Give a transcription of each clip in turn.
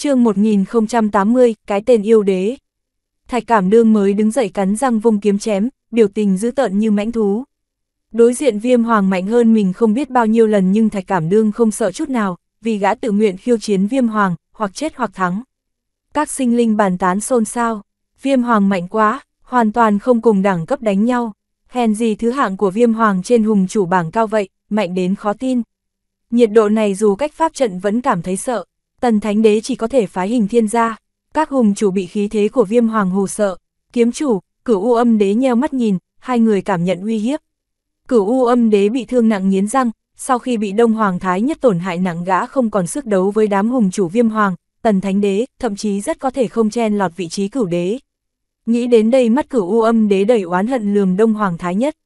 chương 1080, cái tên yêu đế. Thạch cảm đương mới đứng dậy cắn răng vung kiếm chém, biểu tình dữ tợn như mãnh thú. Đối diện viêm hoàng mạnh hơn mình không biết bao nhiêu lần nhưng thạch cảm đương không sợ chút nào, vì gã tự nguyện khiêu chiến viêm hoàng, hoặc chết hoặc thắng. Các sinh linh bàn tán xôn xao, viêm hoàng mạnh quá, hoàn toàn không cùng đẳng cấp đánh nhau. Hèn gì thứ hạng của viêm hoàng trên hùng chủ bảng cao vậy, mạnh đến khó tin. Nhiệt độ này dù cách pháp trận vẫn cảm thấy sợ. Tần Thánh Đế chỉ có thể phái hình thiên ra, các hùng chủ bị khí thế của viêm hoàng hù sợ, kiếm chủ, cửu u âm đế nheo mắt nhìn, hai người cảm nhận uy hiếp. Cửu u âm đế bị thương nặng nghiến răng, sau khi bị Đông Hoàng Thái nhất tổn hại nặng gã không còn sức đấu với đám hùng chủ viêm hoàng, tần thánh đế, thậm chí rất có thể không chen lọt vị trí cửu đế. Nghĩ đến đây mắt cửu u âm đế đầy oán hận lườm Đông Hoàng Thái nhất.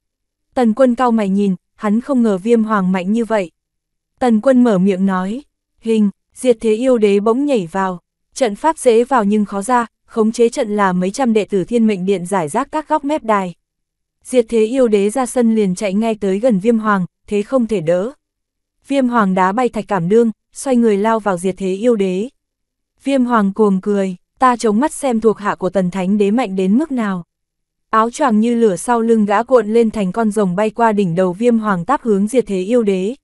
Tần quân cao mày nhìn, hắn không ngờ viêm hoàng mạnh như vậy. Tần quân mở miệng nói, hình, diệt thế yêu đế bỗng nhảy vào, trận pháp dễ vào nhưng khó ra, khống chế trận là mấy trăm đệ tử thiên mệnh điện giải rác các góc mép đài. Diệt thế yêu đế ra sân liền chạy ngay tới gần viêm hoàng, thế không thể đỡ. Viêm hoàng đá bay thạch cảm đương, xoay người lao vào diệt thế yêu đế. Viêm hoàng cuồng cười, ta chống mắt xem thuộc hạ của tần thánh đế mạnh đến mức nào. Áo choàng như lửa sau lưng gã cuộn lên thành con rồng bay qua đỉnh đầu viêm hoàng táp hướng diệt thế yêu đế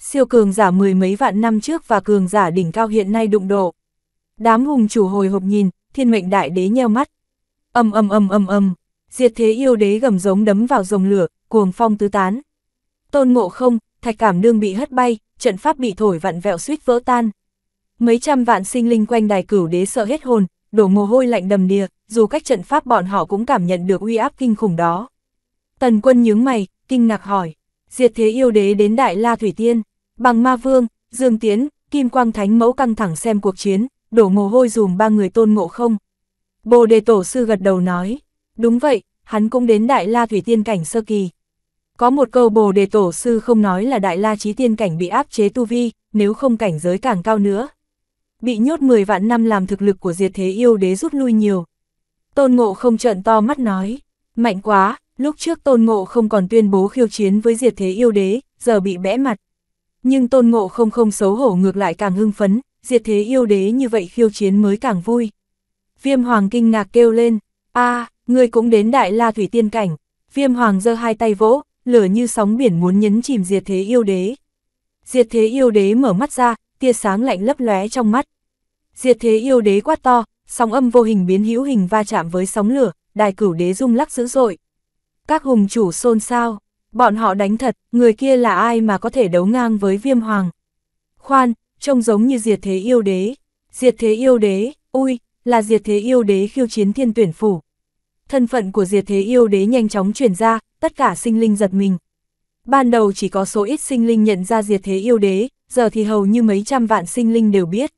siêu cường giả mười mấy vạn năm trước và cường giả đỉnh cao hiện nay đụng độ. Đám hùng chủ hồi hộp nhìn, thiên mệnh đại đế nheo mắt. Âm âm âm âm âm, diệt thế yêu đế gầm giống đấm vào rồng lửa, cuồng phong tứ tán. Tôn ngộ không, thạch cảm đương bị hất bay, trận pháp bị thổi vặn vẹo suýt vỡ tan. Mấy trăm vạn sinh linh quanh đài cửu đế sợ hết hồn, đổ mồ hôi lạnh đầm đìa, dù cách trận pháp bọn họ cũng cảm nhận được uy áp kinh khủng đó. Tần quân nhướng mày, kinh ngạc hỏi diệt thế yêu đế đến Đại La Thủy Tiên, bằng ma vương, dương tiến, kim quang thánh mẫu căng thẳng xem cuộc chiến, đổ mồ hôi dùm ba người tôn ngộ không. Bồ đề tổ sư gật đầu nói, đúng vậy, hắn cũng đến Đại La Thủy Tiên cảnh sơ kỳ. Có một câu bồ đề tổ sư không nói là Đại La Trí Tiên cảnh bị áp chế tu vi, nếu không cảnh giới càng cao nữa. Bị nhốt 10 vạn năm làm thực lực của diệt thế yêu đế rút lui nhiều. Tôn ngộ không trợn to mắt nói, mạnh quá, Lúc trước Tôn Ngộ không còn tuyên bố khiêu chiến với Diệt Thế Yêu Đế, giờ bị bẽ mặt. Nhưng Tôn Ngộ không không xấu hổ ngược lại càng hưng phấn, Diệt Thế Yêu Đế như vậy khiêu chiến mới càng vui. Viêm Hoàng kinh ngạc kêu lên, a à, ngươi cũng đến Đại La Thủy Tiên Cảnh. Viêm Hoàng giơ hai tay vỗ, lửa như sóng biển muốn nhấn chìm Diệt Thế Yêu Đế. Diệt Thế Yêu Đế mở mắt ra, tia sáng lạnh lấp lóe trong mắt. Diệt Thế Yêu Đế quát to, sóng âm vô hình biến hữu hình va chạm với sóng lửa, đài cửu đế rung lắc dữ dội. Các hùng chủ xôn xao, bọn họ đánh thật, người kia là ai mà có thể đấu ngang với viêm hoàng. Khoan, trông giống như diệt thế yêu đế. Diệt thế yêu đế, ui, là diệt thế yêu đế khiêu chiến thiên tuyển phủ. Thân phận của diệt thế yêu đế nhanh chóng chuyển ra, tất cả sinh linh giật mình. Ban đầu chỉ có số ít sinh linh nhận ra diệt thế yêu đế, giờ thì hầu như mấy trăm vạn sinh linh đều biết.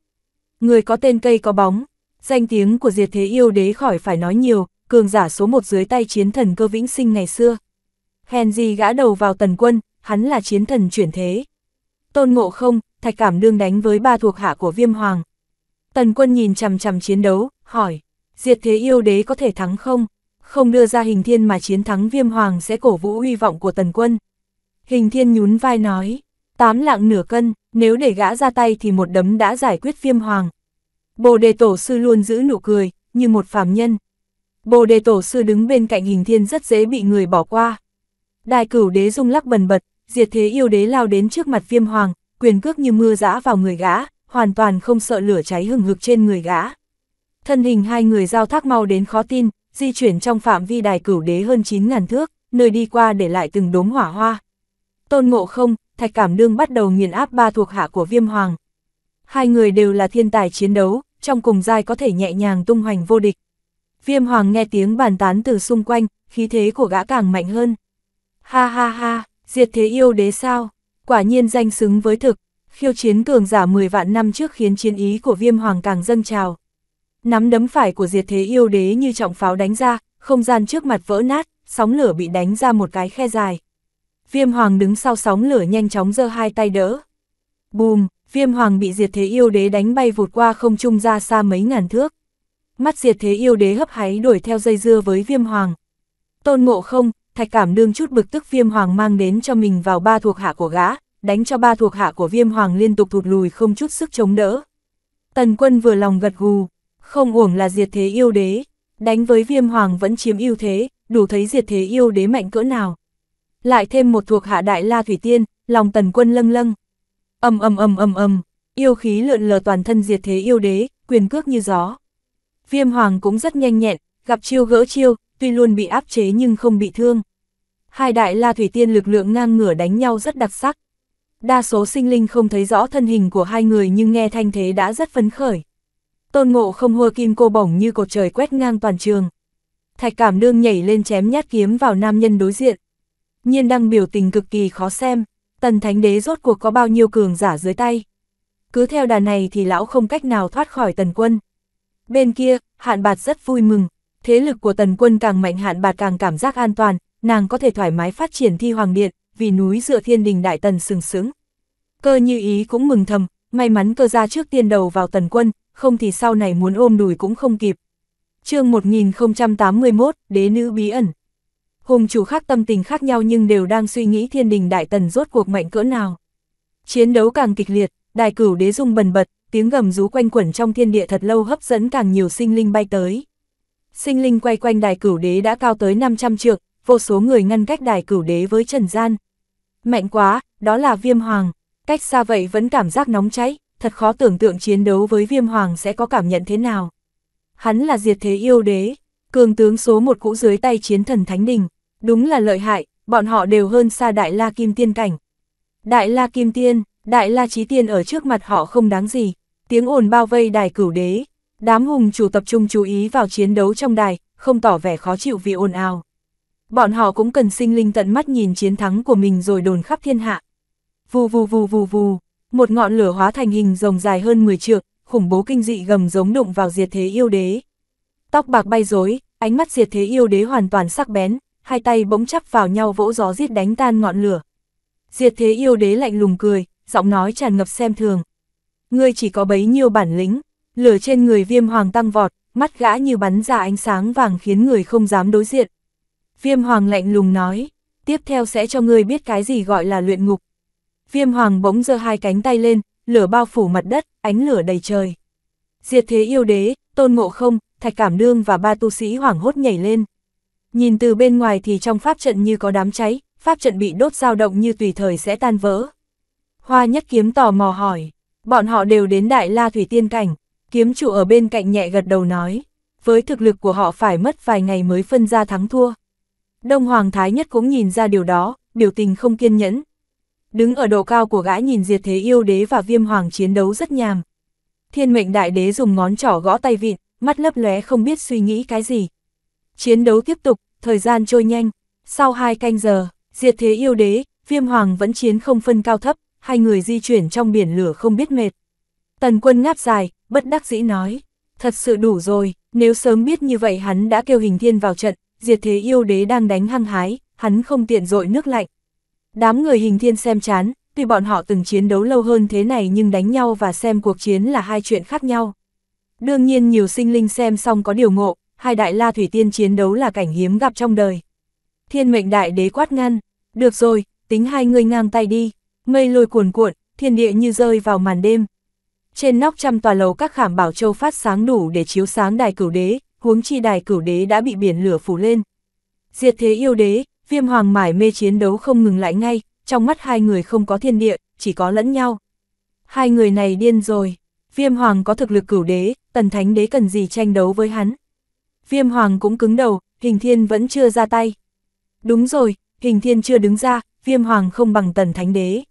Người có tên cây có bóng, danh tiếng của diệt thế yêu đế khỏi phải nói nhiều, cường giả số một dưới tay chiến thần cơ vĩnh sinh ngày xưa. Henry gã đầu vào tần quân, hắn là chiến thần chuyển thế. Tôn ngộ không, thạch cảm đương đánh với ba thuộc hạ của viêm hoàng. Tần quân nhìn chằm chằm chiến đấu, hỏi, diệt thế yêu đế có thể thắng không? Không đưa ra hình thiên mà chiến thắng viêm hoàng sẽ cổ vũ hy vọng của tần quân. Hình thiên nhún vai nói, tám lạng nửa cân, nếu để gã ra tay thì một đấm đã giải quyết viêm hoàng. Bồ đề tổ sư luôn giữ nụ cười, như một phàm nhân. Bồ đề tổ sư đứng bên cạnh hình thiên rất dễ bị người bỏ qua. Đại cửu đế rung lắc bần bật, diệt thế yêu đế lao đến trước mặt viêm hoàng, quyền cước như mưa giã vào người gã, hoàn toàn không sợ lửa cháy hừng hực trên người gã. Thân hình hai người giao thác mau đến khó tin, di chuyển trong phạm vi đài cửu đế hơn 9.000 thước, nơi đi qua để lại từng đốm hỏa hoa. Tôn ngộ không, thạch cảm đương bắt đầu nghiền áp ba thuộc hạ của viêm hoàng. Hai người đều là thiên tài chiến đấu, trong cùng giai có thể nhẹ nhàng tung hoành vô địch viêm hoàng nghe tiếng bàn tán từ xung quanh, khí thế của gã càng mạnh hơn. Ha ha ha, diệt thế yêu đế sao, quả nhiên danh xứng với thực, khiêu chiến cường giả 10 vạn năm trước khiến chiến ý của viêm hoàng càng dâng trào. Nắm đấm phải của diệt thế yêu đế như trọng pháo đánh ra, không gian trước mặt vỡ nát, sóng lửa bị đánh ra một cái khe dài. Viêm hoàng đứng sau sóng lửa nhanh chóng giơ hai tay đỡ. Bùm, viêm hoàng bị diệt thế yêu đế đánh bay vụt qua không trung ra xa mấy ngàn thước mắt diệt thế yêu đế hấp háy đuổi theo dây dưa với viêm hoàng. Tôn ngộ không, thạch cảm đương chút bực tức viêm hoàng mang đến cho mình vào ba thuộc hạ của gã, đánh cho ba thuộc hạ của viêm hoàng liên tục thụt lùi không chút sức chống đỡ. Tần quân vừa lòng gật gù, không uổng là diệt thế yêu đế, đánh với viêm hoàng vẫn chiếm ưu thế, đủ thấy diệt thế yêu đế mạnh cỡ nào. Lại thêm một thuộc hạ đại la thủy tiên, lòng tần quân lâng lâng. Âm âm âm âm âm, yêu khí lượn lờ toàn thân diệt thế yêu đế, quyền cước như gió. Viêm Hoàng cũng rất nhanh nhẹn, gặp chiêu gỡ chiêu, tuy luôn bị áp chế nhưng không bị thương. Hai đại La Thủy Tiên lực lượng ngang ngửa đánh nhau rất đặc sắc. Đa số sinh linh không thấy rõ thân hình của hai người nhưng nghe thanh thế đã rất phấn khởi. Tôn ngộ không hua kim cô bổng như cột trời quét ngang toàn trường. Thạch cảm đương nhảy lên chém nhát kiếm vào nam nhân đối diện. Nhiên đang biểu tình cực kỳ khó xem, tần thánh đế rốt cuộc có bao nhiêu cường giả dưới tay. Cứ theo đà này thì lão không cách nào thoát khỏi tần quân. Bên kia, hạn bạt rất vui mừng, thế lực của tần quân càng mạnh hạn bạt càng cảm giác an toàn, nàng có thể thoải mái phát triển thi hoàng điện, vì núi dựa thiên đình đại tần sừng sững. Cơ như ý cũng mừng thầm, may mắn cơ ra trước tiên đầu vào tần quân, không thì sau này muốn ôm đùi cũng không kịp. chương 1081, Đế nữ bí ẩn. Hùng chủ khác tâm tình khác nhau nhưng đều đang suy nghĩ thiên đình đại tần rốt cuộc mạnh cỡ nào. Chiến đấu càng kịch liệt, đại cửu đế dung bần bật, tiếng gầm rú quanh quẩn trong thiên địa thật lâu hấp dẫn càng nhiều sinh linh bay tới. Sinh linh quay quanh đài cửu đế đã cao tới 500 trượng, vô số người ngăn cách đài cửu đế với trần gian. Mạnh quá, đó là viêm hoàng, cách xa vậy vẫn cảm giác nóng cháy, thật khó tưởng tượng chiến đấu với viêm hoàng sẽ có cảm nhận thế nào. Hắn là diệt thế yêu đế, cường tướng số một cũ dưới tay chiến thần Thánh Đình, đúng là lợi hại, bọn họ đều hơn xa Đại La Kim Tiên cảnh. Đại La Kim Tiên, Đại La trí Tiên ở trước mặt họ không đáng gì, Tiếng ồn bao vây đài cửu đế, đám hùng chủ tập trung chú ý vào chiến đấu trong đài, không tỏ vẻ khó chịu vì ồn ào. Bọn họ cũng cần sinh linh tận mắt nhìn chiến thắng của mình rồi đồn khắp thiên hạ. Vù vù vù vù vù, một ngọn lửa hóa thành hình rồng dài hơn 10 trượng, khủng bố kinh dị gầm giống đụng vào diệt thế yêu đế. Tóc bạc bay rối, ánh mắt diệt thế yêu đế hoàn toàn sắc bén, hai tay bỗng chắp vào nhau vỗ gió giết đánh tan ngọn lửa. Diệt thế yêu đế lạnh lùng cười, giọng nói tràn ngập xem thường ngươi chỉ có bấy nhiêu bản lĩnh, lửa trên người viêm hoàng tăng vọt, mắt gã như bắn ra ánh sáng vàng khiến người không dám đối diện. Viêm hoàng lạnh lùng nói, tiếp theo sẽ cho ngươi biết cái gì gọi là luyện ngục. Viêm hoàng bỗng giơ hai cánh tay lên, lửa bao phủ mặt đất, ánh lửa đầy trời. Diệt thế yêu đế, tôn ngộ không, thạch cảm đương và ba tu sĩ hoảng hốt nhảy lên. Nhìn từ bên ngoài thì trong pháp trận như có đám cháy, pháp trận bị đốt dao động như tùy thời sẽ tan vỡ. Hoa nhất kiếm tò mò hỏi, Bọn họ đều đến Đại La Thủy Tiên Cảnh, kiếm chủ ở bên cạnh nhẹ gật đầu nói, với thực lực của họ phải mất vài ngày mới phân ra thắng thua. Đông Hoàng Thái Nhất cũng nhìn ra điều đó, biểu tình không kiên nhẫn. Đứng ở độ cao của gã nhìn diệt thế yêu đế và viêm hoàng chiến đấu rất nhàm. Thiên mệnh đại đế dùng ngón trỏ gõ tay vịn, mắt lấp lóe không biết suy nghĩ cái gì. Chiến đấu tiếp tục, thời gian trôi nhanh. Sau hai canh giờ, diệt thế yêu đế, viêm hoàng vẫn chiến không phân cao thấp, hai người di chuyển trong biển lửa không biết mệt. Tần quân ngáp dài, bất đắc dĩ nói, thật sự đủ rồi, nếu sớm biết như vậy hắn đã kêu hình thiên vào trận, diệt thế yêu đế đang đánh hăng hái, hắn không tiện dội nước lạnh. Đám người hình thiên xem chán, tuy bọn họ từng chiến đấu lâu hơn thế này nhưng đánh nhau và xem cuộc chiến là hai chuyện khác nhau. Đương nhiên nhiều sinh linh xem xong có điều ngộ, hai đại la thủy tiên chiến đấu là cảnh hiếm gặp trong đời. Thiên mệnh đại đế quát ngăn, được rồi, tính hai người ngang tay đi. Mây lôi cuồn cuộn, thiên địa như rơi vào màn đêm. Trên nóc trăm tòa lầu các khảm bảo châu phát sáng đủ để chiếu sáng đài cửu đế, huống chi đài cửu đế đã bị biển lửa phủ lên. Diệt thế yêu đế, viêm hoàng mải mê chiến đấu không ngừng lại ngay, trong mắt hai người không có thiên địa, chỉ có lẫn nhau. Hai người này điên rồi, viêm hoàng có thực lực cửu đế, tần thánh đế cần gì tranh đấu với hắn. Viêm hoàng cũng cứng đầu, hình thiên vẫn chưa ra tay. Đúng rồi, hình thiên chưa đứng ra, viêm hoàng không bằng tần thánh đế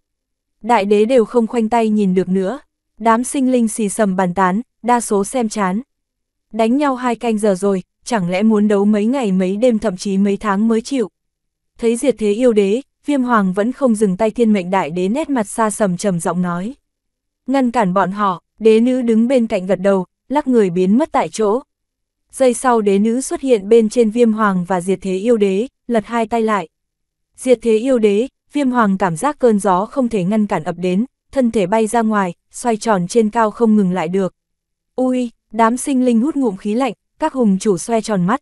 đại đế đều không khoanh tay nhìn được nữa. Đám sinh linh xì sầm bàn tán, đa số xem chán. Đánh nhau hai canh giờ rồi, chẳng lẽ muốn đấu mấy ngày mấy đêm thậm chí mấy tháng mới chịu. Thấy diệt thế yêu đế, viêm hoàng vẫn không dừng tay thiên mệnh đại đế nét mặt xa sầm trầm giọng nói. Ngăn cản bọn họ, đế nữ đứng bên cạnh gật đầu, lắc người biến mất tại chỗ. Giây sau đế nữ xuất hiện bên trên viêm hoàng và diệt thế yêu đế, lật hai tay lại. Diệt thế yêu đế, viêm hoàng cảm giác cơn gió không thể ngăn cản ập đến, thân thể bay ra ngoài, xoay tròn trên cao không ngừng lại được. Ui, đám sinh linh hút ngụm khí lạnh, các hùng chủ xoe tròn mắt.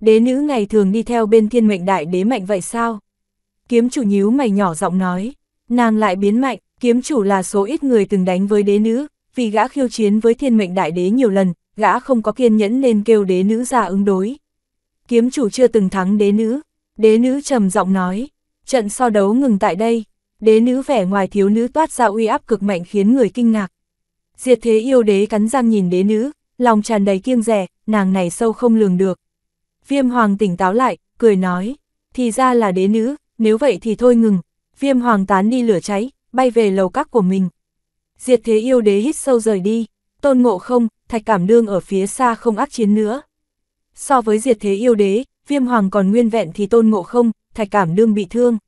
Đế nữ ngày thường đi theo bên thiên mệnh đại đế mạnh vậy sao? Kiếm chủ nhíu mày nhỏ giọng nói, nàng lại biến mạnh, kiếm chủ là số ít người từng đánh với đế nữ, vì gã khiêu chiến với thiên mệnh đại đế nhiều lần, gã không có kiên nhẫn nên kêu đế nữ ra ứng đối. Kiếm chủ chưa từng thắng đế nữ, đế nữ trầm giọng nói, Trận so đấu ngừng tại đây, đế nữ vẻ ngoài thiếu nữ toát ra uy áp cực mạnh khiến người kinh ngạc. Diệt thế yêu đế cắn răng nhìn đế nữ, lòng tràn đầy kiêng rẻ, nàng này sâu không lường được. Viêm hoàng tỉnh táo lại, cười nói, thì ra là đế nữ, nếu vậy thì thôi ngừng. Viêm hoàng tán đi lửa cháy, bay về lầu các của mình. Diệt thế yêu đế hít sâu rời đi, tôn ngộ không, thạch cảm đương ở phía xa không ác chiến nữa. So với diệt thế yêu đế, viêm hoàng còn nguyên vẹn thì tôn ngộ không, thạch cảm đương bị thương.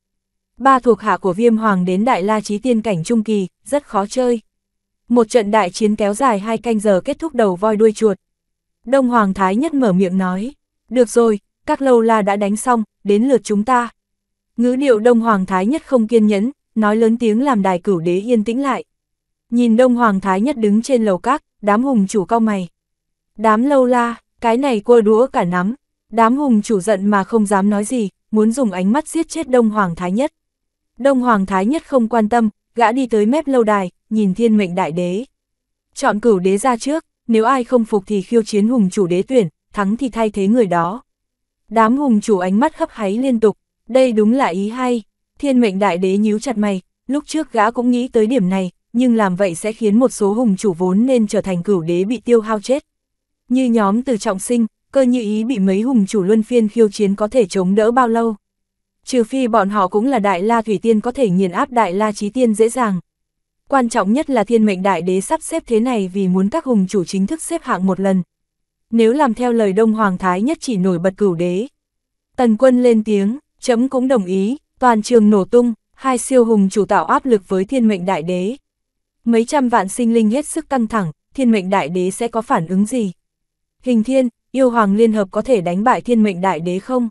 Ba thuộc hạ của viêm hoàng đến đại la trí tiên cảnh trung kỳ, rất khó chơi. Một trận đại chiến kéo dài hai canh giờ kết thúc đầu voi đuôi chuột. Đông Hoàng Thái Nhất mở miệng nói, được rồi, các lâu la đã đánh xong, đến lượt chúng ta. Ngữ điệu Đông Hoàng Thái Nhất không kiên nhẫn, nói lớn tiếng làm đài cửu đế yên tĩnh lại. Nhìn Đông Hoàng Thái Nhất đứng trên lầu các, đám hùng chủ cao mày. Đám lâu la, cái này cua đũa cả nắm, đám hùng chủ giận mà không dám nói gì, muốn dùng ánh mắt giết chết Đông Hoàng Thái Nhất. Đông Hoàng Thái Nhất không quan tâm, gã đi tới mép lâu đài, nhìn thiên mệnh đại đế. Chọn cửu đế ra trước, nếu ai không phục thì khiêu chiến hùng chủ đế tuyển, thắng thì thay thế người đó. Đám hùng chủ ánh mắt hấp háy liên tục, đây đúng là ý hay. Thiên mệnh đại đế nhíu chặt mày, lúc trước gã cũng nghĩ tới điểm này, nhưng làm vậy sẽ khiến một số hùng chủ vốn nên trở thành cửu đế bị tiêu hao chết. Như nhóm từ trọng sinh, cơ như ý bị mấy hùng chủ luân phiên khiêu chiến có thể chống đỡ bao lâu. Trừ phi bọn họ cũng là đại la thủy tiên có thể nghiền áp đại la trí tiên dễ dàng. Quan trọng nhất là thiên mệnh đại đế sắp xếp thế này vì muốn các hùng chủ chính thức xếp hạng một lần. Nếu làm theo lời Đông Hoàng Thái nhất chỉ nổi bật cửu đế. Tần quân lên tiếng, chấm cũng đồng ý, toàn trường nổ tung, hai siêu hùng chủ tạo áp lực với thiên mệnh đại đế. Mấy trăm vạn sinh linh hết sức căng thẳng, thiên mệnh đại đế sẽ có phản ứng gì? Hình thiên, yêu hoàng liên hợp có thể đánh bại thiên mệnh đại đế không?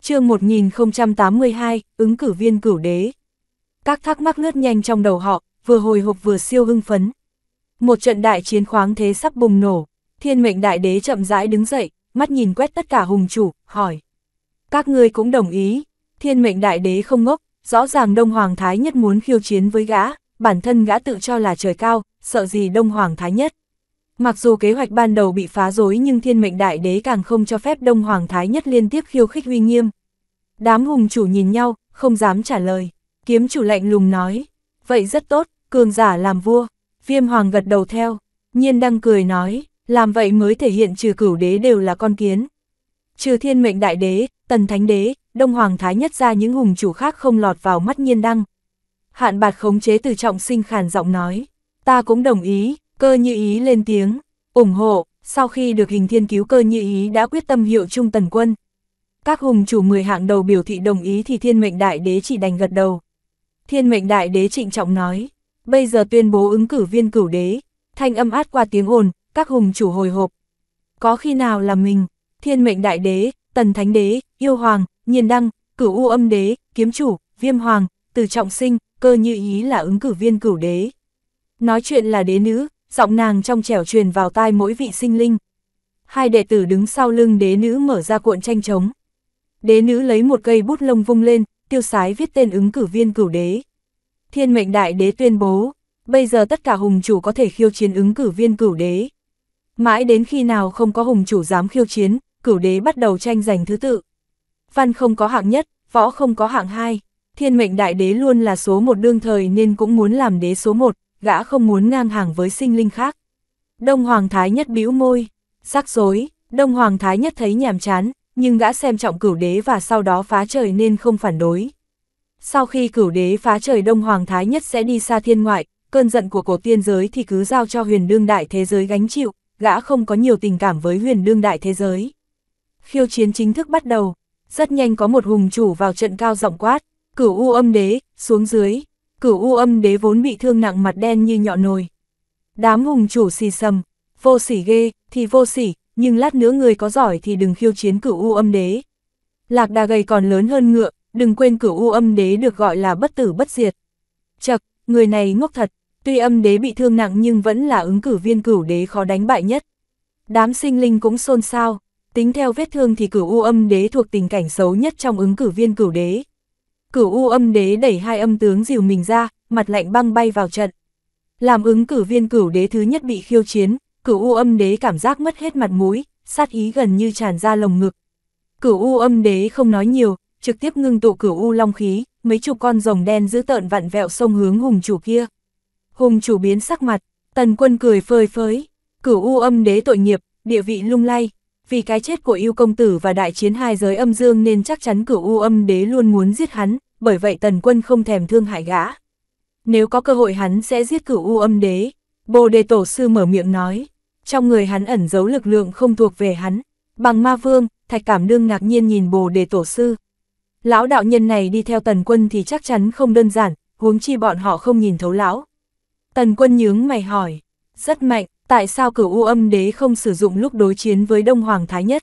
chương 1082, ứng cử viên cửu đế. Các thắc mắc lướt nhanh trong đầu họ, vừa hồi hộp vừa siêu hưng phấn. Một trận đại chiến khoáng thế sắp bùng nổ, thiên mệnh đại đế chậm rãi đứng dậy, mắt nhìn quét tất cả hùng chủ, hỏi. Các ngươi cũng đồng ý, thiên mệnh đại đế không ngốc, rõ ràng Đông Hoàng Thái nhất muốn khiêu chiến với gã, bản thân gã tự cho là trời cao, sợ gì Đông Hoàng Thái nhất. Mặc dù kế hoạch ban đầu bị phá rối nhưng thiên mệnh đại đế càng không cho phép Đông Hoàng Thái Nhất liên tiếp khiêu khích huy nghiêm. Đám hùng chủ nhìn nhau, không dám trả lời. Kiếm chủ lạnh lùng nói, vậy rất tốt, cường giả làm vua. Viêm Hoàng gật đầu theo, nhiên đăng cười nói, làm vậy mới thể hiện trừ cửu đế đều là con kiến. Trừ thiên mệnh đại đế, tần thánh đế, Đông Hoàng Thái Nhất ra những hùng chủ khác không lọt vào mắt nhiên đăng. Hạn bạt khống chế từ trọng sinh khàn giọng nói, ta cũng đồng ý, Cơ như ý lên tiếng, ủng hộ, sau khi được hình thiên cứu cơ như ý đã quyết tâm hiệu trung tần quân. Các hùng chủ 10 hạng đầu biểu thị đồng ý thì thiên mệnh đại đế chỉ đành gật đầu. Thiên mệnh đại đế trịnh trọng nói, bây giờ tuyên bố ứng cử viên cửu đế, thanh âm át qua tiếng ồn, các hùng chủ hồi hộp. Có khi nào là mình, thiên mệnh đại đế, tần thánh đế, yêu hoàng, nhiên đăng, cửu u âm đế, kiếm chủ, viêm hoàng, từ trọng sinh, cơ như ý là ứng cử viên cửu đế. Nói chuyện là đế nữ, giọng nàng trong trẻo truyền vào tai mỗi vị sinh linh. Hai đệ tử đứng sau lưng đế nữ mở ra cuộn tranh trống. Đế nữ lấy một cây bút lông vung lên, tiêu sái viết tên ứng cử viên cửu đế. Thiên mệnh đại đế tuyên bố, bây giờ tất cả hùng chủ có thể khiêu chiến ứng cử viên cửu đế. Mãi đến khi nào không có hùng chủ dám khiêu chiến, cửu đế bắt đầu tranh giành thứ tự. Văn không có hạng nhất, võ không có hạng hai. Thiên mệnh đại đế luôn là số một đương thời nên cũng muốn làm đế số một, gã không muốn ngang hàng với sinh linh khác. Đông Hoàng Thái Nhất bĩu môi, sắc rối, Đông Hoàng Thái Nhất thấy nhàm chán, nhưng gã xem trọng cửu đế và sau đó phá trời nên không phản đối. Sau khi cửu đế phá trời Đông Hoàng Thái Nhất sẽ đi xa thiên ngoại, cơn giận của cổ tiên giới thì cứ giao cho huyền đương đại thế giới gánh chịu, gã không có nhiều tình cảm với huyền đương đại thế giới. Khiêu chiến chính thức bắt đầu, rất nhanh có một hùng chủ vào trận cao giọng quát, cửu u âm đế, xuống dưới cửu u âm đế vốn bị thương nặng mặt đen như nhọ nồi. Đám hùng chủ xì sầm, vô sỉ ghê, thì vô sỉ, nhưng lát nữa người có giỏi thì đừng khiêu chiến cửu u âm đế. Lạc đà gầy còn lớn hơn ngựa, đừng quên cửu u âm đế được gọi là bất tử bất diệt. Chật, người này ngốc thật, tuy âm đế bị thương nặng nhưng vẫn là ứng cử viên cửu đế khó đánh bại nhất. Đám sinh linh cũng xôn xao, tính theo vết thương thì cửu u âm đế thuộc tình cảnh xấu nhất trong ứng cử viên cửu đế. Cửu U âm đế đẩy hai âm tướng dìu mình ra, mặt lạnh băng bay vào trận. Làm ứng cử viên cửu đế thứ nhất bị khiêu chiến, cửu U âm đế cảm giác mất hết mặt mũi, sát ý gần như tràn ra lồng ngực. Cửu U âm đế không nói nhiều, trực tiếp ngưng tụ cửu U long khí, mấy chục con rồng đen giữ tợn vặn vẹo sông hướng hùng chủ kia. Hùng chủ biến sắc mặt, tần quân cười phơi phới, cửu U âm đế tội nghiệp, địa vị lung lay, vì cái chết của yêu công tử và đại chiến hai giới âm dương nên chắc chắn cửu u âm đế luôn muốn giết hắn, bởi vậy tần quân không thèm thương hại gã. Nếu có cơ hội hắn sẽ giết cửu u âm đế, bồ đề tổ sư mở miệng nói, trong người hắn ẩn giấu lực lượng không thuộc về hắn, bằng ma vương, thạch cảm đương ngạc nhiên nhìn bồ đề tổ sư. Lão đạo nhân này đi theo tần quân thì chắc chắn không đơn giản, huống chi bọn họ không nhìn thấu lão. Tần quân nhướng mày hỏi, rất mạnh, tại sao cửu u âm đế không sử dụng lúc đối chiến với Đông Hoàng Thái Nhất?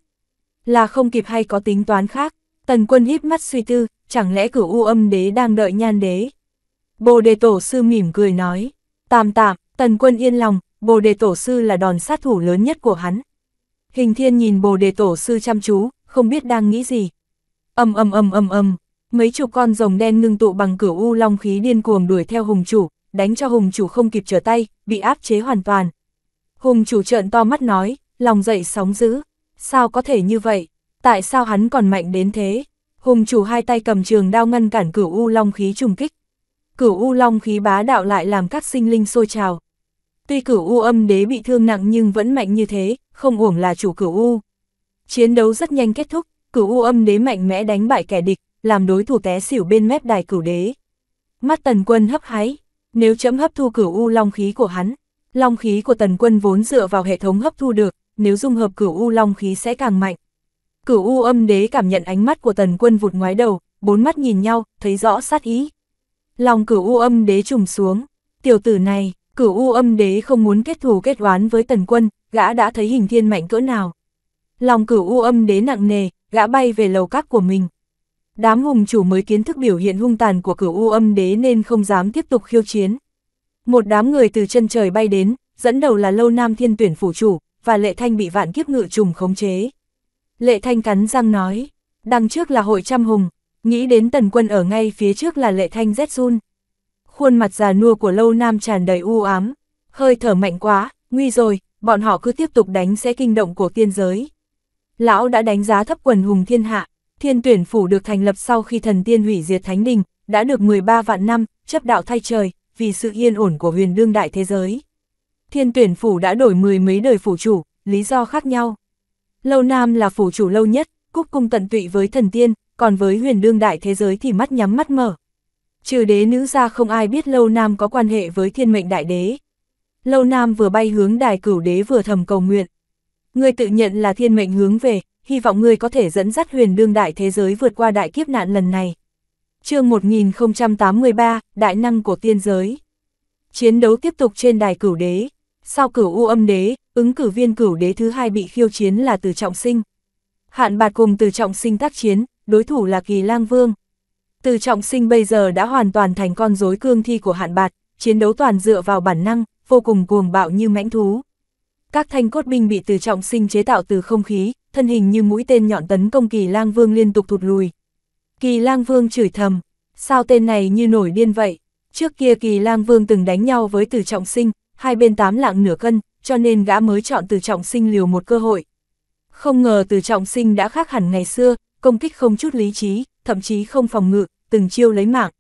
Là không kịp hay có tính toán khác? Tần quân híp mắt suy tư, chẳng lẽ cửu u âm đế đang đợi nhan đế? Bồ đề tổ sư mỉm cười nói, tạm tạm, tần quân yên lòng, bồ đề tổ sư là đòn sát thủ lớn nhất của hắn. Hình thiên nhìn bồ đề tổ sư chăm chú, không biết đang nghĩ gì. ầm ầm ầm ầm ầm, mấy chục con rồng đen ngưng tụ bằng cửu u long khí điên cuồng đuổi theo hùng chủ, đánh cho hùng chủ không kịp trở tay, bị áp chế hoàn toàn, Hùng chủ trợn to mắt nói, lòng dậy sóng dữ. Sao có thể như vậy? Tại sao hắn còn mạnh đến thế? Hùng chủ hai tay cầm trường đao ngăn cản cửu U Long khí trùng kích. Cửu U Long khí bá đạo lại làm các sinh linh sôi trào. Tuy cửu U âm đế bị thương nặng nhưng vẫn mạnh như thế, không uổng là chủ cửu U. Chiến đấu rất nhanh kết thúc, cửu U âm đế mạnh mẽ đánh bại kẻ địch, làm đối thủ té xỉu bên mép đài cửu đế. Mắt tần quân hấp háy, nếu chấm hấp thu cửu U Long khí của hắn, Long khí của tần quân vốn dựa vào hệ thống hấp thu được, nếu dung hợp cửu u long khí sẽ càng mạnh. Cửu u âm đế cảm nhận ánh mắt của tần quân vụt ngoái đầu, bốn mắt nhìn nhau, thấy rõ sát ý. Lòng cửu u âm đế trùng xuống, tiểu tử này, cửu u âm đế không muốn kết thù kết oán với tần quân, gã đã thấy hình thiên mạnh cỡ nào. Lòng cửu u âm đế nặng nề, gã bay về lầu các của mình. Đám hùng chủ mới kiến thức biểu hiện hung tàn của cửu u âm đế nên không dám tiếp tục khiêu chiến. Một đám người từ chân trời bay đến, dẫn đầu là lâu nam thiên tuyển phủ chủ, và lệ thanh bị vạn kiếp ngự trùng khống chế. Lệ thanh cắn răng nói, đằng trước là hội trăm hùng, nghĩ đến tần quân ở ngay phía trước là lệ thanh rét run. Khuôn mặt già nua của lâu nam tràn đầy u ám, hơi thở mạnh quá, nguy rồi, bọn họ cứ tiếp tục đánh sẽ kinh động của tiên giới. Lão đã đánh giá thấp quần hùng thiên hạ, thiên tuyển phủ được thành lập sau khi thần tiên hủy diệt thánh đình, đã được 13 vạn năm, chấp đạo thay trời, vì sự yên ổn của huyền đương đại thế giới. Thiên tuyển phủ đã đổi mười mấy đời phủ chủ, lý do khác nhau. Lâu Nam là phủ chủ lâu nhất, cúc cung tận tụy với thần tiên, còn với huyền đương đại thế giới thì mắt nhắm mắt mở. Trừ đế nữ ra không ai biết Lâu Nam có quan hệ với thiên mệnh đại đế. Lâu Nam vừa bay hướng đài cửu đế vừa thầm cầu nguyện. người tự nhận là thiên mệnh hướng về, hy vọng người có thể dẫn dắt huyền đương đại thế giới vượt qua đại kiếp nạn lần này chương 1083, Đại năng của tiên giới. Chiến đấu tiếp tục trên đài cửu đế. Sau cửu u âm đế, ứng cử viên cửu đế thứ hai bị khiêu chiến là Từ Trọng Sinh. Hạn bạt cùng Từ Trọng Sinh tác chiến, đối thủ là Kỳ Lang Vương. Từ Trọng Sinh bây giờ đã hoàn toàn thành con rối cương thi của hạn bạt, chiến đấu toàn dựa vào bản năng, vô cùng cuồng bạo như mãnh thú. Các thanh cốt binh bị Từ Trọng Sinh chế tạo từ không khí, thân hình như mũi tên nhọn tấn công Kỳ Lang Vương liên tục thụt lùi, Kỳ lang vương chửi thầm, sao tên này như nổi điên vậy? Trước kia kỳ lang vương từng đánh nhau với từ trọng sinh, hai bên tám lạng nửa cân, cho nên gã mới chọn từ trọng sinh liều một cơ hội. Không ngờ từ trọng sinh đã khác hẳn ngày xưa, công kích không chút lý trí, thậm chí không phòng ngự, từng chiêu lấy mạng.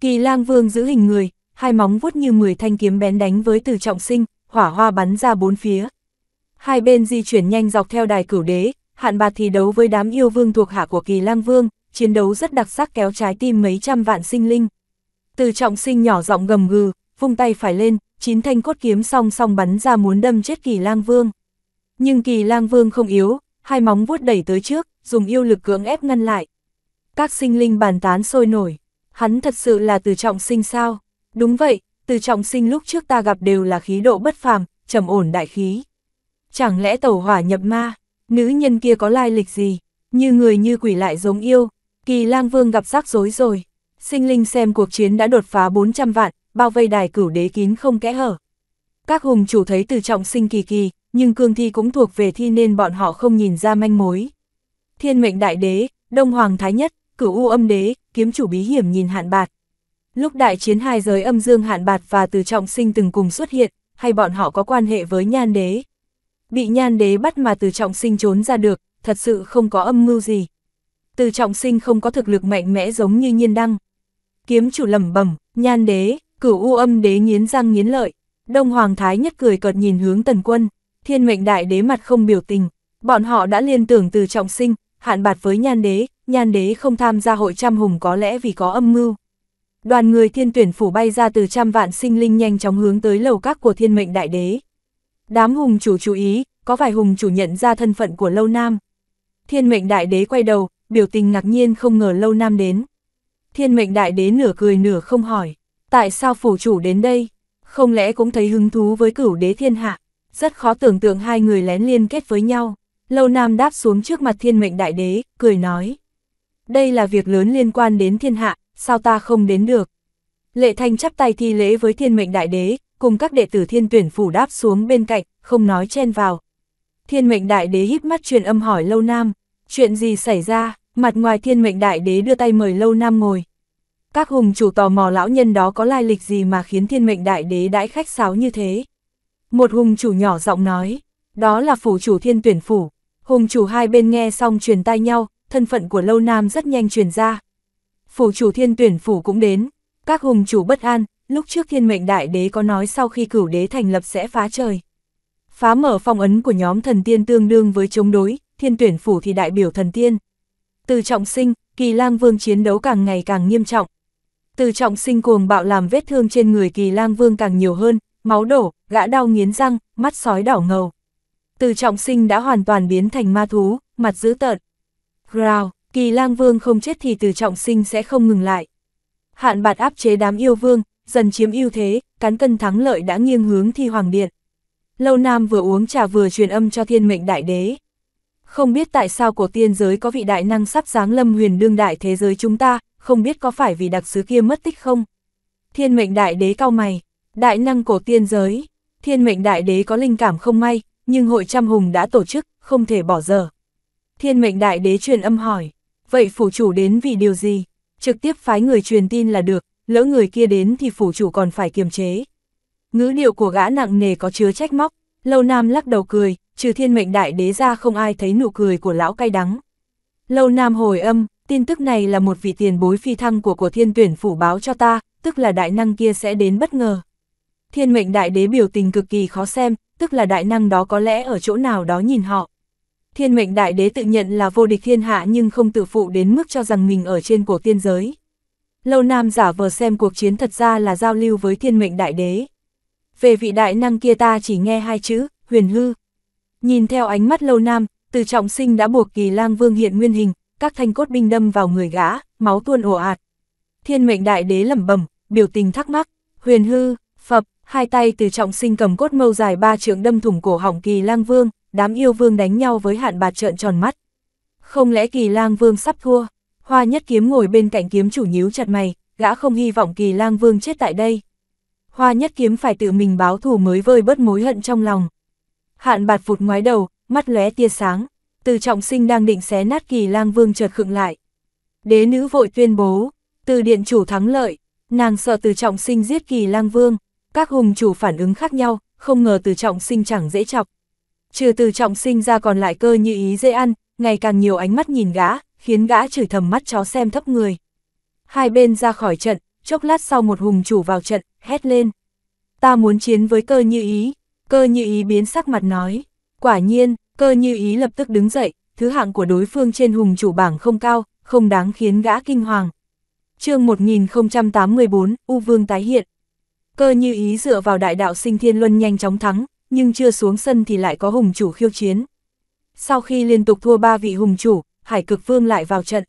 Kỳ lang vương giữ hình người, hai móng vuốt như 10 thanh kiếm bén đánh với từ trọng sinh, hỏa hoa bắn ra bốn phía. Hai bên di chuyển nhanh dọc theo đài cửu đế, hạn bạc thì đấu với đám yêu vương thuộc hạ của kỳ lang vương, chiến đấu rất đặc sắc kéo trái tim mấy trăm vạn sinh linh. Từ trọng sinh nhỏ giọng gầm gừ, vung tay phải lên, chín thanh cốt kiếm song song bắn ra muốn đâm chết kỳ lang vương. Nhưng kỳ lang vương không yếu, hai móng vuốt đẩy tới trước, dùng yêu lực cưỡng ép ngăn lại. Các sinh linh bàn tán sôi nổi, hắn thật sự là từ trọng sinh sao? Đúng vậy, từ trọng sinh lúc trước ta gặp đều là khí độ bất phàm, trầm ổn đại khí. Chẳng lẽ tẩu hỏa nhập ma, nữ nhân kia có lai lịch gì, như người như quỷ lại giống yêu, Kỳ lang vương gặp rắc rối rồi. Sinh linh xem cuộc chiến đã đột phá 400 vạn, bao vây đài cửu đế kín không kẽ hở. Các hùng chủ thấy từ trọng sinh kỳ kỳ, nhưng cương thi cũng thuộc về thi nên bọn họ không nhìn ra manh mối. Thiên mệnh đại đế, đông hoàng thái nhất, cửu u âm đế, kiếm chủ bí hiểm nhìn hạn bạt. Lúc đại chiến hai giới âm dương hạn bạt và từ trọng sinh từng cùng xuất hiện, hay bọn họ có quan hệ với nhan đế. Bị nhan đế bắt mà từ trọng sinh trốn ra được, thật sự không có âm mưu gì từ trọng sinh không có thực lực mạnh mẽ giống như nhiên đăng. Kiếm chủ lẩm bẩm, nhan đế, cửu u âm đế nghiến răng nghiến lợi, đông hoàng thái nhất cười cợt nhìn hướng tần quân, thiên mệnh đại đế mặt không biểu tình, bọn họ đã liên tưởng từ trọng sinh, hạn bạt với nhan đế, nhan đế không tham gia hội trăm hùng có lẽ vì có âm mưu. Đoàn người thiên tuyển phủ bay ra từ trăm vạn sinh linh nhanh chóng hướng tới lầu các của thiên mệnh đại đế. Đám hùng chủ chú ý, có vài hùng chủ nhận ra thân phận của lâu nam. Thiên mệnh đại đế quay đầu, biểu tình ngạc nhiên không ngờ lâu nam đến. Thiên mệnh đại đế nửa cười nửa không hỏi, tại sao phủ chủ đến đây, không lẽ cũng thấy hứng thú với cửu đế thiên hạ, rất khó tưởng tượng hai người lén liên kết với nhau. Lâu nam đáp xuống trước mặt thiên mệnh đại đế, cười nói. Đây là việc lớn liên quan đến thiên hạ, sao ta không đến được. Lệ thanh chắp tay thi lễ với thiên mệnh đại đế, cùng các đệ tử thiên tuyển phủ đáp xuống bên cạnh, không nói chen vào. Thiên mệnh đại đế híp mắt truyền âm hỏi lâu nam, chuyện gì xảy ra, mặt ngoài thiên mệnh đại đế đưa tay mời lâu nam ngồi. Các hùng chủ tò mò lão nhân đó có lai lịch gì mà khiến thiên mệnh đại đế đãi khách sáo như thế. Một hùng chủ nhỏ giọng nói, đó là phủ chủ thiên tuyển phủ. Hùng chủ hai bên nghe xong truyền tay nhau, thân phận của lâu nam rất nhanh truyền ra. Phủ chủ thiên tuyển phủ cũng đến, các hùng chủ bất an, lúc trước thiên mệnh đại đế có nói sau khi cửu đế thành lập sẽ phá trời. Phá mở phong ấn của nhóm thần tiên tương đương với chống đối, thiên tuyển phủ thì đại biểu thần tiên. Từ trọng sinh, kỳ lang vương chiến đấu càng ngày càng nghiêm trọng. Từ trọng sinh cuồng bạo làm vết thương trên người kỳ lang vương càng nhiều hơn, máu đổ, gã đau nghiến răng, mắt sói đỏ ngầu. Từ trọng sinh đã hoàn toàn biến thành ma thú, mặt dữ tợn. Rào, kỳ lang vương không chết thì từ trọng sinh sẽ không ngừng lại. Hạn bạt áp chế đám yêu vương, dần chiếm ưu thế, cán cân thắng lợi đã nghiêng hướng thi hoàng điện. Lâu Nam vừa uống trà vừa truyền âm cho thiên mệnh đại đế. Không biết tại sao cổ tiên giới có vị đại năng sắp giáng lâm huyền đương đại thế giới chúng ta, không biết có phải vì đặc sứ kia mất tích không? Thiên mệnh đại đế cao mày, đại năng cổ tiên giới, thiên mệnh đại đế có linh cảm không may, nhưng hội trăm hùng đã tổ chức, không thể bỏ giờ. Thiên mệnh đại đế truyền âm hỏi, vậy phủ chủ đến vì điều gì? Trực tiếp phái người truyền tin là được, lỡ người kia đến thì phủ chủ còn phải kiềm chế. Ngữ điệu của gã nặng nề có chứa trách móc, lâu nam lắc đầu cười, trừ thiên mệnh đại đế ra không ai thấy nụ cười của lão cay đắng. Lâu Nam hồi âm, tin tức này là một vị tiền bối phi thăng của của thiên tuyển phủ báo cho ta, tức là đại năng kia sẽ đến bất ngờ. Thiên mệnh đại đế biểu tình cực kỳ khó xem, tức là đại năng đó có lẽ ở chỗ nào đó nhìn họ. Thiên mệnh đại đế tự nhận là vô địch thiên hạ nhưng không tự phụ đến mức cho rằng mình ở trên cổ tiên giới. Lâu Nam giả vờ xem cuộc chiến thật ra là giao lưu với thiên mệnh đại đế. Về vị đại năng kia ta chỉ nghe hai chữ, huyền hư, Nhìn theo ánh mắt lâu nam, từ trọng sinh đã buộc kỳ lang vương hiện nguyên hình, các thanh cốt binh đâm vào người gã, máu tuôn ồ ạt. Thiên mệnh đại đế lẩm bẩm, biểu tình thắc mắc, huyền hư, phập, hai tay từ trọng sinh cầm cốt mâu dài ba trượng đâm thủng cổ hỏng kỳ lang vương, đám yêu vương đánh nhau với hạn bạt trợn tròn mắt. Không lẽ kỳ lang vương sắp thua? Hoa nhất kiếm ngồi bên cạnh kiếm chủ nhíu chặt mày, gã không hy vọng kỳ lang vương chết tại đây. Hoa nhất kiếm phải tự mình báo thù mới vơi bớt mối hận trong lòng. Hạn bạt vụt ngoái đầu, mắt lóe tia sáng, từ trọng sinh đang định xé nát kỳ lang vương chợt khựng lại. Đế nữ vội tuyên bố, từ điện chủ thắng lợi, nàng sợ từ trọng sinh giết kỳ lang vương, các hùng chủ phản ứng khác nhau, không ngờ từ trọng sinh chẳng dễ chọc. Trừ từ trọng sinh ra còn lại cơ như ý dễ ăn, ngày càng nhiều ánh mắt nhìn gã, khiến gã chửi thầm mắt chó xem thấp người. Hai bên ra khỏi trận, chốc lát sau một hùng chủ vào trận, hét lên. Ta muốn chiến với cơ như ý, Cơ như ý biến sắc mặt nói. Quả nhiên, cơ như ý lập tức đứng dậy, thứ hạng của đối phương trên hùng chủ bảng không cao, không đáng khiến gã kinh hoàng. chương 1084, U Vương tái hiện. Cơ như ý dựa vào đại đạo sinh thiên luân nhanh chóng thắng, nhưng chưa xuống sân thì lại có hùng chủ khiêu chiến. Sau khi liên tục thua ba vị hùng chủ, Hải Cực Vương lại vào trận.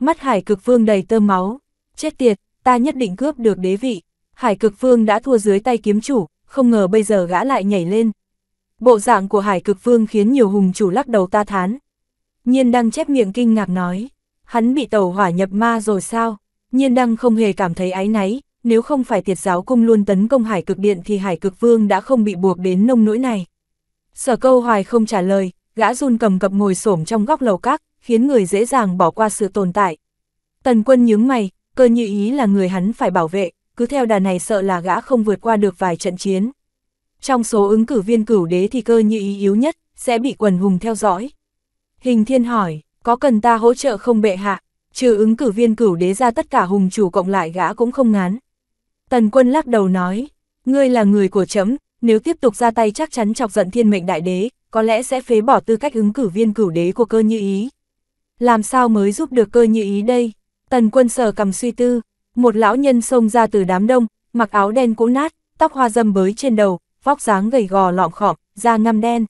Mắt Hải Cực Vương đầy tơm máu. Chết tiệt, ta nhất định cướp được đế vị. Hải Cực Vương đã thua dưới tay kiếm chủ, không ngờ bây giờ gã lại nhảy lên. Bộ dạng của hải cực vương khiến nhiều hùng chủ lắc đầu ta thán. Nhiên đăng chép miệng kinh ngạc nói, hắn bị tàu hỏa nhập ma rồi sao? Nhiên đăng không hề cảm thấy áy náy, nếu không phải tiệt giáo cung luôn tấn công hải cực điện thì hải cực vương đã không bị buộc đến nông nỗi này. Sở câu hoài không trả lời, gã run cầm cập ngồi xổm trong góc lầu các, khiến người dễ dàng bỏ qua sự tồn tại. Tần quân nhướng mày, cơ như ý là người hắn phải bảo vệ, cứ theo đà này sợ là gã không vượt qua được vài trận chiến. Trong số ứng cử viên cửu đế thì cơ như ý yếu nhất, sẽ bị quần hùng theo dõi. Hình thiên hỏi, có cần ta hỗ trợ không bệ hạ, trừ ứng cử viên cửu đế ra tất cả hùng chủ cộng lại gã cũng không ngán. Tần quân lắc đầu nói, ngươi là người của chấm, nếu tiếp tục ra tay chắc chắn chọc giận thiên mệnh đại đế, có lẽ sẽ phế bỏ tư cách ứng cử viên cửu đế của cơ như ý. Làm sao mới giúp được cơ như ý đây? Tần quân sờ cầm suy tư, một lão nhân xông ra từ đám đông, mặc áo đen cũ nát, tóc hoa dâm bới trên đầu, vóc dáng gầy gò lọm khọm, da ngăm đen.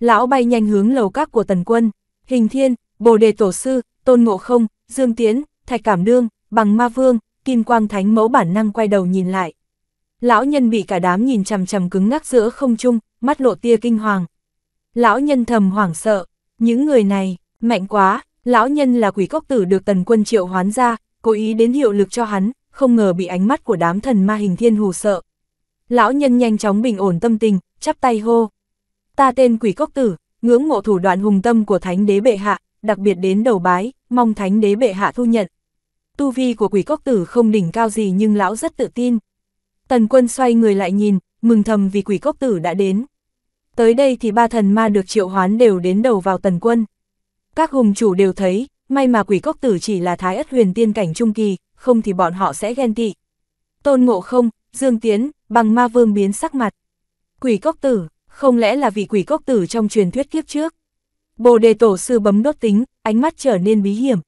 Lão bay nhanh hướng lầu các của tần quân, hình thiên, bồ đề tổ sư, tôn ngộ không, dương tiến, thạch cảm đương, bằng ma vương, kim quang thánh mẫu bản năng quay đầu nhìn lại. Lão nhân bị cả đám nhìn chằm chằm cứng ngắc giữa không trung, mắt lộ tia kinh hoàng. Lão nhân thầm hoảng sợ, những người này, mạnh quá, lão nhân là quỷ cốc tử được tần quân triệu hoán ra, cố ý đến hiệu lực cho hắn, không ngờ bị ánh mắt của đám thần ma hình thiên hù sợ. Lão nhân nhanh chóng bình ổn tâm tình, chắp tay hô. Ta tên quỷ cốc tử, ngưỡng mộ thủ đoạn hùng tâm của thánh đế bệ hạ, đặc biệt đến đầu bái, mong thánh đế bệ hạ thu nhận. Tu vi của quỷ cốc tử không đỉnh cao gì nhưng lão rất tự tin. Tần quân xoay người lại nhìn, mừng thầm vì quỷ cốc tử đã đến. Tới đây thì ba thần ma được triệu hoán đều đến đầu vào tần quân. Các hùng chủ đều thấy, may mà quỷ cốc tử chỉ là thái ất huyền tiên cảnh trung kỳ, không thì bọn họ sẽ ghen tị. Tôn ngộ không, Dương Tiến, bằng ma vương biến sắc mặt. Quỷ cốc tử, không lẽ là vị quỷ cốc tử trong truyền thuyết kiếp trước? Bồ đề tổ sư bấm đốt tính, ánh mắt trở nên bí hiểm.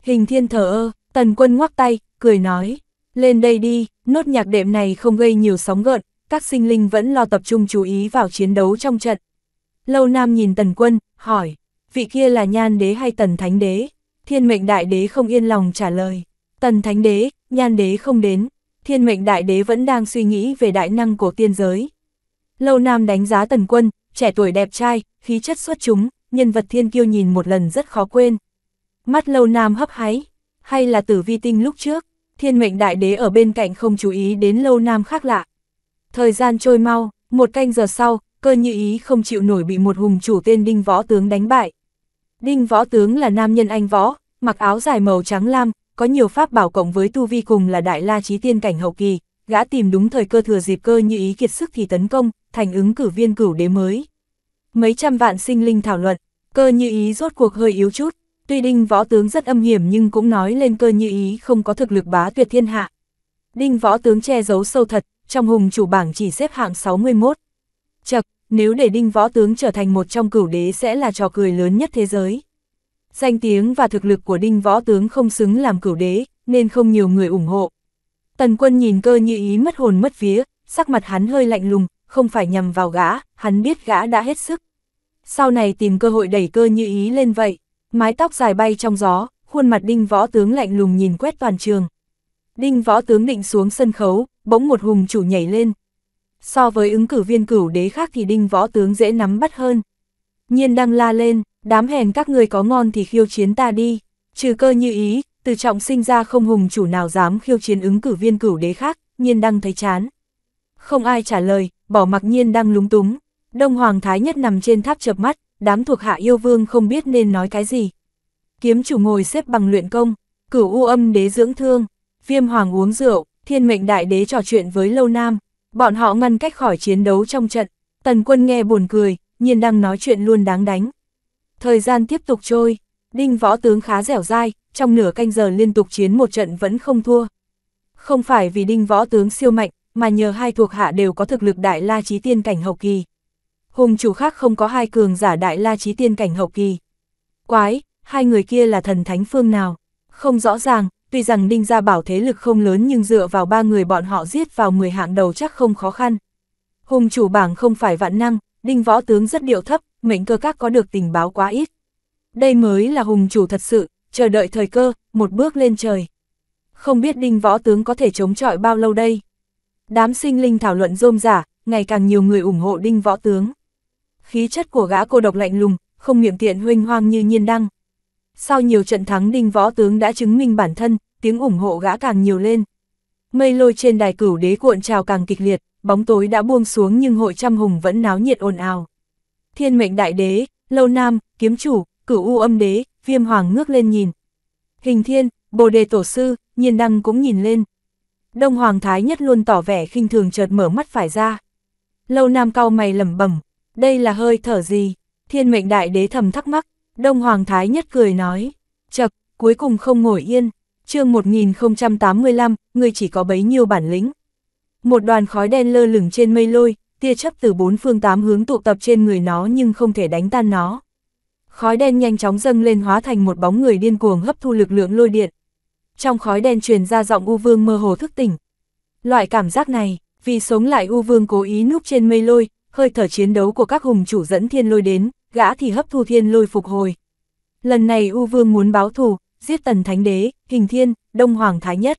Hình thiên thờ ơ, tần quân ngoắc tay, cười nói, lên đây đi, nốt nhạc đệm này không gây nhiều sóng gợn, các sinh linh vẫn lo tập trung chú ý vào chiến đấu trong trận. Lâu Nam nhìn tần quân, hỏi, vị kia là nhan đế hay tần thánh đế? Thiên mệnh đại đế không yên lòng trả lời. Tần thánh đế, nhan đế không đến, thiên mệnh đại đế vẫn đang suy nghĩ về đại năng của tiên giới. Lâu Nam đánh giá tần quân, trẻ tuổi đẹp trai, khí chất xuất chúng, nhân vật thiên kiêu nhìn một lần rất khó quên. Mắt Lâu Nam hấp háy, hay là tử vi tinh lúc trước, thiên mệnh đại đế ở bên cạnh không chú ý đến Lâu Nam khác lạ. Thời gian trôi mau, một canh giờ sau, cơ như ý không chịu nổi bị một hùng chủ tên đinh võ tướng đánh bại. Đinh võ tướng là nam nhân anh võ, mặc áo dài màu trắng lam, có nhiều pháp bảo cộng với tu vi cùng là đại la trí tiên cảnh hậu kỳ, gã tìm đúng thời cơ thừa dịp cơ như ý kiệt sức thì tấn công, thành ứng cử viên cửu đế mới. Mấy trăm vạn sinh linh thảo luận, cơ như ý rốt cuộc hơi yếu chút, tuy đinh võ tướng rất âm hiểm nhưng cũng nói lên cơ như ý không có thực lực bá tuyệt thiên hạ. Đinh võ tướng che giấu sâu thật, trong hùng chủ bảng chỉ xếp hạng 61. Chật, nếu để đinh võ tướng trở thành một trong cửu đế sẽ là trò cười lớn nhất thế giới. Danh tiếng và thực lực của đinh võ tướng không xứng làm cửu đế, nên không nhiều người ủng hộ. Tần quân nhìn cơ như ý mất hồn mất vía, sắc mặt hắn hơi lạnh lùng, không phải nhằm vào gã, hắn biết gã đã hết sức. Sau này tìm cơ hội đẩy cơ như ý lên vậy, mái tóc dài bay trong gió, khuôn mặt đinh võ tướng lạnh lùng nhìn quét toàn trường. Đinh võ tướng định xuống sân khấu, bỗng một hùng chủ nhảy lên, so với ứng cử viên cửu đế khác thì đinh võ tướng dễ nắm bắt hơn. Nhiên đang la lên, đám hèn các người có ngon thì khiêu chiến ta đi, trừ cơ như ý, từ trọng sinh ra không hùng chủ nào dám khiêu chiến ứng cử viên cửu đế khác, nhiên đang thấy chán. Không ai trả lời, bỏ mặc nhiên đang lúng túng, đông hoàng thái nhất nằm trên tháp chập mắt, đám thuộc hạ yêu vương không biết nên nói cái gì. Kiếm chủ ngồi xếp bằng luyện công, cửu u âm đế dưỡng thương, viêm hoàng uống rượu, thiên mệnh đại đế trò chuyện với lâu nam, Bọn họ ngăn cách khỏi chiến đấu trong trận, tần quân nghe buồn cười, nhiên đang nói chuyện luôn đáng đánh. Thời gian tiếp tục trôi, đinh võ tướng khá dẻo dai, trong nửa canh giờ liên tục chiến một trận vẫn không thua. Không phải vì đinh võ tướng siêu mạnh, mà nhờ hai thuộc hạ đều có thực lực đại la trí tiên cảnh hậu kỳ. Hùng chủ khác không có hai cường giả đại la trí tiên cảnh hậu kỳ. Quái, hai người kia là thần thánh phương nào? Không rõ ràng, tuy rằng Đinh Gia Bảo thế lực không lớn nhưng dựa vào ba người bọn họ giết vào 10 hạng đầu chắc không khó khăn. Hùng chủ bảng không phải vạn năng, Đinh Võ Tướng rất điệu thấp, mệnh cơ các có được tình báo quá ít. Đây mới là hùng chủ thật sự, chờ đợi thời cơ, một bước lên trời. Không biết Đinh Võ Tướng có thể chống chọi bao lâu đây. Đám sinh linh thảo luận rôm rả ngày càng nhiều người ủng hộ Đinh Võ Tướng. Khí chất của gã cô độc lạnh lùng, không miệng tiện huynh hoang như nhiên đăng, sau nhiều trận thắng đinh võ tướng đã chứng minh bản thân, tiếng ủng hộ gã càng nhiều lên. Mây lôi trên đài cửu đế cuộn trào càng kịch liệt, bóng tối đã buông xuống nhưng hội trăm hùng vẫn náo nhiệt ồn ào. Thiên mệnh đại đế, lâu nam, kiếm chủ, cửu u âm đế, viêm hoàng ngước lên nhìn. Hình thiên, bồ đề tổ sư, nhiên đăng cũng nhìn lên. Đông hoàng thái nhất luôn tỏ vẻ khinh thường chợt mở mắt phải ra. Lâu nam cao mày lẩm bẩm, đây là hơi thở gì? Thiên mệnh đại đế thầm thắc mắc, Đông Hoàng Thái Nhất cười nói, chật, cuối cùng không ngồi yên, chương 1085, người chỉ có bấy nhiêu bản lĩnh. Một đoàn khói đen lơ lửng trên mây lôi, tia chấp từ bốn phương tám hướng tụ tập trên người nó nhưng không thể đánh tan nó. Khói đen nhanh chóng dâng lên hóa thành một bóng người điên cuồng hấp thu lực lượng lôi điện. Trong khói đen truyền ra giọng U Vương mơ hồ thức tỉnh. Loại cảm giác này, vì sống lại U Vương cố ý núp trên mây lôi, hơi thở chiến đấu của các hùng chủ dẫn thiên lôi đến, gã thì hấp thu thiên lôi phục hồi. Lần này U Vương muốn báo thù, giết Tần Thánh Đế, Hình Thiên, Đông Hoàng Thái Nhất.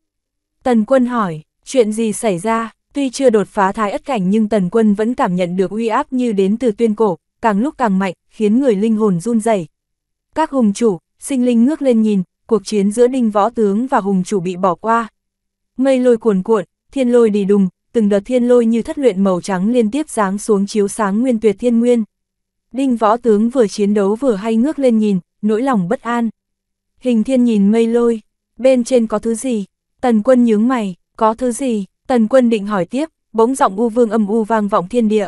Tần Quân hỏi, chuyện gì xảy ra, tuy chưa đột phá thái ất cảnh nhưng Tần Quân vẫn cảm nhận được uy áp như đến từ tuyên cổ, càng lúc càng mạnh, khiến người linh hồn run rẩy. Các hùng chủ, sinh linh ngước lên nhìn, cuộc chiến giữa đinh võ tướng và hùng chủ bị bỏ qua. Mây lôi cuồn cuộn, thiên lôi đi đùng, từng đợt thiên lôi như thất luyện màu trắng liên tiếp giáng xuống chiếu sáng nguyên tuyệt thiên nguyên. Đinh võ tướng vừa chiến đấu vừa hay ngước lên nhìn, nỗi lòng bất an. Hình thiên nhìn mây lôi, bên trên có thứ gì? Tần quân nhướng mày, có thứ gì? Tần quân định hỏi tiếp, bỗng giọng u vương âm u vang vọng thiên địa.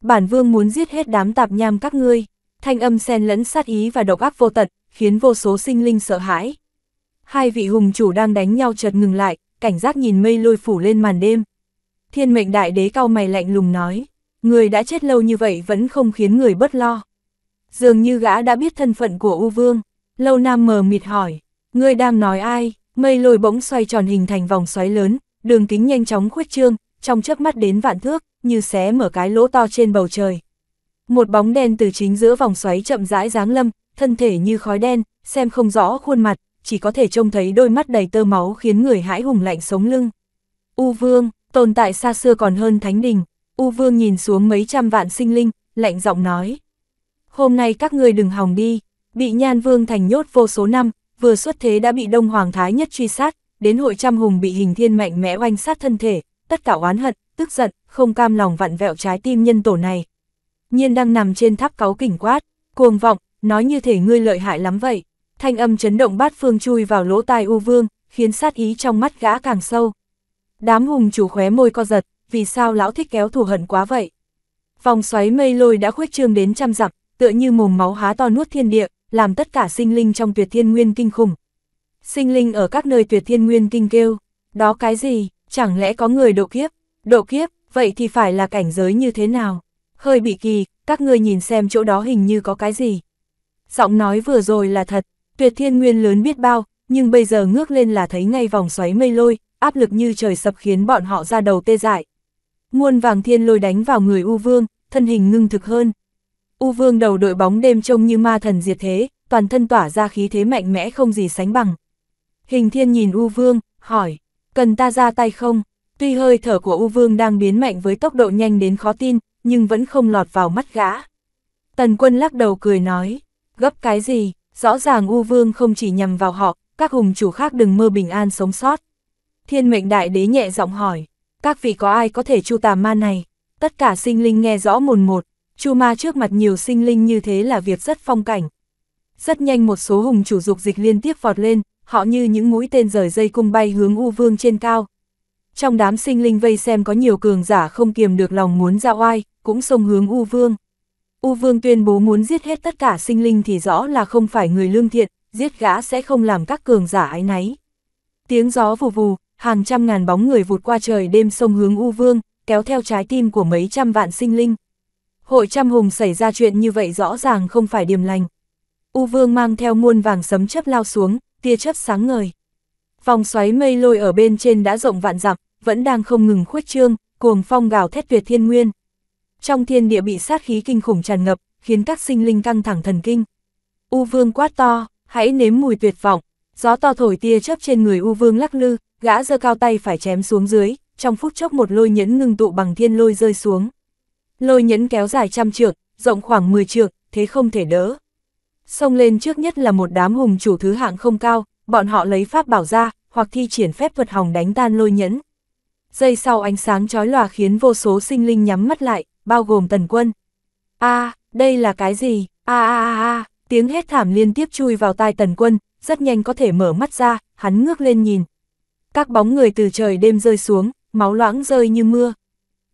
Bản vương muốn giết hết đám tạp nham các ngươi. Thanh âm xen lẫn sát ý và độc ác vô tận, khiến vô số sinh linh sợ hãi. Hai vị hùng chủ đang đánh nhau chợt ngừng lại, cảnh giác nhìn mây lôi phủ lên màn đêm. Thiên mệnh đại đế cao mày lạnh lùng nói. Người đã chết lâu như vậy vẫn không khiến người bất lo. Dường như gã đã biết thân phận của U Vương, Lâu Nam mờ mịt hỏi, người đang nói ai, mây lôi bỗng xoay tròn hình thành vòng xoáy lớn, đường kính nhanh chóng khuếch trương, trong chớp mắt đến vạn thước, như xé mở cái lỗ to trên bầu trời. Một bóng đen từ chính giữa vòng xoáy chậm rãi giáng lâm, thân thể như khói đen, xem không rõ khuôn mặt, chỉ có thể trông thấy đôi mắt đầy tơ máu khiến người hãi hùng lạnh sống lưng. U Vương, tồn tại xa xưa còn hơn Thánh Đình, U Vương nhìn xuống mấy trăm vạn sinh linh, lạnh giọng nói. Hôm nay các người đừng hòng đi, bị Nhan Vương thành nhốt vô số năm, vừa xuất thế đã bị Đông Hoàng Thái Nhất truy sát, đến hội trăm hùng bị hình thiên mạnh mẽ oanh sát thân thể, tất cả oán hận, tức giận, không cam lòng vặn vẹo trái tim nhân tổ này. Nhiên đang nằm trên tháp cáu kỉnh quát, cuồng vọng, nói như thể ngươi lợi hại lắm vậy. Thanh âm chấn động bát phương chui vào lỗ tai U Vương, khiến sát ý trong mắt gã càng sâu. Đám hùng chủ khóe môi co giật, vì sao lão thích kéo thù hận quá vậy? Vòng xoáy mây lôi đã khuếch trương đến trăm dặm, tựa như mồm máu há to nuốt thiên địa, làm tất cả sinh linh trong tuyệt thiên nguyên kinh khủng. Sinh linh ở các nơi tuyệt thiên nguyên kinh kêu, đó cái gì, chẳng lẽ có người độ kiếp? Độ kiếp, vậy thì phải là cảnh giới như thế nào? Hơi bị kỳ, các ngươi nhìn xem chỗ đó hình như có cái gì. Giọng nói vừa rồi là thật, tuyệt thiên nguyên lớn biết bao, nhưng bây giờ ngước lên là thấy ngay vòng xoáy mây lôi, áp lực như trời sập khiến bọn họ ra đầu tê dại. Muôn vàng thiên lôi đánh vào người U Vương, thân hình ngưng thực hơn. U Vương đầu đội bóng đêm trông như ma thần diệt thế, toàn thân tỏa ra khí thế mạnh mẽ không gì sánh bằng. Hình thiên nhìn U Vương, hỏi, cần ta ra tay không? Tuy hơi thở của U Vương đang biến mạnh với tốc độ nhanh đến khó tin, nhưng vẫn không lọt vào mắt gã. Tần quân lắc đầu cười nói, gấp cái gì, rõ ràng U Vương không chỉ nhằm vào họ, các hùng chủ khác đừng mơ bình an sống sót. Thiên mệnh đại đế nhẹ giọng hỏi, các vị có ai có thể chu tà ma này? Tất cả sinh linh nghe rõ mồn một, chu ma trước mặt nhiều sinh linh như thế là việc rất phong cảnh. Rất nhanh một số hùng chủ dục dịch liên tiếp vọt lên, họ như những mũi tên rời dây cung bay hướng U Vương trên cao. Trong đám sinh linh vây xem có nhiều cường giả không kiềm được lòng muốn ra oai, cũng xông hướng U Vương. U Vương tuyên bố muốn giết hết tất cả sinh linh thì rõ là không phải người lương thiện, giết gã sẽ không làm các cường giả ái náy. Tiếng gió vù vù, hàng trăm ngàn bóng người vụt qua trời đêm sông hướng U Vương, kéo theo trái tim của mấy trăm vạn sinh linh. Hội trăm hùng xảy ra chuyện như vậy rõ ràng không phải điềm lành. U Vương mang theo muôn vàng sấm chấp lao xuống, tia chấp sáng ngời. Vòng xoáy mây lôi ở bên trên đã rộng vạn dặm, vẫn đang không ngừng khuếch trương, cuồng phong gào thét tuyệt thiên nguyên. Trong thiên địa bị sát khí kinh khủng tràn ngập, khiến các sinh linh căng thẳng thần kinh. U Vương quát to, hãy nếm mùi tuyệt vọng. Gió to thổi tia chấp trên người U Vương lắc lư, gã giơ cao tay phải chém xuống dưới, trong phút chốc một lôi nhẫn ngưng tụ bằng thiên lôi rơi xuống. Lôi nhẫn kéo dài trăm trượng, rộng khoảng 10 trượng, thế không thể đỡ. Xông lên trước nhất là một đám hùng chủ thứ hạng không cao, bọn họ lấy pháp bảo ra, hoặc thi triển phép thuật hồng đánh tan lôi nhẫn. Giây sau ánh sáng chói lòa khiến vô số sinh linh nhắm mắt lại, bao gồm tần quân. a đây là cái gì? a a a a tiếng hét thảm liên tiếp chui vào tai tần quân, rất nhanh có thể mở mắt ra, hắn ngước lên nhìn, các bóng người từ trời đêm rơi xuống, máu loãng rơi như mưa.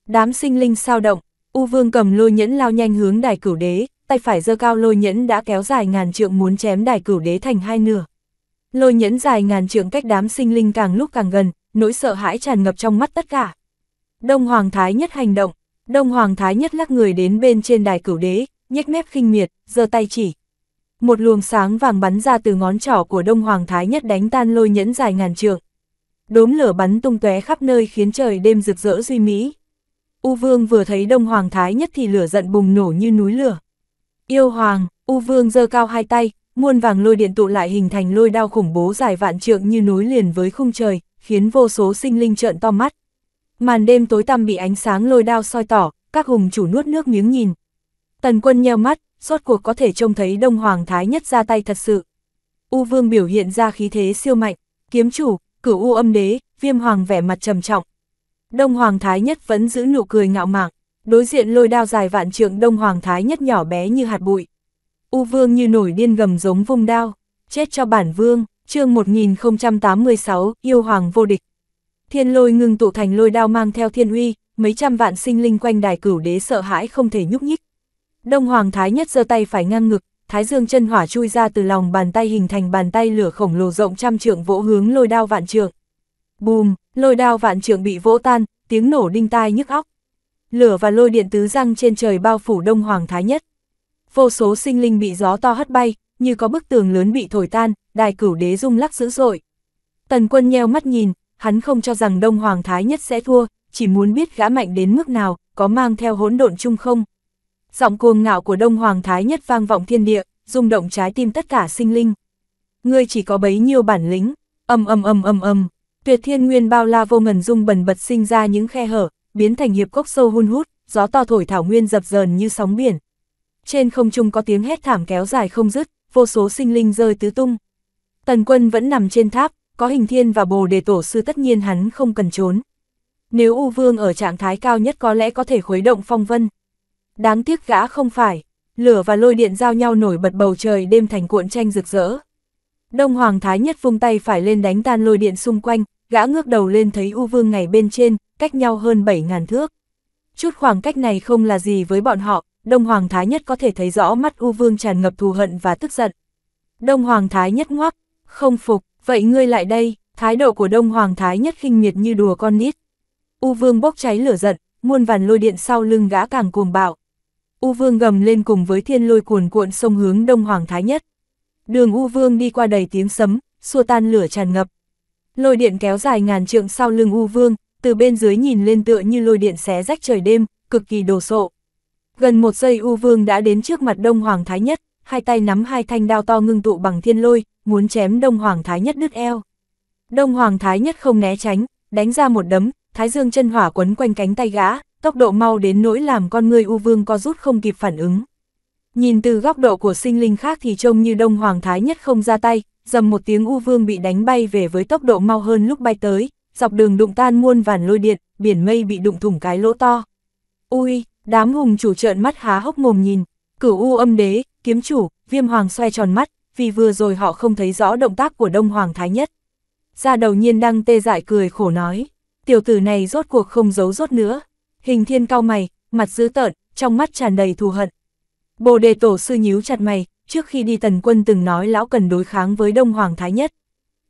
Đám sinh linh sao động, U Vương cầm lôi nhẫn lao nhanh hướng đài cửu đế, tay phải giơ cao lôi nhẫn đã kéo dài ngàn trượng muốn chém đài cửu đế thành hai nửa. Lôi nhẫn dài ngàn trượng cách đám sinh linh càng lúc càng gần, nỗi sợ hãi tràn ngập trong mắt tất cả. Đông Hoàng Thái nhất hành động, Đông Hoàng Thái nhất lắc người đến bên trên đài cửu đế, nhếch mép khinh miệt, giơ tay chỉ. Một luồng sáng vàng bắn ra từ ngón trỏ của Đông Hoàng Thái nhất đánh tan lôi nhẫn dài ngàn trượng, đốm lửa bắn tung tóe khắp nơi khiến trời đêm rực rỡ duy mỹ. U Vương vừa thấy Đông Hoàng Thái nhất thì lửa giận bùng nổ như núi lửa. Yêu Hoàng, U Vương giơ cao hai tay, muôn vàng lôi điện tụ lại hình thành lôi đao khủng bố dài vạn trượng như núi liền với khung trời, khiến vô số sinh linh trợn to mắt. Màn đêm tối tăm bị ánh sáng lôi đao soi tỏ, các hùng chủ nuốt nước miếng nhìn. Tần quân nheo mắt, suốt cuộc có thể trông thấy Đông Hoàng Thái nhất ra tay thật sự. U Vương biểu hiện ra khí thế siêu mạnh, kiếm chủ, cửu u âm đế, viêm hoàng vẻ mặt trầm trọng. Đông hoàng thái nhất vẫn giữ nụ cười ngạo mạn đối diện lôi đao dài vạn trượng đông hoàng thái nhất nhỏ bé như hạt bụi. U vương như nổi điên gầm giống vung đao, chết cho bản vương, chương 1086, yêu hoàng vô địch. Thiên lôi ngưng tụ thành lôi đao mang theo thiên uy, mấy trăm vạn sinh linh quanh đài cửu đế sợ hãi không thể nhúc nhích. Đông hoàng thái nhất giơ tay phải ngang ngực, thái dương chân hỏa chui ra từ lòng bàn tay hình thành bàn tay lửa khổng lồ rộng trăm trượng vỗ hướng lôi đao vạn trượng. Bùm, lôi đao vạn trượng bị vỗ tan, tiếng nổ đinh tai nhức óc. Lửa và lôi điện tứ răng trên trời bao phủ đông hoàng thái nhất. Vô số sinh linh bị gió to hất bay, như có bức tường lớn bị thổi tan, đài cửu đế rung lắc dữ dội. Tần quân nheo mắt nhìn, hắn không cho rằng đông hoàng thái nhất sẽ thua, chỉ muốn biết gã mạnh đến mức nào, có mang theo hỗn độn chung không. Giọng cuồng ngạo của Đông Hoàng Thái Nhất vang vọng thiên địa, rung động trái tim tất cả sinh linh. Ngươi chỉ có bấy nhiêu bản lĩnh, ầm ầm ầm ầm ầm, tuyệt thiên nguyên bao la vô ngần dung bần bật sinh ra những khe hở, biến thành hiệp cốc sâu hun hút, gió to thổi thảo nguyên dập dờn như sóng biển. Trên không trung có tiếng hét thảm kéo dài không dứt, vô số sinh linh rơi tứ tung. Tần quân vẫn nằm trên tháp, có hình thiên và bồ đề tổ sư tất nhiên hắn không cần trốn. Nếu U Vương ở trạng thái cao nhất có lẽ có thể khuấy động phong vân, Đáng tiếc gã không phải, lửa và lôi điện giao nhau nổi bật bầu trời đêm thành cuộn tranh rực rỡ. Đông Hoàng Thái Nhất vung tay phải lên đánh tan lôi điện xung quanh, gã ngước đầu lên thấy U Vương ngày bên trên, cách nhau hơn 7.000 thước. Chút khoảng cách này không là gì với bọn họ, Đông Hoàng Thái Nhất có thể thấy rõ mắt U Vương tràn ngập thù hận và tức giận. Đông Hoàng Thái Nhất ngoắc, không phục, vậy ngươi lại đây, thái độ của Đông Hoàng Thái Nhất khinh miệt như đùa con nít. U Vương bốc cháy lửa giận, muôn vàn lôi điện sau lưng gã càng cuồng bạo. U Vương gầm lên cùng với thiên lôi cuồn cuộn sông hướng Đông Hoàng Thái Nhất. Đường U Vương đi qua đầy tiếng sấm, xua tan lửa tràn ngập. Lôi điện kéo dài ngàn trượng sau lưng U Vương, từ bên dưới nhìn lên tựa như lôi điện xé rách trời đêm, cực kỳ đồ sộ. Gần một giây U Vương đã đến trước mặt Đông Hoàng Thái Nhất, hai tay nắm hai thanh đao to ngưng tụ bằng thiên lôi, muốn chém Đông Hoàng Thái Nhất đứt eo. Đông Hoàng Thái Nhất không né tránh, đánh ra một đấm, Thái Dương chân hỏa quấn quanh cánh tay gã, tốc độ mau đến nỗi làm con người U Vương co rút không kịp phản ứng. Nhìn từ góc độ của sinh linh khác thì trông như Đông Hoàng Thái nhất không ra tay, dầm một tiếng U Vương bị đánh bay về với tốc độ mau hơn lúc bay tới, dọc đường đụng tan muôn vàn lôi điện, biển mây bị đụng thủng cái lỗ to. Ui, đám hùng chủ trợn mắt há hốc mồm nhìn, cửu U âm đế, kiếm chủ, viêm hoàng xoay tròn mắt, vì vừa rồi họ không thấy rõ động tác của Đông Hoàng Thái nhất. Ra đầu nhiên đang tê dại cười khổ nói, tiểu tử này rốt cuộc không giấu rốt nữa, hình thiên cao mày, mặt dữ tợn, trong mắt tràn đầy thù hận. Bồ đề tổ sư nhíu chặt mày, trước khi đi tần quân từng nói lão cần đối kháng với Đông Hoàng Thái Nhất.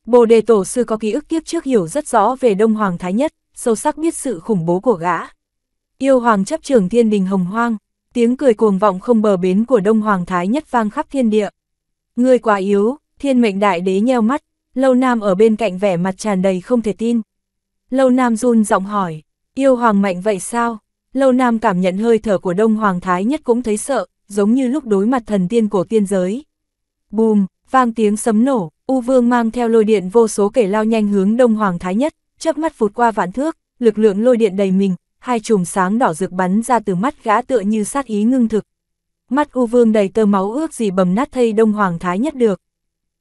Bồ đề tổ sư có ký ức kiếp trước hiểu rất rõ về Đông Hoàng Thái Nhất, sâu sắc biết sự khủng bố của gã. Yêu hoàng chấp trường thiên đình hồng hoang, tiếng cười cuồng vọng không bờ bến của Đông Hoàng Thái Nhất vang khắp thiên địa. Người quá yếu, thiên mệnh đại đế nheo mắt, lâu nam ở bên cạnh vẻ mặt tràn đầy không thể tin. Lâu nam run giọng hỏi, Yêu hoàng mạnh vậy sao? Lâu Nam cảm nhận hơi thở của Đông Hoàng Thái nhất cũng thấy sợ, giống như lúc đối mặt thần tiên cổ tiên giới. Bùm, vang tiếng sấm nổ, U Vương mang theo lôi điện vô số kể lao nhanh hướng Đông Hoàng Thái nhất, chớp mắt vụt qua vạn thước, lực lượng lôi điện đầy mình, hai chùm sáng đỏ rực bắn ra từ mắt gã tựa như sát ý ngưng thực. Mắt U Vương đầy tơ máu ước gì bầm nát thây Đông Hoàng Thái nhất được.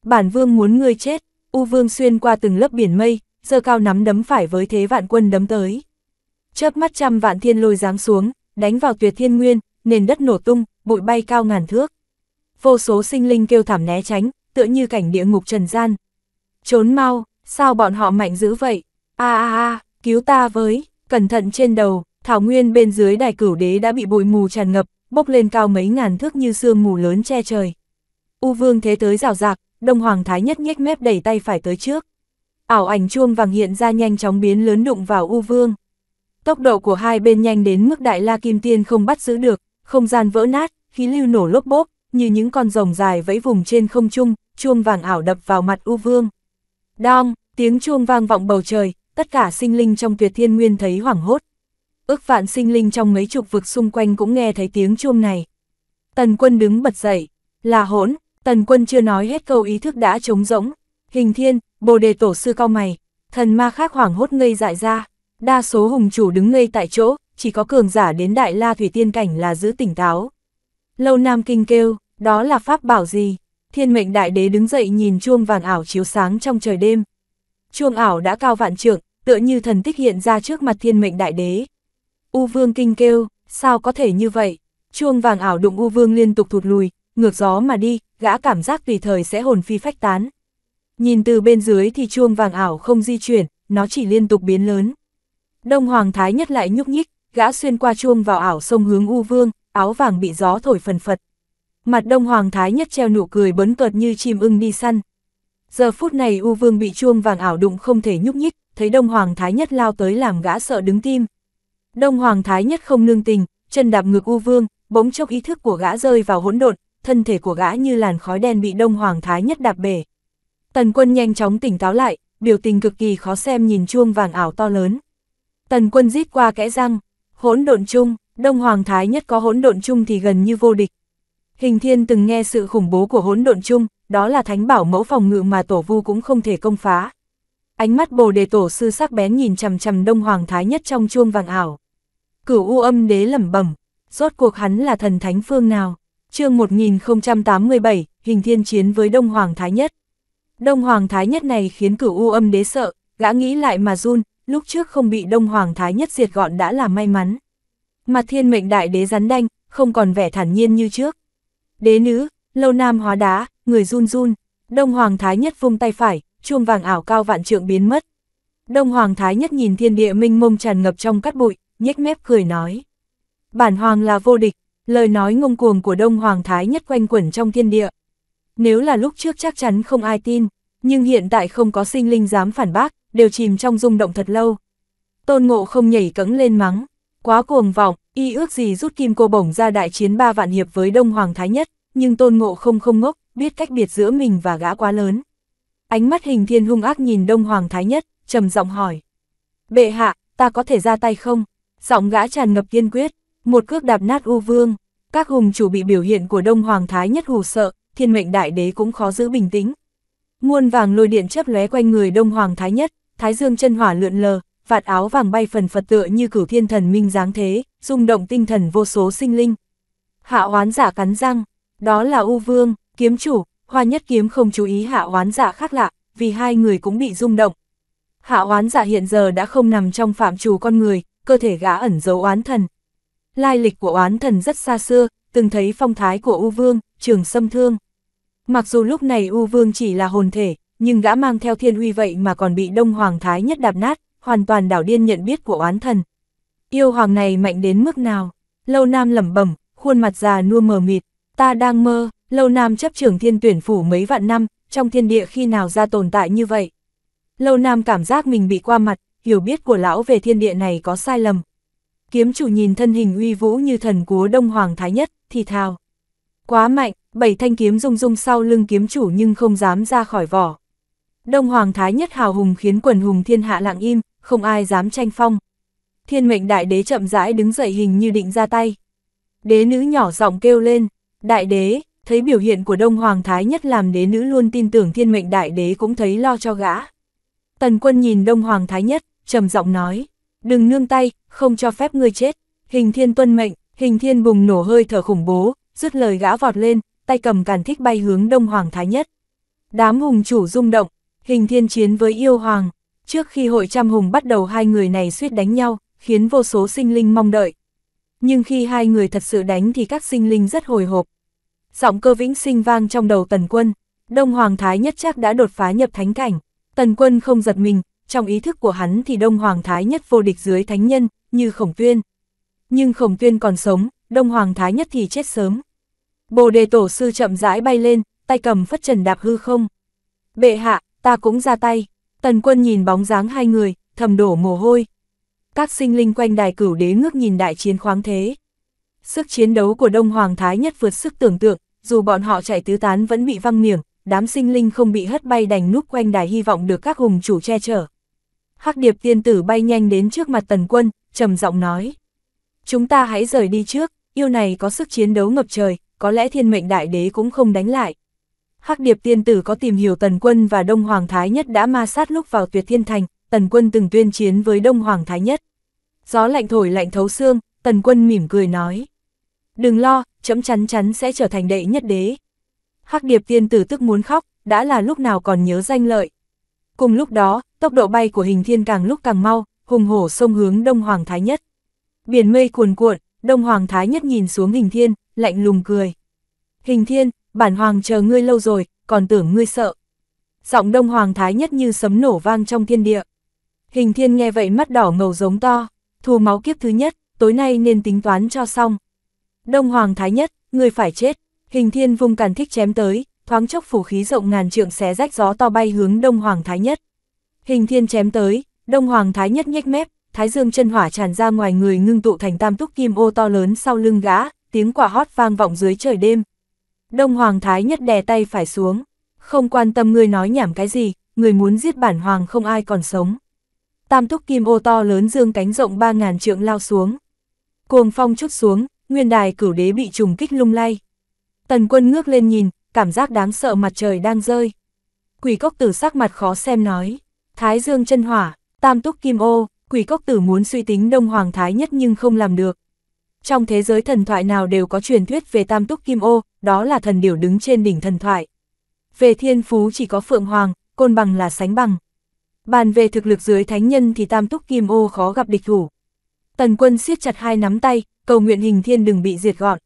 Bản Vương muốn ngươi chết, U Vương xuyên qua từng lớp biển mây, giơ cao nắm đấm phải với thế vạn quân đấm tới chớp mắt trăm vạn thiên lôi giáng xuống, đánh vào tuyệt thiên nguyên, nền đất nổ tung, bụi bay cao ngàn thước. Vô số sinh linh kêu thảm né tránh, tựa như cảnh địa ngục trần gian. Trốn mau, sao bọn họ mạnh dữ vậy? A a a, cứu ta với, cẩn thận trên đầu, thảo nguyên bên dưới đài cửu đế đã bị bụi mù tràn ngập, bốc lên cao mấy ngàn thước như sương mù lớn che trời. U vương thế tới rào rạc, đông hoàng thái nhất nhếch mép đẩy tay phải tới trước. Ảo ảnh chuông vàng hiện ra nhanh chóng biến lớn đụng vào U vương. Tốc độ của hai bên nhanh đến mức đại la kim tiên không bắt giữ được, không gian vỡ nát, khí lưu nổ lốp bốp, như những con rồng dài vẫy vùng trên không trung, chuông vàng ảo đập vào mặt U Vương. Đong, tiếng chuông vang vọng bầu trời, tất cả sinh linh trong tuyệt thiên nguyên thấy hoảng hốt. Ước vạn sinh linh trong mấy chục vực xung quanh cũng nghe thấy tiếng chuông này. Tần quân đứng bật dậy, là hỗn, tần quân chưa nói hết câu ý thức đã trống rỗng. Hình thiên, bồ đề tổ sư cao mày, thần ma khác hoảng hốt ngây dại ra. Đa số hùng chủ đứng ngây tại chỗ, chỉ có cường giả đến đại la thủy tiên cảnh là giữ tỉnh táo. Lâu Nam Kinh kêu, đó là pháp bảo gì? Thiên mệnh đại đế đứng dậy nhìn chuông vàng ảo chiếu sáng trong trời đêm. Chuông ảo đã cao vạn trượng, tựa như thần tích hiện ra trước mặt thiên mệnh đại đế. U vương kinh kêu, sao có thể như vậy? Chuông vàng ảo đụng U vương liên tục thụt lùi, ngược gió mà đi, gã cảm giác tùy thời sẽ hồn phi phách tán. Nhìn từ bên dưới thì chuông vàng ảo không di chuyển, nó chỉ liên tục biến lớn. Đông Hoàng Thái Nhất lại nhúc nhích, gã xuyên qua chuông vào ảo sông hướng U Vương, áo vàng bị gió thổi phần phật. Mặt Đông Hoàng Thái Nhất treo nụ cười bấn cợt như chim ưng đi săn. Giờ phút này U Vương bị chuông vàng ảo đụng không thể nhúc nhích, thấy Đông Hoàng Thái Nhất lao tới làm gã sợ đứng tim. Đông Hoàng Thái Nhất không nương tình, chân đạp ngược U Vương, bỗng chốc ý thức của gã rơi vào hỗn độn, thân thể của gã như làn khói đen bị Đông Hoàng Thái Nhất đạp bể. Tần quân nhanh chóng tỉnh táo lại, biểu tình cực kỳ khó xem nhìn chuông vàng ảo to lớn. Tần quân rít qua kẽ răng, hỗn độn chung, Đông Hoàng Thái nhất có hỗn độn chung thì gần như vô địch. Hình thiên từng nghe sự khủng bố của hỗn độn chung, đó là thánh bảo mẫu phòng ngự mà tổ vu cũng không thể công phá. Ánh mắt bồ đề tổ sư sắc bén nhìn chằm chằm Đông Hoàng Thái nhất trong chuông vàng ảo. Cửu u âm đế lẩm bẩm, rốt cuộc hắn là thần thánh phương nào? chương 1087, hình thiên chiến với Đông Hoàng Thái Nhất. Đông Hoàng Thái Nhất này khiến cửu u âm đế sợ, gã nghĩ lại mà run, lúc trước không bị Đông Hoàng Thái Nhất diệt gọn đã là may mắn. Mà thiên mệnh đại đế rắn đanh, không còn vẻ thản nhiên như trước. Đế nữ, lâu nam hóa đá, người run run, Đông Hoàng Thái Nhất vung tay phải, chuông vàng ảo cao vạn trượng biến mất. Đông Hoàng Thái Nhất nhìn thiên địa minh mông tràn ngập trong cát bụi, nhếch mép cười nói. Bản Hoàng là vô địch, lời nói ngông cuồng của Đông Hoàng Thái Nhất quanh quẩn trong thiên địa. Nếu là lúc trước chắc chắn không ai tin, nhưng hiện tại không có sinh linh dám phản bác, đều chìm trong rung động thật lâu. Tôn ngộ không nhảy cẫng lên mắng, quá cuồng vọng, y ước gì rút kim cô bổng ra đại chiến ba vạn hiệp với Đông Hoàng Thái Nhất, nhưng tôn ngộ không không ngốc, biết cách biệt giữa mình và gã quá lớn. Ánh mắt hình thiên hung ác nhìn Đông Hoàng Thái Nhất, trầm giọng hỏi. Bệ hạ, ta có thể ra tay không? Giọng gã tràn ngập kiên quyết, một cước đạp nát u vương. Các hùng chủ bị biểu hiện của Đông Hoàng Thái Nhất hù sợ, thiên mệnh đại đế cũng khó giữ bình tĩnh. Muôn vàng lôi điện chấp lóe quanh người Đông Hoàng Thái Nhất, thái dương chân hỏa lượn lờ, vạt áo vàng bay phần phật tựa như cửu thiên thần minh dáng thế, rung động tinh thần vô số sinh linh. Hạ oán giả cắn răng, đó là U Vương, kiếm chủ, hoa nhất kiếm không chú ý hạ oán giả khác lạ, vì hai người cũng bị rung động. Hạ oán giả hiện giờ đã không nằm trong phạm trù con người, cơ thể gã ẩn dấu oán thần. Lai lịch của oán thần rất xa xưa, từng thấy phong thái của U Vương, trường xâm thương. Mặc dù lúc này U Vương chỉ là hồn thể, nhưng gã mang theo thiên huy vậy mà còn bị Đông Hoàng Thái nhất đạp nát, hoàn toàn đảo điên nhận biết của oán thần. Yêu hoàng này mạnh đến mức nào? Lâu Nam lẩm bẩm, khuôn mặt già nua mờ mịt, ta đang mơ, Lâu Nam chấp trưởng thiên tuyển phủ mấy vạn năm, trong thiên địa khi nào ra tồn tại như vậy? Lâu Nam cảm giác mình bị qua mặt, hiểu biết của lão về thiên địa này có sai lầm. Kiếm chủ nhìn thân hình uy vũ như thần cúa Đông Hoàng Thái Nhất, thì thào. Quá mạnh, bảy thanh kiếm rung rung sau lưng kiếm chủ nhưng không dám ra khỏi vỏ. Đông Hoàng Thái Nhất hào hùng khiến quần hùng thiên hạ lặng im, không ai dám tranh phong. Thiên mệnh đại đế chậm rãi đứng dậy hình như định ra tay. Đế nữ nhỏ giọng kêu lên, đại đế, thấy biểu hiện của Đông Hoàng Thái Nhất làm đế nữ luôn tin tưởng thiên mệnh đại đế cũng thấy lo cho gã. Tần quân nhìn Đông Hoàng Thái Nhất, trầm giọng nói, đừng nương tay, không cho phép ngươi chết. Hình thiên tuân mệnh, hình thiên bùng nổ hơi thở khủng bố, rút lời gã vọt lên, tay cầm càn thích bay hướng Đông Hoàng Thái Nhất. Đám hùng chủ rung động, hình thiên chiến với yêu hoàng. Trước khi hội trăm hùng bắt đầu hai người này suýt đánh nhau, khiến vô số sinh linh mong đợi. Nhưng khi hai người thật sự đánh thì các sinh linh rất hồi hộp. Giọng cơ vĩnh sinh vang trong đầu tần quân, Đông Hoàng Thái Nhất chắc đã đột phá nhập thánh cảnh. Tần quân không giật mình, trong ý thức của hắn thì Đông Hoàng Thái Nhất vô địch dưới thánh nhân, như khổng tuyên. Nhưng khổng tuyên còn sống, Đông Hoàng Thái Nhất thì chết sớm. Bồ đề tổ sư chậm rãi bay lên, tay cầm phất trần đạp hư không. Bệ hạ, ta cũng ra tay. Tần quân nhìn bóng dáng hai người, thầm đổ mồ hôi. Các sinh linh quanh đài cửu đế ngước nhìn đại chiến khoáng thế. Sức chiến đấu của Đông Hoàng Thái nhất vượt sức tưởng tượng, dù bọn họ chạy tứ tán vẫn bị văng miệng, đám sinh linh không bị hất bay đành núp quanh đài hy vọng được các hùng chủ che chở. Hắc điệp tiên tử bay nhanh đến trước mặt tần quân, trầm giọng nói. Chúng ta hãy rời đi trước, yêu này có sức chiến đấu ngập trời, có lẽ thiên mệnh đại đế cũng không đánh lại. Hắc điệp tiên tử có tìm hiểu Tần Quân và Đông Hoàng Thái Nhất đã ma sát lúc vào tuyệt thiên thành, Tần Quân từng tuyên chiến với Đông Hoàng Thái Nhất. Gió lạnh thổi lạnh thấu xương, Tần Quân mỉm cười nói. Đừng lo, chấm chắn chắn sẽ trở thành đệ nhất đế. Hắc điệp tiên tử tức muốn khóc, đã là lúc nào còn nhớ danh lợi. Cùng lúc đó, tốc độ bay của hình thiên càng lúc càng mau, hùng hổ sông hướng Đông Hoàng Thái Nhất. Biển mây cuồn cuộn, Đông Hoàng Thái Nhất nhìn xuống hình thiên, lạnh lùng cười. Hình thiên, bản hoàng chờ ngươi lâu rồi, còn tưởng ngươi sợ. Giọng đông hoàng thái nhất như sấm nổ vang trong thiên địa. Hình thiên nghe vậy mắt đỏ ngầu giống to, thù máu kiếp thứ nhất, tối nay nên tính toán cho xong. Đông hoàng thái nhất, ngươi phải chết, hình thiên vung càn thích chém tới, thoáng chốc phủ khí rộng ngàn trượng xé rách gió to bay hướng đông hoàng thái nhất. Hình thiên chém tới, đông hoàng thái nhất nhếch mép, thái dương chân hỏa tràn ra ngoài người ngưng tụ thành tam túc kim ô to lớn sau lưng gã, tiếng quả hót vang vọng dưới trời đêm, Đông Hoàng Thái nhất đè tay phải xuống, không quan tâm ngươi nói nhảm cái gì, người muốn giết bản hoàng không ai còn sống. Tam túc kim ô to lớn dương cánh rộng 3.000 trượng lao xuống. Cuồng phong chút xuống, nguyên đài cửu đế bị trùng kích lung lay. Tần quân ngước lên nhìn, cảm giác đáng sợ mặt trời đang rơi. Quỷ cốc tử sắc mặt khó xem nói, thái dương chân hỏa, tam túc kim ô, quỷ cốc tử muốn suy tính đông hoàng thái nhất nhưng không làm được trong thế giới thần thoại nào đều có truyền thuyết về tam túc kim ô, đó là thần điểu đứng trên đỉnh thần thoại. Về thiên phú chỉ có phượng hoàng, côn bằng là sánh bằng. Bàn về thực lực dưới thánh nhân thì tam túc kim ô khó gặp địch thủ. Tần quân siết chặt hai nắm tay, cầu nguyện hình thiên đừng bị diệt gọn.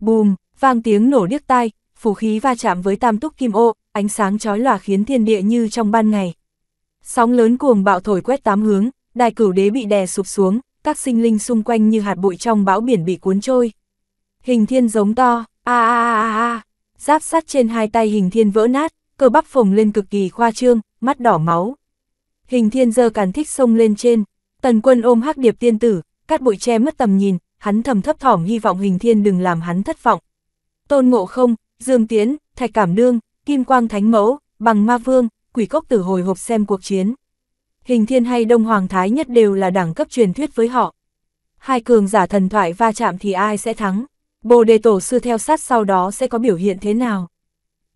Bùm, vang tiếng nổ điếc tai, phù khí va chạm với tam túc kim ô, ánh sáng chói lòa khiến thiên địa như trong ban ngày. Sóng lớn cuồng bạo thổi quét tám hướng, đài cửu đế bị đè sụp xuống, các sinh linh xung quanh như hạt bụi trong bão biển bị cuốn trôi. Hình thiên giống to, a a a a, a giáp sắt trên hai tay hình thiên vỡ nát, cơ bắp phồng lên cực kỳ khoa trương, mắt đỏ máu. Hình thiên giơ càn thích sông lên trên, tần quân ôm hắc điệp tiên tử, cắt bụi che mất tầm nhìn, hắn thầm thấp thỏm hy vọng hình thiên đừng làm hắn thất vọng. Tôn ngộ không, Dương Tiến, Thạch Cảm Nương, Kim Quang Thánh Mẫu, Bằng Ma Vương, Quỷ Cốc Tử hồi hộp xem cuộc chiến hình thiên hay đông hoàng thái nhất đều là đẳng cấp truyền thuyết với họ. Hai cường giả thần thoại va chạm thì ai sẽ thắng, bồ đề tổ sư theo sát sau đó sẽ có biểu hiện thế nào.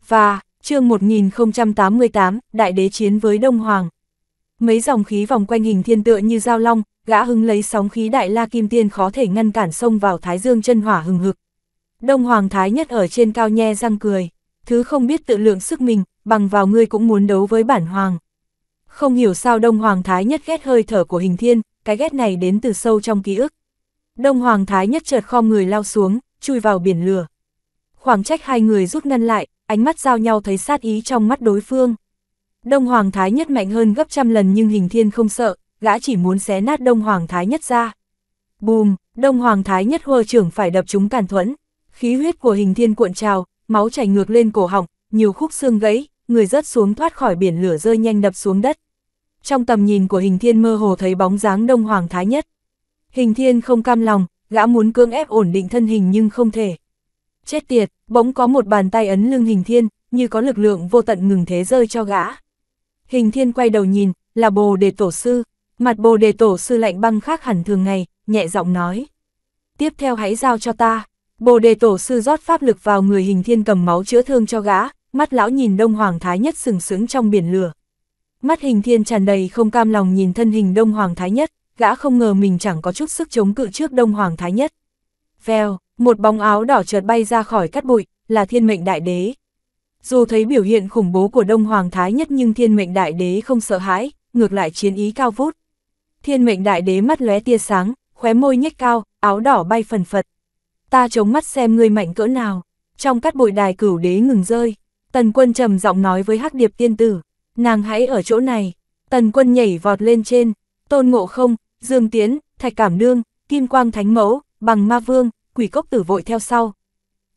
Và, chương 1088, đại đế chiến với đông hoàng. Mấy dòng khí vòng quanh hình thiên tựa như dao long, gã hưng lấy sóng khí đại la kim tiên khó thể ngăn cản sông vào thái dương chân hỏa hừng hực. Đông hoàng thái nhất ở trên cao nhe răng cười, thứ không biết tự lượng sức mình, bằng vào ngươi cũng muốn đấu với bản hoàng. Không hiểu sao Đông Hoàng Thái Nhất ghét hơi thở của hình thiên, cái ghét này đến từ sâu trong ký ức. Đông Hoàng Thái Nhất chợt khom người lao xuống, chui vào biển lửa. Khoảng trách hai người rút ngăn lại, ánh mắt giao nhau thấy sát ý trong mắt đối phương. Đông Hoàng Thái Nhất mạnh hơn gấp trăm lần nhưng hình thiên không sợ, gã chỉ muốn xé nát Đông Hoàng Thái Nhất ra. Bùm, Đông Hoàng Thái Nhất hơ trưởng phải đập chúng cản thuẫn. Khí huyết của hình thiên cuộn trào, máu chảy ngược lên cổ họng, nhiều khúc xương gãy, người rớt xuống thoát khỏi biển lửa rơi nhanh đập xuống đất. Trong tầm nhìn của hình thiên mơ hồ thấy bóng dáng đông hoàng thái nhất. Hình thiên không cam lòng, gã muốn cưỡng ép ổn định thân hình nhưng không thể. Chết tiệt, bỗng có một bàn tay ấn lưng hình thiên, như có lực lượng vô tận ngừng thế rơi cho gã. Hình thiên quay đầu nhìn, là bồ đề tổ sư, mặt bồ đề tổ sư lạnh băng khác hẳn thường ngày, nhẹ giọng nói. Tiếp theo hãy giao cho ta, bồ đề tổ sư rót pháp lực vào người hình thiên cầm máu chữa thương cho gã, mắt lão nhìn đông hoàng thái nhất sừng sững trong biển lửa. Mắt hình thiên tràn đầy không cam lòng nhìn thân hình đông hoàng thái nhất, gã không ngờ mình chẳng có chút sức chống cự trước đông hoàng thái nhất. Vèo, một bóng áo đỏ chợt bay ra khỏi cát bụi, là thiên mệnh đại đế. Dù thấy biểu hiện khủng bố của đông hoàng thái nhất nhưng thiên mệnh đại đế không sợ hãi, ngược lại chiến ý cao vút. Thiên mệnh đại đế mắt lóe tia sáng, khóe môi nhếch cao, áo đỏ bay phần phật. Ta chống mắt xem ngươi mạnh cỡ nào. Trong cát bụi đài cửu đế ngừng rơi, Tần quân trầm giọng nói với hắc điệp tiên tử, nàng hãy ở chỗ này. Tần quân nhảy vọt lên trên, tôn ngộ không, dương tiến, thạch cảm nương, kim quang thánh mẫu, bằng ma vương, quỷ cốc tử vội theo sau.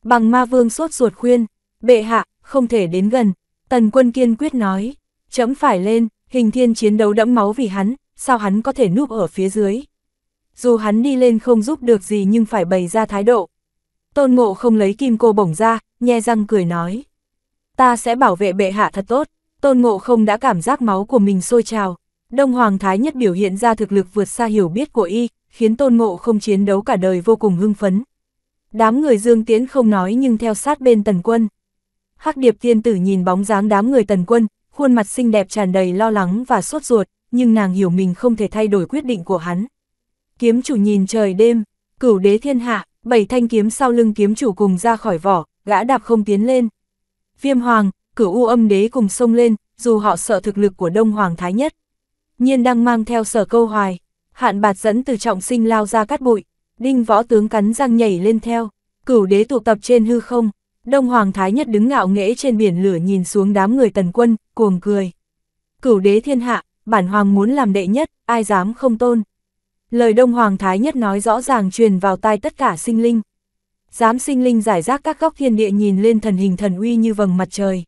Bằng ma vương sốt ruột khuyên, bệ hạ, không thể đến gần. Tần quân kiên quyết nói, chấm phải lên, hình thiên chiến đấu đẫm máu vì hắn, sao hắn có thể núp ở phía dưới. Dù hắn đi lên không giúp được gì nhưng phải bày ra thái độ. Tôn ngộ không lấy kim cô bổng ra, nhe răng cười nói ta sẽ bảo vệ bệ hạ thật tốt. Tôn Ngộ không đã cảm giác máu của mình sôi trào. Đông Hoàng Thái Nhất biểu hiện ra thực lực vượt xa hiểu biết của y, khiến Tôn Ngộ không chiến đấu cả đời vô cùng hưng phấn. Đám người Dương Tiễn không nói nhưng theo sát bên Tần Quân. Hắc Điệp Tiên Tử nhìn bóng dáng đám người Tần Quân, khuôn mặt xinh đẹp tràn đầy lo lắng và sốt ruột, nhưng nàng hiểu mình không thể thay đổi quyết định của hắn. Kiếm chủ nhìn trời đêm, cửu đế thiên hạ, bảy thanh kiếm sau lưng kiếm chủ cùng ra khỏi vỏ, gã đạp không tiến lên, viêm hoàng, cửu u âm đế cùng xông lên, dù họ sợ thực lực của đông hoàng thái nhất. Nhiên đang mang theo sở câu hoài, hạn bạt dẫn từ trọng sinh lao ra cắt bụi, đinh võ tướng cắn răng nhảy lên theo, cửu đế tụ tập trên hư không, đông hoàng thái nhất đứng ngạo nghễ trên biển lửa nhìn xuống đám người tần quân, cuồng cười. Cửu đế thiên hạ, bản hoàng muốn làm đệ nhất, ai dám không tôn. Lời đông hoàng thái nhất nói rõ ràng truyền vào tai tất cả sinh linh dám sinh linh giải rác các góc thiên địa nhìn lên thần hình thần uy như vầng mặt trời.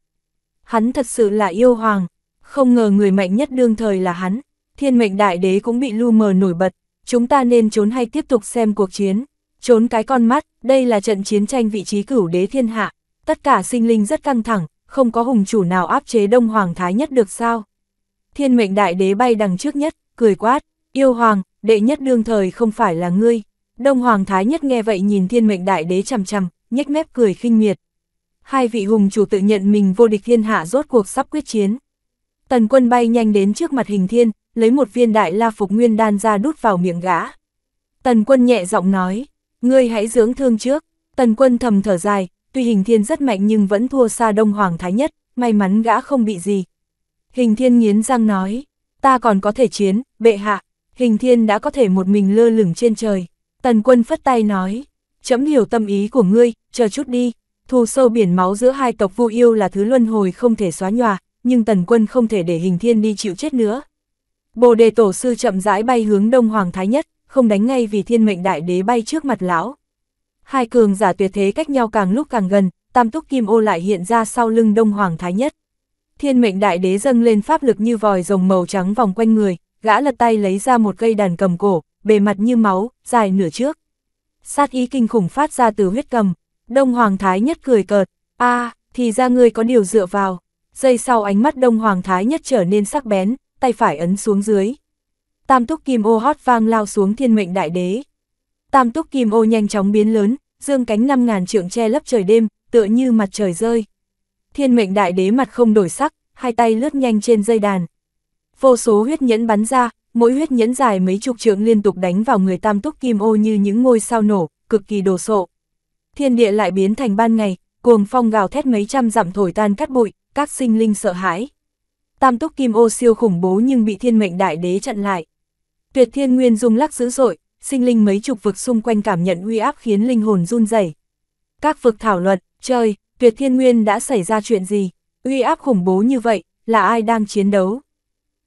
Hắn thật sự là yêu hoàng, không ngờ người mạnh nhất đương thời là hắn, thiên mệnh đại đế cũng bị lu mờ nổi bật, chúng ta nên trốn hay tiếp tục xem cuộc chiến. Trốn cái con mắt, đây là trận chiến tranh vị trí cửu đế thiên hạ, tất cả sinh linh rất căng thẳng, không có hùng chủ nào áp chế Đông Hoàng Thái nhất được sao. Thiên mệnh đại đế bay đằng trước nhất, cười quát, yêu hoàng, đệ nhất đương thời không phải là ngươi, Đông Hoàng Thái Nhất nghe vậy nhìn thiên mệnh đại đế chằm chằm, nhếch mép cười khinh miệt. Hai vị hùng chủ tự nhận mình vô địch thiên hạ rốt cuộc sắp quyết chiến. Tần quân bay nhanh đến trước mặt hình thiên, lấy một viên đại la phục nguyên đan ra đút vào miệng gã. Tần quân nhẹ giọng nói, ngươi hãy dưỡng thương trước. Tần quân thầm thở dài, tuy hình thiên rất mạnh nhưng vẫn thua xa Đông Hoàng Thái Nhất, may mắn gã không bị gì. Hình thiên nghiến răng nói, ta còn có thể chiến, bệ hạ. Hình thiên đã có thể một mình lơ lửng trên trời. Tần quân phất tay nói, chấm hiểu tâm ý của ngươi, chờ chút đi, thù sâu biển máu giữa hai tộc vu yêu là thứ luân hồi không thể xóa nhòa, nhưng tần quân không thể để hình thiên đi chịu chết nữa. Bồ đề tổ sư chậm rãi bay hướng đông hoàng thái nhất, không đánh ngay vì thiên mệnh đại đế bay trước mặt lão. Hai cường giả tuyệt thế cách nhau càng lúc càng gần, tam túc kim ô lại hiện ra sau lưng đông hoàng thái nhất. Thiên mệnh đại đế dâng lên pháp lực như vòi rồng màu trắng vòng quanh người, gã lật tay lấy ra một cây đàn cầm cổ, bề mặt như máu, dài nửa trước. Sát ý kinh khủng phát ra từ huyết cầm, Đông Hoàng Thái Nhất cười cợt, a à, thì ra ngươi có điều dựa vào. Giây sau ánh mắt Đông Hoàng Thái Nhất trở nên sắc bén, tay phải ấn xuống dưới. Tam túc kim ô hót vang lao xuống thiên mệnh đại đế. Tam túc kim ô nhanh chóng biến lớn, dương cánh năm ngàn trượng che lấp trời đêm, tựa như mặt trời rơi. Thiên mệnh đại đế mặt không đổi sắc, hai tay lướt nhanh trên dây đàn. Vô số huyết nhẫn bắn ra, Mỗi huyết nhẫn dài mấy chục trượng liên tục đánh vào người tam túc kim ô như những ngôi sao nổ, cực kỳ đồ sộ. Thiên địa lại biến thành ban ngày, cuồng phong gào thét mấy trăm dặm thổi tan cát bụi, các sinh linh sợ hãi. Tam túc kim ô siêu khủng bố nhưng bị thiên mệnh đại đế chặn lại. Tuyệt thiên nguyên rung lắc dữ dội, sinh linh mấy chục vực xung quanh cảm nhận uy áp khiến linh hồn run rẩy. Các vực thảo luận, trời, tuyệt thiên nguyên đã xảy ra chuyện gì? Uy áp khủng bố như vậy, là ai đang chiến đấu?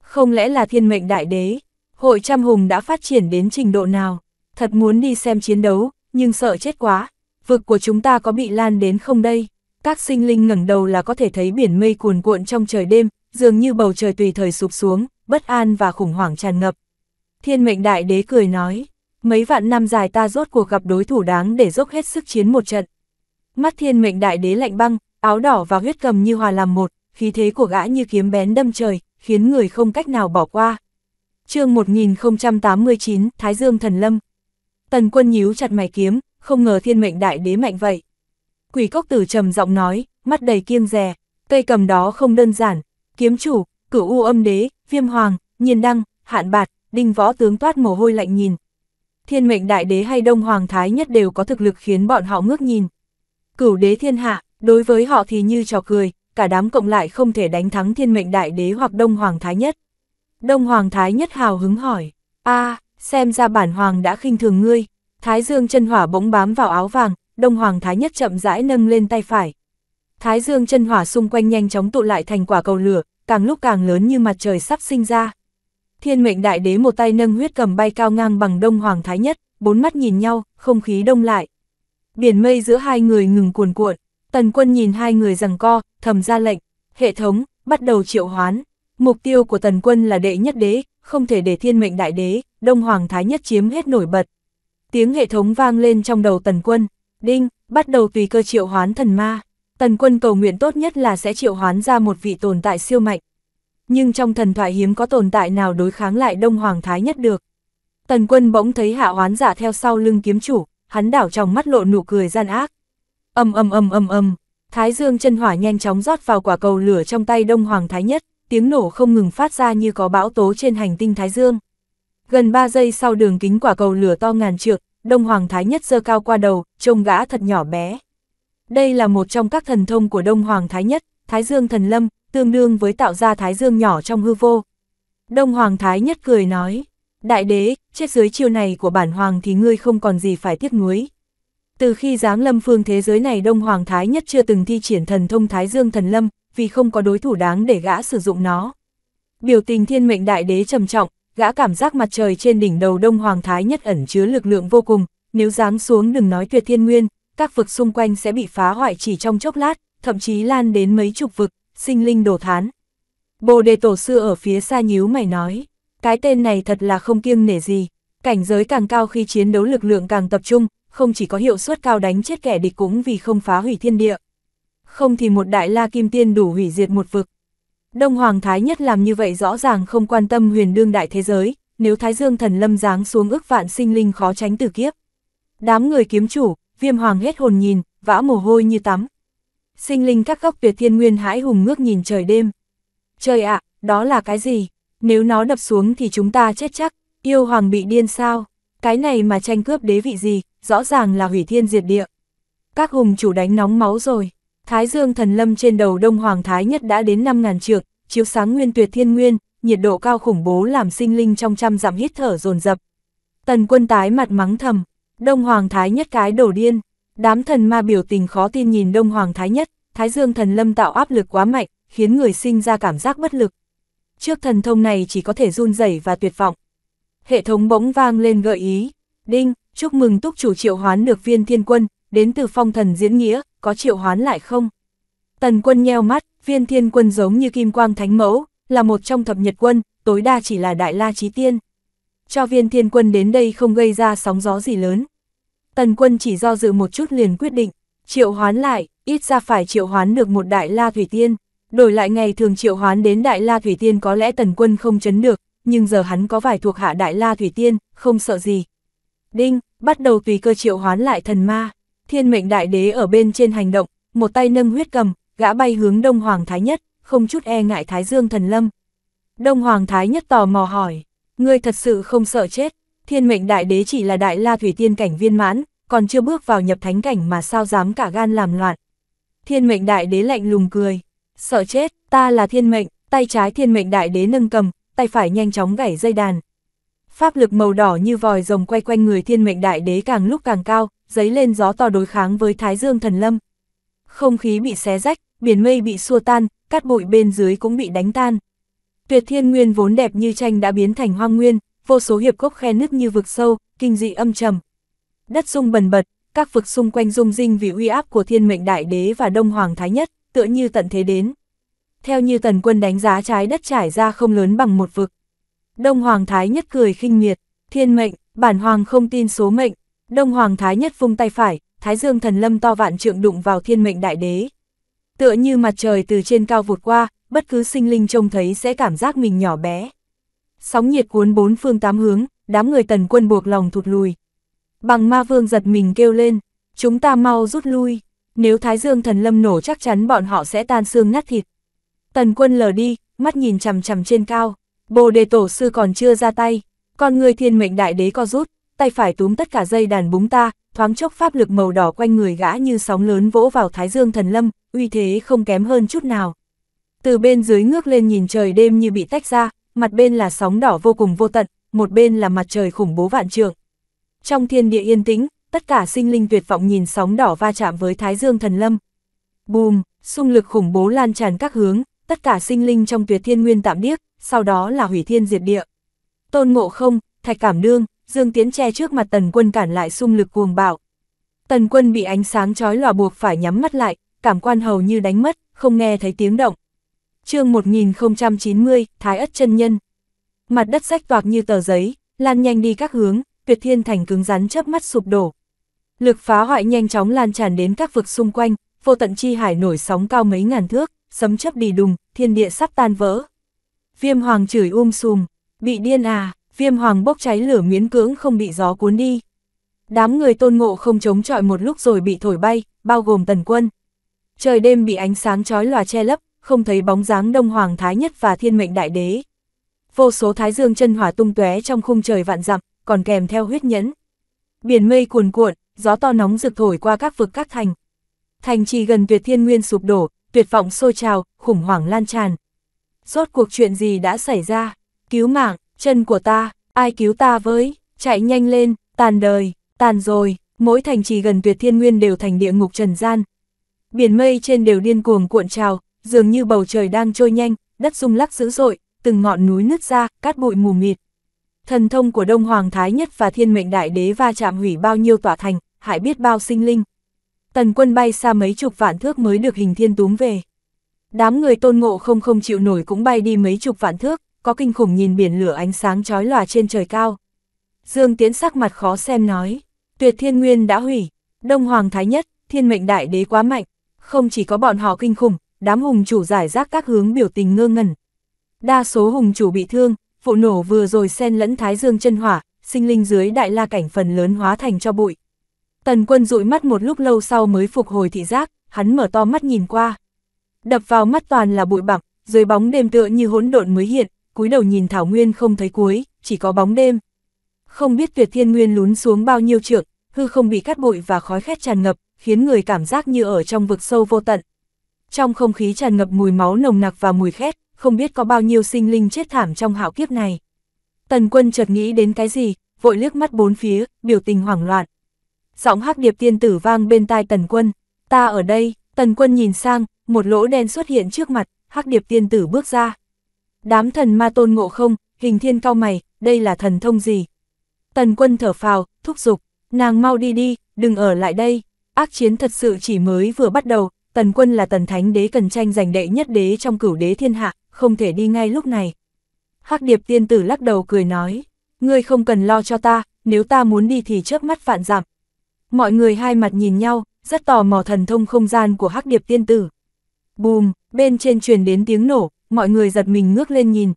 Không lẽ là thiên mệnh đại đế? Hội trăm hùng đã phát triển đến trình độ nào? Thật muốn đi xem chiến đấu, nhưng sợ chết quá. Vực của chúng ta có bị lan đến không đây? Các sinh linh ngẩng đầu là có thể thấy biển mây cuồn cuộn trong trời đêm, dường như bầu trời tùy thời sụp xuống, bất an và khủng hoảng tràn ngập. Thiên mệnh đại đế cười nói, mấy vạn năm dài ta rốt cuộc gặp đối thủ đáng để dốc hết sức chiến một trận. Mắt thiên mệnh đại đế lạnh băng, áo đỏ và huyết cầm như hòa làm một, khí thế của gã như kiếm bén đâm trời, khiến người không cách nào bỏ qua. chương 1089, Thái Dương Thần Lâm. Tần quân nhíu chặt mày kiếm, không ngờ thiên mệnh đại đế mạnh vậy. Quỷ cốc tử trầm giọng nói, mắt đầy kiêng rè, cây cầm đó không đơn giản, kiếm chủ, cửu u âm đế, viêm hoàng, nhiên đăng, hạn bạt, đinh võ tướng toát mồ hôi lạnh nhìn. Thiên mệnh đại đế hay đông hoàng thái nhất đều có thực lực khiến bọn họ ngước nhìn. Cửu đế thiên hạ, đối với họ thì như trò cười, cả đám cộng lại không thể đánh thắng thiên mệnh đại đế hoặc Đông Hoàng Thái Nhất. Đông Hoàng Thái Nhất hào hứng hỏi, a xem ra bản Hoàng đã khinh thường ngươi, Thái Dương chân hỏa bỗng bám vào áo vàng, Đông Hoàng Thái Nhất chậm rãi nâng lên tay phải. Thái Dương chân hỏa xung quanh nhanh chóng tụ lại thành quả cầu lửa, càng lúc càng lớn như mặt trời sắp sinh ra. Thiên mệnh đại đế một tay nâng huyết cầm bay cao ngang bằng Đông Hoàng Thái Nhất, bốn mắt nhìn nhau, không khí đông lại. Biển mây giữa hai người ngừng cuồn cuộn, tần quân nhìn hai người rằng co, thầm ra lệnh, hệ thống, bắt đầu triệu hoán. Mục tiêu của tần quân là đệ nhất đế, không thể để thiên mệnh đại đế, đông hoàng thái nhất chiếm hết nổi bật. Tiếng hệ thống vang lên trong đầu tần quân, đinh, bắt đầu tùy cơ triệu hoán thần ma. Tần quân cầu nguyện tốt nhất là sẽ triệu hoán ra một vị tồn tại siêu mạnh. Nhưng trong thần thoại hiếm có tồn tại nào đối kháng lại đông hoàng thái nhất được. Tần quân bỗng thấy hạ hoán giả theo sau lưng kiếm chủ, hắn đảo trong mắt lộ nụ cười gian ác. Âm âm âm âm âm, Thái dương chân hỏa nhanh chóng rót vào quả cầu lửa trong tay Đông Hoàng Thái Nhất, tiếng nổ không ngừng phát ra như có bão tố trên hành tinh Thái Dương. Gần 3 giây sau đường kính quả cầu lửa to ngàn trượng, Đông Hoàng Thái Nhất dơ cao qua đầu, trông gã thật nhỏ bé. Đây là một trong các thần thông của Đông Hoàng Thái Nhất, Thái Dương Thần Lâm, tương đương với tạo ra Thái Dương nhỏ trong hư vô. Đông Hoàng Thái Nhất cười nói, Đại đế, chết dưới chiêu này của bản hoàng thì ngươi không còn gì phải tiếc nuối. Từ khi giáng lâm phương thế giới này Đông Hoàng Thái Nhất chưa từng thi triển thần thông Thái Dương Thần Lâm, vì không có đối thủ đáng để gã sử dụng nó. Biểu tình thiên mệnh đại đế trầm trọng, gã cảm giác mặt trời trên đỉnh đầu Đông Hoàng Thái Nhất ẩn chứa lực lượng vô cùng, nếu giáng xuống đừng nói tuyệt thiên nguyên, các vực xung quanh sẽ bị phá hoại chỉ trong chốc lát, thậm chí lan đến mấy chục vực, sinh linh đổ thán. Bồ đề tổ sư ở phía xa nhíu mày nói, cái tên này thật là không kiêng nể gì, cảnh giới càng cao khi chiến đấu lực lượng càng tập trung, không chỉ có hiệu suất cao đánh chết kẻ địch cũng vì không phá hủy thiên địa. Không thì một đại la kim tiên đủ hủy diệt một vực. Đông Hoàng Thái Nhất làm như vậy rõ ràng không quan tâm huyền đương đại thế giới, nếu Thái Dương thần lâm giáng xuống ức vạn sinh linh khó tránh tử kiếp. Đám người kiếm chủ, viêm hoàng hết hồn nhìn, vã mồ hôi như tắm. Sinh linh các góc tuyệt thiên nguyên hãi hùng ngước nhìn trời đêm. Trời ạ, đó là cái gì? Nếu nó đập xuống thì chúng ta chết chắc, yêu hoàng bị điên sao? Cái này mà tranh cướp đế vị gì, rõ ràng là hủy thiên diệt địa. Các hùng chủ đánh nóng máu rồi. Thái dương thần lâm trên đầu Đông Hoàng Thái nhất đã đến 5.000 trượng, chiếu sáng nguyên tuyệt thiên nguyên, nhiệt độ cao khủng bố làm sinh linh trong trăm dặm hít thở dồn dập. Tần quân tái mặt mắng thầm, Đông Hoàng Thái nhất cái đổ điên. Đám thần ma biểu tình khó tin nhìn Đông Hoàng Thái nhất, Thái Dương thần lâm tạo áp lực quá mạnh, khiến người sinh ra cảm giác bất lực. Trước thần thông này chỉ có thể run rẩy và tuyệt vọng hệ thống bỗng vang lên gợi ý. Đinh, chúc mừng túc chủ triệu hoán được viên thiên quân, đến từ phong thần diễn nghĩa, có triệu hoán lại không? Tần quân nheo mắt, viên thiên quân giống như kim quang thánh mẫu, là một trong thập nhật quân, tối đa chỉ là đại la trí tiên. Cho viên thiên quân đến đây không gây ra sóng gió gì lớn. Tần quân chỉ do dự một chút liền quyết định, triệu hoán lại, ít ra phải triệu hoán được một đại la thủy tiên. Đổi lại ngày thường triệu hoán đến đại la thủy tiên có lẽ tần quân không chấn được, nhưng giờ hắn có vài thuộc hạ đại la thủy tiên, không sợ gì. Đinh, bắt đầu tùy cơ triệu hoán lại thần ma, thiên mệnh đại đế ở bên trên hành động, một tay nâng huyết cầm, gã bay hướng Đông Hoàng Thái Nhất, không chút e ngại Thái Dương thần lâm. Đông Hoàng Thái Nhất tò mò hỏi, ngươi thật sự không sợ chết, thiên mệnh đại đế chỉ là đại la thủy tiên cảnh viên mãn, còn chưa bước vào nhập thánh cảnh mà sao dám cả gan làm loạn. Thiên mệnh đại đế lạnh lùng cười, sợ chết, ta là thiên mệnh, tay trái thiên mệnh đại đế nâng cầm, tay phải nhanh chóng gảy dây đàn. Pháp lực màu đỏ như vòi rồng quay quanh người thiên mệnh đại đế càng lúc càng cao, giấy lên gió to đối kháng với thái dương thần lâm. Không khí bị xé rách, biển mây bị xua tan, cát bụi bên dưới cũng bị đánh tan. Tuyệt thiên nguyên vốn đẹp như tranh đã biến thành hoang nguyên, vô số hiệp cốc khe nứt như vực sâu, kinh dị âm trầm. Đất rung bần bật, các vực xung quanh rung rinh vì uy áp của thiên mệnh đại đế và đông hoàng thái nhất, tựa như tận thế đến theo như tần quân đánh giá trái đất trải ra không lớn bằng một vực. Đông Hoàng Thái Nhất cười khinh miệt, thiên mệnh, bản hoàng không tin số mệnh, Đông Hoàng Thái Nhất vung tay phải, Thái Dương thần lâm to vạn trượng đụng vào thiên mệnh đại đế. Tựa như mặt trời từ trên cao vụt qua, bất cứ sinh linh trông thấy sẽ cảm giác mình nhỏ bé. Sóng nhiệt cuốn bốn phương tám hướng, đám người tần quân buộc lòng thụt lùi. Bằng ma vương giật mình kêu lên, chúng ta mau rút lui, nếu Thái Dương thần lâm nổ chắc chắn bọn họ sẽ tan xương nát thịt. Tần quân lờ đi, mắt nhìn chằm chằm trên cao, bồ đề tổ sư còn chưa ra tay, con người thiên mệnh đại đế co rút, tay phải túm tất cả dây đàn búng ta, thoáng chốc pháp lực màu đỏ quanh người gã như sóng lớn vỗ vào thái dương thần lâm, uy thế không kém hơn chút nào. Từ bên dưới ngước lên nhìn trời đêm như bị tách ra, mặt bên là sóng đỏ vô cùng vô tận, một bên là mặt trời khủng bố vạn trường. Trong thiên địa yên tĩnh, tất cả sinh linh tuyệt vọng nhìn sóng đỏ va chạm với thái dương thần lâm. Bùm, xung lực khủng bố lan tràn các hướng, tất cả sinh linh trong tuyệt thiên nguyên tạm điếc, sau đó là hủy thiên diệt địa. Tôn ngộ không, thạch cảm đương, dương tiến che trước mặt tần quân cản lại xung lực cuồng bạo. Tần quân bị ánh sáng chói lòa buộc phải nhắm mắt lại, cảm quan hầu như đánh mất, không nghe thấy tiếng động. chương 1090, Thái Ất chân Nhân. Mặt đất sách toạc như tờ giấy, lan nhanh đi các hướng, tuyệt thiên thành cứng rắn chớp mắt sụp đổ. Lực phá hoại nhanh chóng lan tràn đến các vực xung quanh, vô tận chi hải nổi sóng cao mấy ngàn thước sấm chấp đi đùng, thiên địa sắp tan vỡ. Viêm hoàng chửi um sùm, bị điên à, viêm hoàng bốc cháy lửa miễn cưỡng không bị gió cuốn đi. Đám người tôn ngộ không chống chọi một lúc rồi bị thổi bay, bao gồm tần quân. Trời đêm bị ánh sáng chói lòa che lấp, không thấy bóng dáng đông hoàng thái nhất và thiên mệnh đại đế. Vô số thái dương chân hỏa tung tóe trong khung trời vạn dặm, còn kèm theo huyết nhẫn. Biển mây cuồn cuộn, gió to nóng rực thổi qua các vực các thành. Thành trì gần tuyệt thiên nguyên sụp đổ, tuyệt vọng sôi trào, khủng hoảng lan tràn. Rốt cuộc chuyện gì đã xảy ra? Cứu mạng, chân của ta, ai cứu ta với? Chạy nhanh lên, tàn đời, tàn rồi, mỗi thành trì gần tuyệt thiên nguyên đều thành địa ngục trần gian. Biển mây trên đều điên cuồng cuộn trào, dường như bầu trời đang trôi nhanh, đất rung lắc dữ dội, từng ngọn núi nứt ra, cát bụi mù mịt. Thần thông của Đông Hoàng Thái Nhất và Thiên Mệnh Đại Đế va chạm hủy bao nhiêu tỏa thành, hại biết bao sinh linh tần quân bay xa mấy chục vạn thước mới được hình thiên túm về. Đám người tôn ngộ không không chịu nổi cũng bay đi mấy chục vạn thước, có kinh khủng nhìn biển lửa ánh sáng chói lòa trên trời cao. Dương Tiến sắc mặt khó xem nói, tuyệt thiên nguyên đã hủy, đông hoàng thái nhất, thiên mệnh đại đế quá mạnh, không chỉ có bọn họ kinh khủng, đám hùng chủ giải rác các hướng biểu tình ngơ ngẩn. Đa số hùng chủ bị thương, vụ nổ vừa rồi xen lẫn thái dương chân hỏa, sinh linh dưới đại la cảnh phần lớn hóa thành cho bụi. Tần quân dụi mắt một lúc lâu sau mới phục hồi thị giác, hắn mở to mắt nhìn qua. Đập vào mắt toàn là bụi bặm, dưới bóng đêm tựa như hỗn độn mới hiện, cúi đầu nhìn thảo nguyên không thấy cuối, chỉ có bóng đêm. Không biết tuyệt thiên nguyên lún xuống bao nhiêu trượng, hư không bị cát bụi và khói khét tràn ngập, khiến người cảm giác như ở trong vực sâu vô tận. Trong không khí tràn ngập mùi máu nồng nặc và mùi khét, không biết có bao nhiêu sinh linh chết thảm trong hạo kiếp này. Tần quân chợt nghĩ đến cái gì, vội liếc mắt bốn phía, biểu tình hoảng loạn giọng hắc điệp tiên tử vang bên tai tần quân, ta ở đây, tần quân nhìn sang, một lỗ đen xuất hiện trước mặt, hắc điệp tiên tử bước ra. Đám thần ma tôn ngộ không, hình thiên cao mày, đây là thần thông gì? Tần quân thở phào, thúc giục, nàng mau đi đi, đừng ở lại đây, ác chiến thật sự chỉ mới vừa bắt đầu, tần quân là tần thánh đế cần tranh giành đệ nhất đế trong cửu đế thiên hạ, không thể đi ngay lúc này. Hắc điệp tiên tử lắc đầu cười nói, ngươi không cần lo cho ta, nếu ta muốn đi thì chớp mắt vạn giảm, mọi người hai mặt nhìn nhau, rất tò mò thần thông không gian của hắc điệp tiên tử. Bùm, bên trên truyền đến tiếng nổ, mọi người giật mình ngước lên nhìn.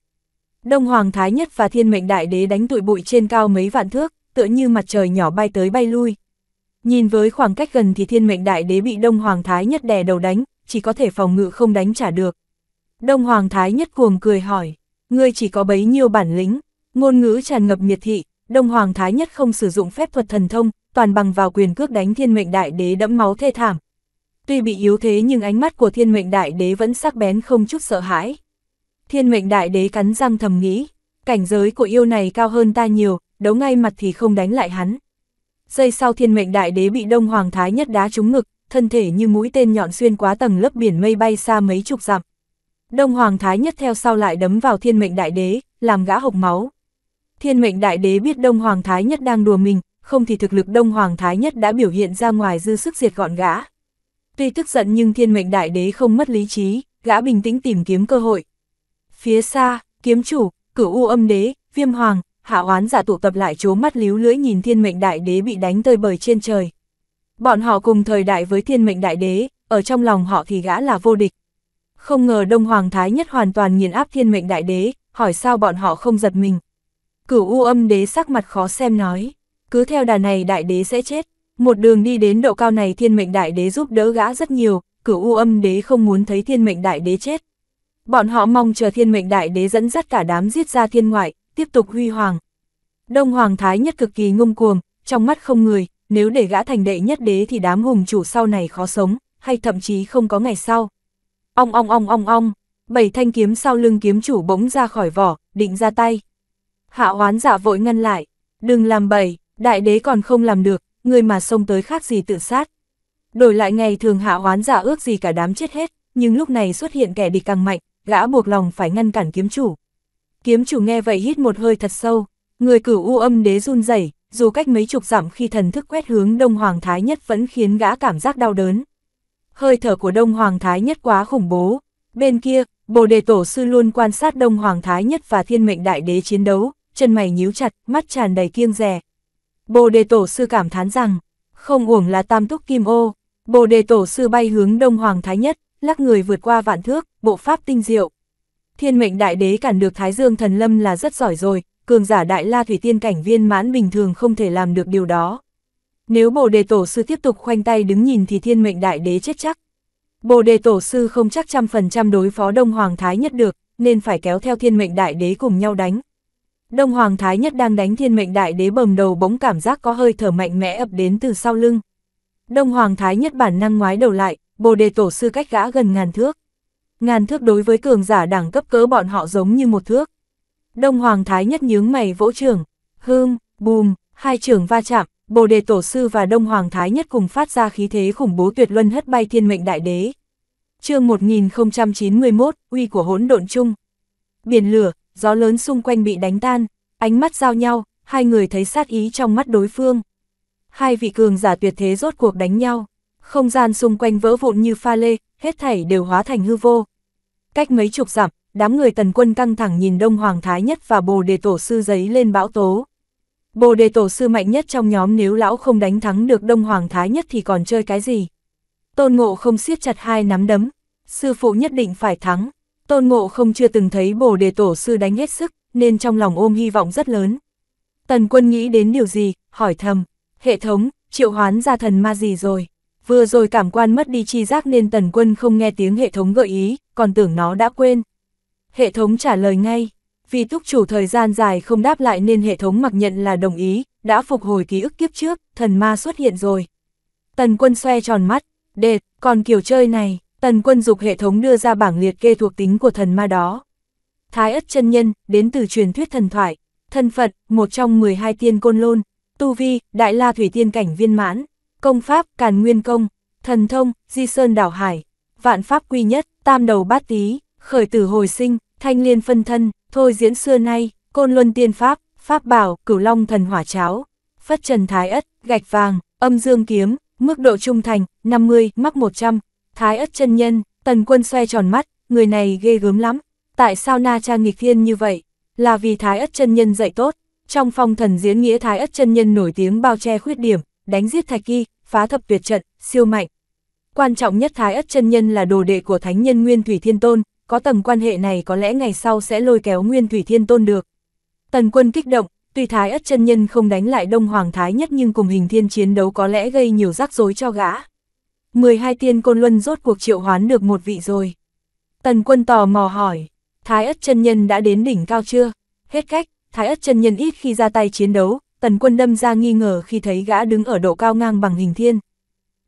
Đông Hoàng Thái Nhất và Thiên Mệnh Đại Đế đánh tụi bụi trên cao mấy vạn thước, tựa như mặt trời nhỏ bay tới bay lui. Nhìn với khoảng cách gần thì Thiên Mệnh Đại Đế bị Đông Hoàng Thái Nhất đè đầu đánh, chỉ có thể phòng ngự không đánh trả được. Đông Hoàng Thái Nhất cuồng cười hỏi, ngươi chỉ có bấy nhiêu bản lĩnh, ngôn ngữ tràn ngập miệt thị, Đông Hoàng Thái Nhất không sử dụng phép thuật thần thông, toàn bằng vào quyền cước đánh thiên mệnh đại đế đẫm máu thê thảm. Tuy bị yếu thế nhưng ánh mắt của thiên mệnh đại đế vẫn sắc bén không chút sợ hãi. Thiên mệnh đại đế cắn răng thầm nghĩ, cảnh giới của yêu này cao hơn ta nhiều, đấu ngay mặt thì không đánh lại hắn. Giây sau thiên mệnh đại đế bị đông hoàng thái nhất đá trúng ngực, thân thể như mũi tên nhọn xuyên quá tầng lớp biển mây bay xa mấy chục dặm. Đông hoàng thái nhất theo sau lại đấm vào thiên mệnh đại đế, làm gã hộc máu. Thiên mệnh đại đế biết đông hoàng thái nhất đang đùa mình, không thì thực lực Đông Hoàng Thái Nhất đã biểu hiện ra ngoài dư sức diệt gọn gã. Tuy tức giận nhưng thiên mệnh đại đế không mất lý trí, gã bình tĩnh tìm kiếm cơ hội. Phía xa, kiếm chủ, cửu u âm đế, viêm hoàng, hạ oán giả tụ tập lại chố mắt líu lưỡi nhìn thiên mệnh đại đế bị đánh tơi bời trên trời. Bọn họ cùng thời đại với thiên mệnh đại đế, ở trong lòng họ thì gã là vô địch. Không ngờ Đông Hoàng Thái Nhất hoàn toàn nghiền áp thiên mệnh đại đế, hỏi sao bọn họ không giật mình. Cửu u âm đế sắc mặt khó xem nói cứ theo đà này đại đế sẽ chết. Một đường đi đến độ cao này thiên mệnh đại đế giúp đỡ gã rất nhiều, cửu u âm đế không muốn thấy thiên mệnh đại đế chết. Bọn họ mong chờ thiên mệnh đại đế dẫn dắt cả đám giết ra thiên ngoại, tiếp tục huy hoàng. Đông Hoàng Thái nhất cực kỳ ngông cuồng, trong mắt không người, nếu để gã thành đệ nhất đế thì đám hùng chủ sau này khó sống, hay thậm chí không có ngày sau. Ong ong ong ong ong, bảy thanh kiếm sau lưng kiếm chủ bỗng ra khỏi vỏ, định ra tay. Hạ hoán giả dạ vội ngăn lại, đừng làm bầy, đại đế còn không làm được, người mà xông tới khác gì tự sát. Đổi lại ngày thường hạ hoán giả ước gì cả đám chết hết, nhưng lúc này xuất hiện kẻ địch càng mạnh, gã buộc lòng phải ngăn cản kiếm chủ. Kiếm chủ nghe vậy hít một hơi thật sâu, người cửu u âm đế run rẩy, dù cách mấy chục dặm khi thần thức quét hướng Đông Hoàng Thái Nhất vẫn khiến gã cảm giác đau đớn. Hơi thở của Đông Hoàng Thái Nhất quá khủng bố. Bên kia, Bồ Đề Tổ Sư luôn quan sát Đông Hoàng Thái Nhất và Thiên Mệnh Đại Đế chiến đấu, chân mày nhíu chặt, mắt tràn đầy kiêng rè, Bồ đề tổ sư cảm thán rằng, không uổng là tam túc kim ô, bồ đề tổ sư bay hướng đông hoàng thái nhất, lắc người vượt qua vạn thước, bộ pháp tinh diệu. Thiên mệnh đại đế cản được thái dương thần lâm là rất giỏi rồi, cường giả đại la thủy tiên cảnh viên mãn bình thường không thể làm được điều đó. Nếu bồ đề tổ sư tiếp tục khoanh tay đứng nhìn thì thiên mệnh đại đế chết chắc. Bồ đề tổ sư không chắc trăm phần trăm đối phó đông hoàng thái nhất được, nên phải kéo theo thiên mệnh đại đế cùng nhau đánh. Đông Hoàng Thái Nhất đang đánh thiên mệnh đại đế bầm đầu bỗng cảm giác có hơi thở mạnh mẽ ập đến từ sau lưng. Đông Hoàng Thái Nhất bản năng ngoái đầu lại, bồ đề tổ sư cách gã gần ngàn thước. Ngàn thước đối với cường giả đẳng cấp cỡ bọn họ giống như một thước. Đông Hoàng Thái Nhất nhướng mày vỗ trường, hương, bùm, hai trường va chạm, bồ đề tổ sư và Đông Hoàng Thái Nhất cùng phát ra khí thế khủng bố tuyệt luân hất bay thiên mệnh đại đế. chương 1091, uy của hỗn độn chung. Biển lửa, gió lớn xung quanh bị đánh tan, ánh mắt giao nhau, hai người thấy sát ý trong mắt đối phương. Hai vị cường giả tuyệt thế rốt cuộc đánh nhau, không gian xung quanh vỡ vụn như pha lê, hết thảy đều hóa thành hư vô. Cách mấy chục dặm, đám người tần quân căng thẳng nhìn Đông Hoàng Thái Nhất và Bồ Đề Tổ Sư giấy lên bão tố. Bồ Đề Tổ Sư mạnh nhất trong nhóm nếu lão không đánh thắng được Đông Hoàng Thái Nhất thì còn chơi cái gì? Tôn Ngộ không siết chặt hai nắm đấm, sư phụ nhất định phải thắng. Tôn Ngộ không chưa từng thấy Bồ Đề Tổ Sư đánh hết sức, nên trong lòng ôm hy vọng rất lớn. Tần quân nghĩ đến điều gì, hỏi thầm, hệ thống, triệu hoán ra thần ma gì rồi? Vừa rồi cảm quan mất đi chi giác nên tần quân không nghe tiếng hệ thống gợi ý, còn tưởng nó đã quên. Hệ thống trả lời ngay, vì túc chủ thời gian dài không đáp lại nên hệ thống mặc nhận là đồng ý, đã phục hồi ký ức kiếp trước, thần ma xuất hiện rồi. Tần quân xoe tròn mắt, đệt, còn kiểu chơi này, Tần quân dục hệ thống đưa ra bảng liệt kê thuộc tính của thần ma đó. Thái ất chân nhân, đến từ truyền thuyết thần thoại, thân Phật, một trong 12 tiên côn lôn, tu vi, đại la thủy tiên cảnh viên mãn, công pháp, càn nguyên công, thần thông, di sơn đảo hải, vạn pháp quy nhất, tam đầu bát tí, khởi tử hồi sinh, thanh liên phân thân, thôi diễn xưa nay, côn luân tiên pháp, pháp bảo, cửu long thần hỏa cháo, phất trần thái ất, gạch vàng, âm dương kiếm, mức độ trung thành, 50, mắc 100, Thái ất chân nhân, tần quân xoay tròn mắt, người này ghê gớm lắm. Tại sao Na Cha nghịch thiên như vậy? Là vì Thái ất chân nhân dạy tốt. Trong phong thần diễn nghĩa Thái ất chân nhân nổi tiếng bao che khuyết điểm, đánh giết thạch kỳ, phá thập tuyệt trận, siêu mạnh. Quan trọng nhất Thái ất chân nhân là đồ đệ của thánh nhân Nguyên Thủy Thiên Tôn, có tầm quan hệ này có lẽ ngày sau sẽ lôi kéo Nguyên Thủy Thiên Tôn được. Tần quân kích động, tuy Thái ất chân nhân không đánh lại Đông Hoàng Thái nhất nhưng cùng hình thiên chiến đấu có lẽ gây nhiều rắc rối cho gã. 12 tiên côn luân rốt cuộc triệu hoán được một vị rồi. Tần quân tò mò hỏi, Thái Ất chân nhân đã đến đỉnh cao chưa? Hết cách, Thái Ất chân nhân ít khi ra tay chiến đấu, tần quân đâm ra nghi ngờ khi thấy gã đứng ở độ cao ngang bằng hình thiên.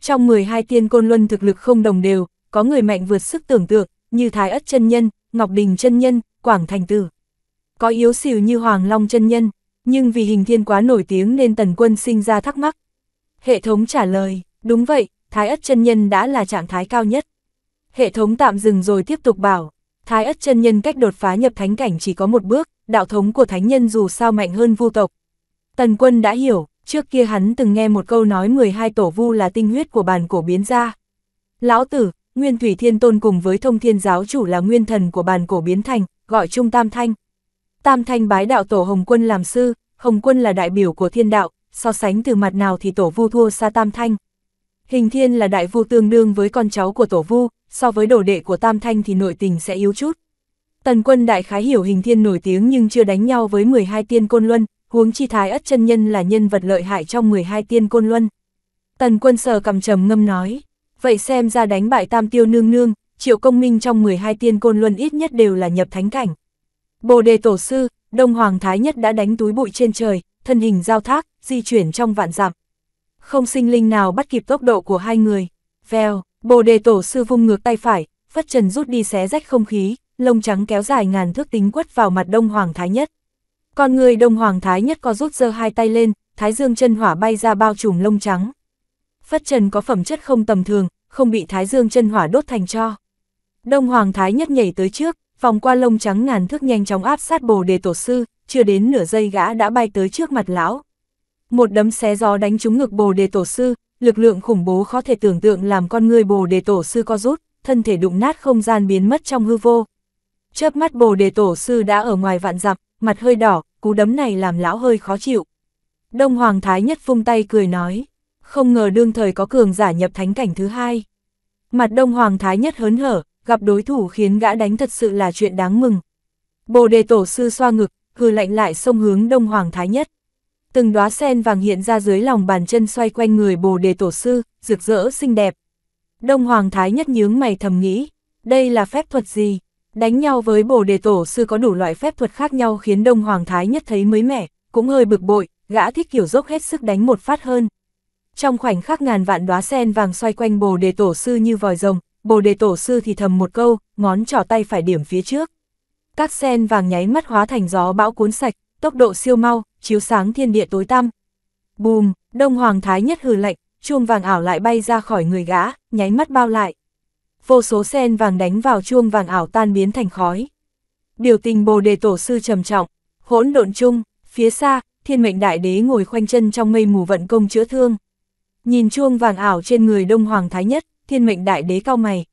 Trong 12 tiên côn luân thực lực không đồng đều, có người mạnh vượt sức tưởng tượng, như Thái Ất chân nhân, Ngọc Đình chân nhân, Quảng Thành Tử. Có yếu xìu như Hoàng Long chân nhân, nhưng vì hình thiên quá nổi tiếng nên tần quân sinh ra thắc mắc. Hệ thống trả lời, đúng vậy, Thái Ất chân nhân đã là trạng thái cao nhất. Hệ thống tạm dừng rồi tiếp tục bảo, Thái Ất chân nhân cách đột phá nhập thánh cảnh chỉ có một bước, đạo thống của thánh nhân dù sao mạnh hơn vu tộc. Tần Quân đã hiểu, trước kia hắn từng nghe một câu nói 12 tổ vu là tinh huyết của bàn cổ biến ra. Lão tử, Nguyên Thủy Thiên Tôn cùng với Thông Thiên giáo chủ là nguyên thần của bàn cổ biến thành, gọi chung Tam Thanh. Tam Thanh bái đạo tổ Hồng Quân làm sư, Hồng Quân là đại biểu của thiên đạo, so sánh từ mặt nào thì tổ vu thua xa Tam Thanh, Hình thiên là đại vu tương đương với con cháu của tổ vu, so với đồ đệ của Tam Thanh thì nội tình sẽ yếu chút. Tần quân đại khái hiểu hình thiên nổi tiếng nhưng chưa đánh nhau với 12 tiên côn luân, huống chi thái ất chân nhân là nhân vật lợi hại trong 12 tiên côn luân. Tần quân sờ cầm trầm ngâm nói, vậy xem ra đánh bại tam tiêu nương nương, triệu công minh trong 12 tiên côn luân ít nhất đều là nhập thánh cảnh. Bồ đề tổ sư, Đông Hoàng Thái Nhất đã đánh túi bụi trên trời, thân hình giao thác, di chuyển trong vạn dặm không sinh linh nào bắt kịp tốc độ của hai người. Vèo, bồ đề tổ sư vung ngược tay phải, phất trần rút đi xé rách không khí, lông trắng kéo dài ngàn thước tính quất vào mặt Đông Hoàng Thái Nhất. Con người Đông Hoàng Thái Nhất có rút giơ hai tay lên, Thái Dương chân hỏa bay ra bao trùm lông trắng. Phất trần có phẩm chất không tầm thường, không bị Thái Dương chân hỏa đốt thành cho. Đông Hoàng Thái Nhất nhảy tới trước, vòng qua lông trắng ngàn thước nhanh chóng áp sát bồ đề tổ sư, chưa đến nửa giây gã đã bay tới trước mặt lão một đấm xé gió đánh trúng ngực bồ đề tổ sư, lực lượng khủng bố khó thể tưởng tượng làm con người bồ đề tổ sư co rút, thân thể đụng nát không gian biến mất trong hư vô. Chớp mắt bồ đề tổ sư đã ở ngoài vạn dặm, mặt hơi đỏ, cú đấm này làm lão hơi khó chịu. Đông Hoàng Thái Nhất vung tay cười nói, không ngờ đương thời có cường giả nhập thánh cảnh thứ hai. Mặt Đông Hoàng Thái Nhất hớn hở, gặp đối thủ khiến gã đánh thật sự là chuyện đáng mừng. Bồ đề tổ sư xoa ngực, hừ lạnh lại sông hướng Đông Hoàng Thái Nhất từng đóa sen vàng hiện ra dưới lòng bàn chân xoay quanh người bồ đề tổ sư, rực rỡ xinh đẹp. Đông Hoàng Thái nhất nhướng mày thầm nghĩ, đây là phép thuật gì? Đánh nhau với bồ đề tổ sư có đủ loại phép thuật khác nhau khiến Đông Hoàng Thái nhất thấy mới mẻ, cũng hơi bực bội, gã thích kiểu dốc hết sức đánh một phát hơn. Trong khoảnh khắc ngàn vạn đóa sen vàng xoay quanh bồ đề tổ sư như vòi rồng, bồ đề tổ sư thì thầm một câu, ngón trỏ tay phải điểm phía trước. Các sen vàng nháy mắt hóa thành gió bão cuốn sạch, tốc độ siêu mau, chiếu sáng thiên địa tối tăm. Bùm, Đông Hoàng Thái Nhất hừ lạnh, chuông vàng ảo lại bay ra khỏi người gã, nháy mắt bao lại. Vô số sen vàng đánh vào chuông vàng ảo tan biến thành khói. Điều tình Bồ Đề Tổ sư trầm trọng, hỗn độn chung, phía xa, Thiên Mệnh Đại Đế ngồi khoanh chân trong mây mù vận công chữa thương. Nhìn chuông vàng ảo trên người Đông Hoàng Thái Nhất, Thiên Mệnh Đại Đế cao mày.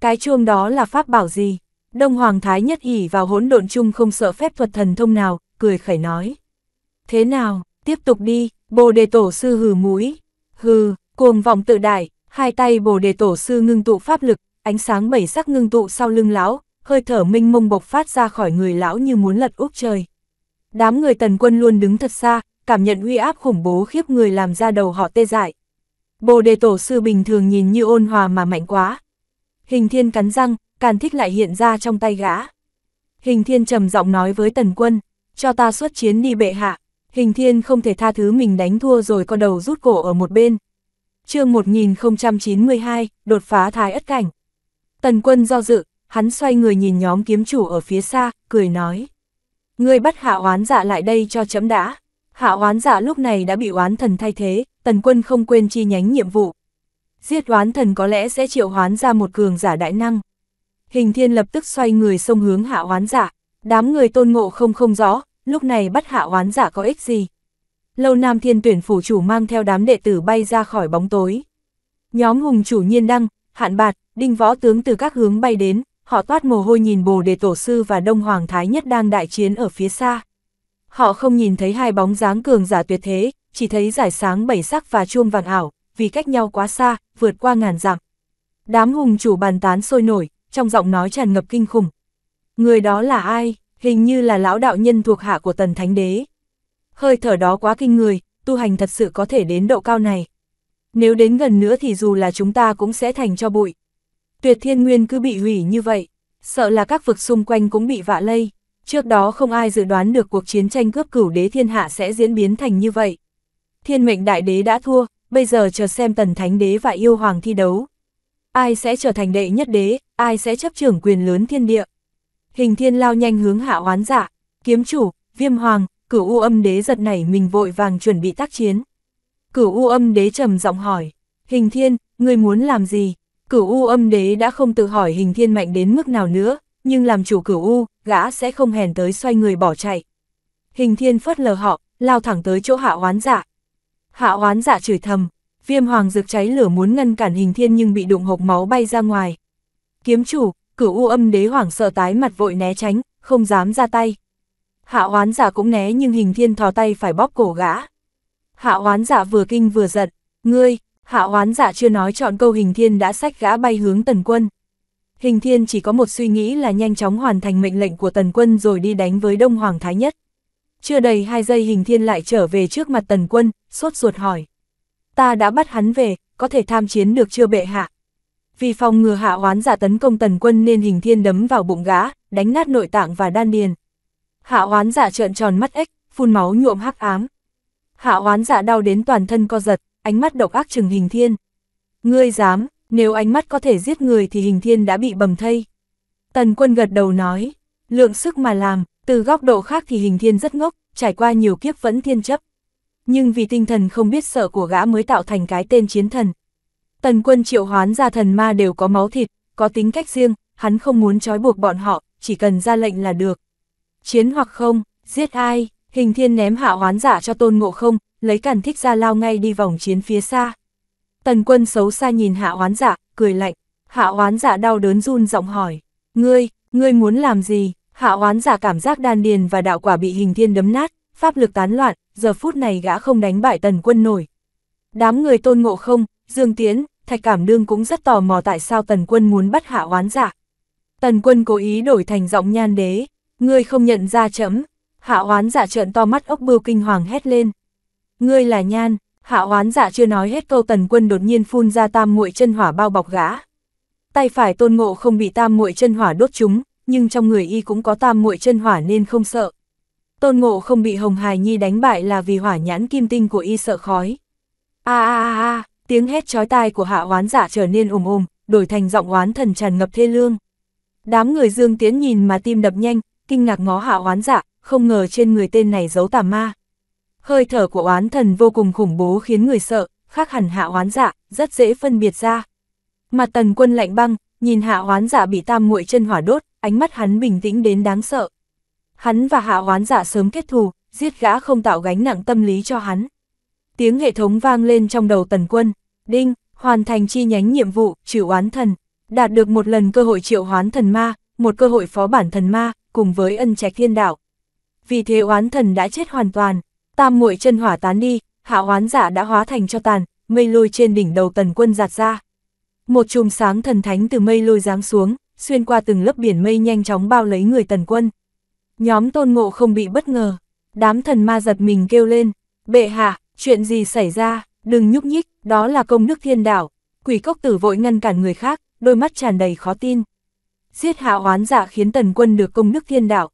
Cái chuông đó là pháp bảo gì? Đông Hoàng Thái Nhất ỉ vào hỗn độn chung không sợ phép thuật thần thông nào, cười khẩy nói. Thế nào, tiếp tục đi, bồ đề tổ sư hừ mũi, hừ, cuồng vọng tự đại, hai tay bồ đề tổ sư ngưng tụ pháp lực, ánh sáng bảy sắc ngưng tụ sau lưng lão, hơi thở minh mông bộc phát ra khỏi người lão như muốn lật úp trời. Đám người tần quân luôn đứng thật xa, cảm nhận uy áp khủng bố khiếp người làm ra đầu họ tê dại. Bồ đề tổ sư bình thường nhìn như ôn hòa mà mạnh quá. Hình thiên cắn răng, càn thích lại hiện ra trong tay gã. Hình thiên trầm giọng nói với tần quân cho ta xuất chiến đi bệ hạ, hình thiên không thể tha thứ mình đánh thua rồi con đầu rút cổ ở một bên. chương 1092, đột phá thái ất cảnh. Tần quân do dự, hắn xoay người nhìn nhóm kiếm chủ ở phía xa, cười nói. Ngươi bắt hạ oán dạ lại đây cho chấm đã. Hạ oán dạ lúc này đã bị oán thần thay thế, tần quân không quên chi nhánh nhiệm vụ. Giết oán thần có lẽ sẽ triệu hoán ra một cường giả đại năng. Hình thiên lập tức xoay người xông hướng hạ oán giả. Dạ. Đám người tôn ngộ không không rõ, lúc này bắt hạ oán giả có ích gì. Lâu Nam Thiên tuyển phủ chủ mang theo đám đệ tử bay ra khỏi bóng tối. Nhóm hùng chủ nhiên đăng, hạn bạt, đinh võ tướng từ các hướng bay đến, họ toát mồ hôi nhìn bồ đề tổ sư và đông hoàng thái nhất đang đại chiến ở phía xa. Họ không nhìn thấy hai bóng dáng cường giả tuyệt thế, chỉ thấy giải sáng bảy sắc và chuông vàng ảo, vì cách nhau quá xa, vượt qua ngàn dặm. Đám hùng chủ bàn tán sôi nổi, trong giọng nói tràn ngập kinh khủng. Người đó là ai? hình như là lão đạo nhân thuộc hạ của tần thánh đế. Hơi thở đó quá kinh người, tu hành thật sự có thể đến độ cao này. Nếu đến gần nữa thì dù là chúng ta cũng sẽ thành cho bụi. Tuyệt thiên nguyên cứ bị hủy như vậy, sợ là các vực xung quanh cũng bị vạ lây. Trước đó không ai dự đoán được cuộc chiến tranh cướp cửu đế thiên hạ sẽ diễn biến thành như vậy. Thiên mệnh đại đế đã thua, bây giờ chờ xem tần thánh đế và yêu hoàng thi đấu. Ai sẽ trở thành đệ nhất đế, ai sẽ chấp trưởng quyền lớn thiên địa. Hình thiên lao nhanh hướng hạ oán giả, kiếm chủ, viêm hoàng, cửu u âm đế giật nảy mình vội vàng chuẩn bị tác chiến. Cửu u âm đế trầm giọng hỏi, hình thiên, người muốn làm gì? Cửu u âm đế đã không tự hỏi hình thiên mạnh đến mức nào nữa, nhưng làm chủ cửu u, gã sẽ không hèn tới xoay người bỏ chạy. Hình thiên phất lờ họ, lao thẳng tới chỗ hạ oán giả. Hạ oán giả chửi thầm, viêm hoàng rực cháy lửa muốn ngăn cản hình thiên nhưng bị đụng hộp máu bay ra ngoài. Kiếm chủ, cửu u âm đế hoảng sợ tái mặt vội né tránh, không dám ra tay. Hạ oán giả dạ cũng né nhưng hình thiên thò tay phải bóp cổ gã. Hạ oán giả dạ vừa kinh vừa giận, ngươi, hạ oán giả dạ chưa nói chọn câu hình thiên đã sách gã bay hướng tần quân. Hình thiên chỉ có một suy nghĩ là nhanh chóng hoàn thành mệnh lệnh của tần quân rồi đi đánh với Đông Hoàng Thái Nhất. Chưa đầy hai giây hình thiên lại trở về trước mặt tần quân, sốt ruột hỏi. Ta đã bắt hắn về, có thể tham chiến được chưa bệ hạ? Vì phòng ngừa hạ hoán giả tấn công tần quân nên hình thiên đấm vào bụng gã, đánh nát nội tạng và đan điền. Hạ hoán giả trợn tròn mắt ếch, phun máu nhuộm hắc ám. Hạ hoán giả đau đến toàn thân co giật, ánh mắt độc ác trừng hình thiên. Ngươi dám, nếu ánh mắt có thể giết người thì hình thiên đã bị bầm thây. Tần quân gật đầu nói, lượng sức mà làm, từ góc độ khác thì hình thiên rất ngốc, trải qua nhiều kiếp vẫn thiên chấp. Nhưng vì tinh thần không biết sợ của gã mới tạo thành cái tên chiến thần. Tần quân triệu hoán ra thần ma đều có máu thịt, có tính cách riêng, hắn không muốn trói buộc bọn họ, chỉ cần ra lệnh là được. Chiến hoặc không, giết ai, hình thiên ném hạ hoán giả cho tôn ngộ không, lấy cản thích ra lao ngay đi vòng chiến phía xa. Tần quân xấu xa nhìn hạ hoán giả, cười lạnh, hạ hoán giả đau đớn run giọng hỏi, ngươi, ngươi muốn làm gì, hạ hoán giả cảm giác đan điền và đạo quả bị hình thiên đấm nát, pháp lực tán loạn, giờ phút này gã không đánh bại tần quân nổi, Đám người tôn ngộ không, Dương Tiến, Thạch Cảm đương cũng rất tò mò tại sao Tần Quân muốn bắt hạ oán giả. Tần Quân cố ý đổi thành giọng nhan đế, ngươi không nhận ra chấm, hạ oán giả trợn to mắt ốc bưu kinh hoàng hét lên. Ngươi là nhan, hạ oán giả chưa nói hết câu Tần Quân đột nhiên phun ra tam muội chân hỏa bao bọc gã. Tay phải tôn ngộ không bị tam muội chân hỏa đốt chúng, nhưng trong người y cũng có tam muội chân hỏa nên không sợ. Tôn ngộ không bị Hồng Hài Nhi đánh bại là vì hỏa nhãn kim tinh của y sợ khói, a a a tiếng hét chói tai của hạ oán giả trở nên ồm ồm, đổi thành giọng oán thần tràn ngập thê lương. Đám người Dương Tiến nhìn mà tim đập nhanh, kinh ngạc ngó hạ oán giả, không ngờ trên người tên này giấu tà ma. Hơi thở của oán thần vô cùng khủng bố khiến người sợ, khác hẳn hạ oán giả, rất dễ phân biệt ra. Mặt tần quân lạnh băng, nhìn hạ oán giả bị tam nguội chân hỏa đốt, ánh mắt hắn bình tĩnh đến đáng sợ. Hắn và hạ oán giả sớm kết thù, giết gã không tạo gánh nặng tâm lý cho hắn. Tiếng hệ thống vang lên trong đầu tần quân. Đinh, hoàn thành chi nhánh nhiệm vụ, trừ oán thần. Đạt được một lần cơ hội triệu hoán thần ma, một cơ hội phó bản thần ma, cùng với ân trạch thiên đạo. Vì thế oán thần đã chết hoàn toàn, tam muội chân hỏa tán đi, hạ oán giả đã hóa thành cho tàn, mây lôi trên đỉnh đầu tần quân giạt ra. Một chùm sáng thần thánh từ mây lôi giáng xuống, xuyên qua từng lớp biển mây nhanh chóng bao lấy người tần quân. Nhóm tôn ngộ không bị bất ngờ, đám thần ma giật mình kêu lên, bệ hạ, Chuyện gì xảy ra, đừng nhúc nhích, đó là công đức thiên đạo. Quỷ cốc tử vội ngăn cản người khác, đôi mắt tràn đầy khó tin. Giết hạ hoán dạ khiến tần quân được công đức thiên đạo.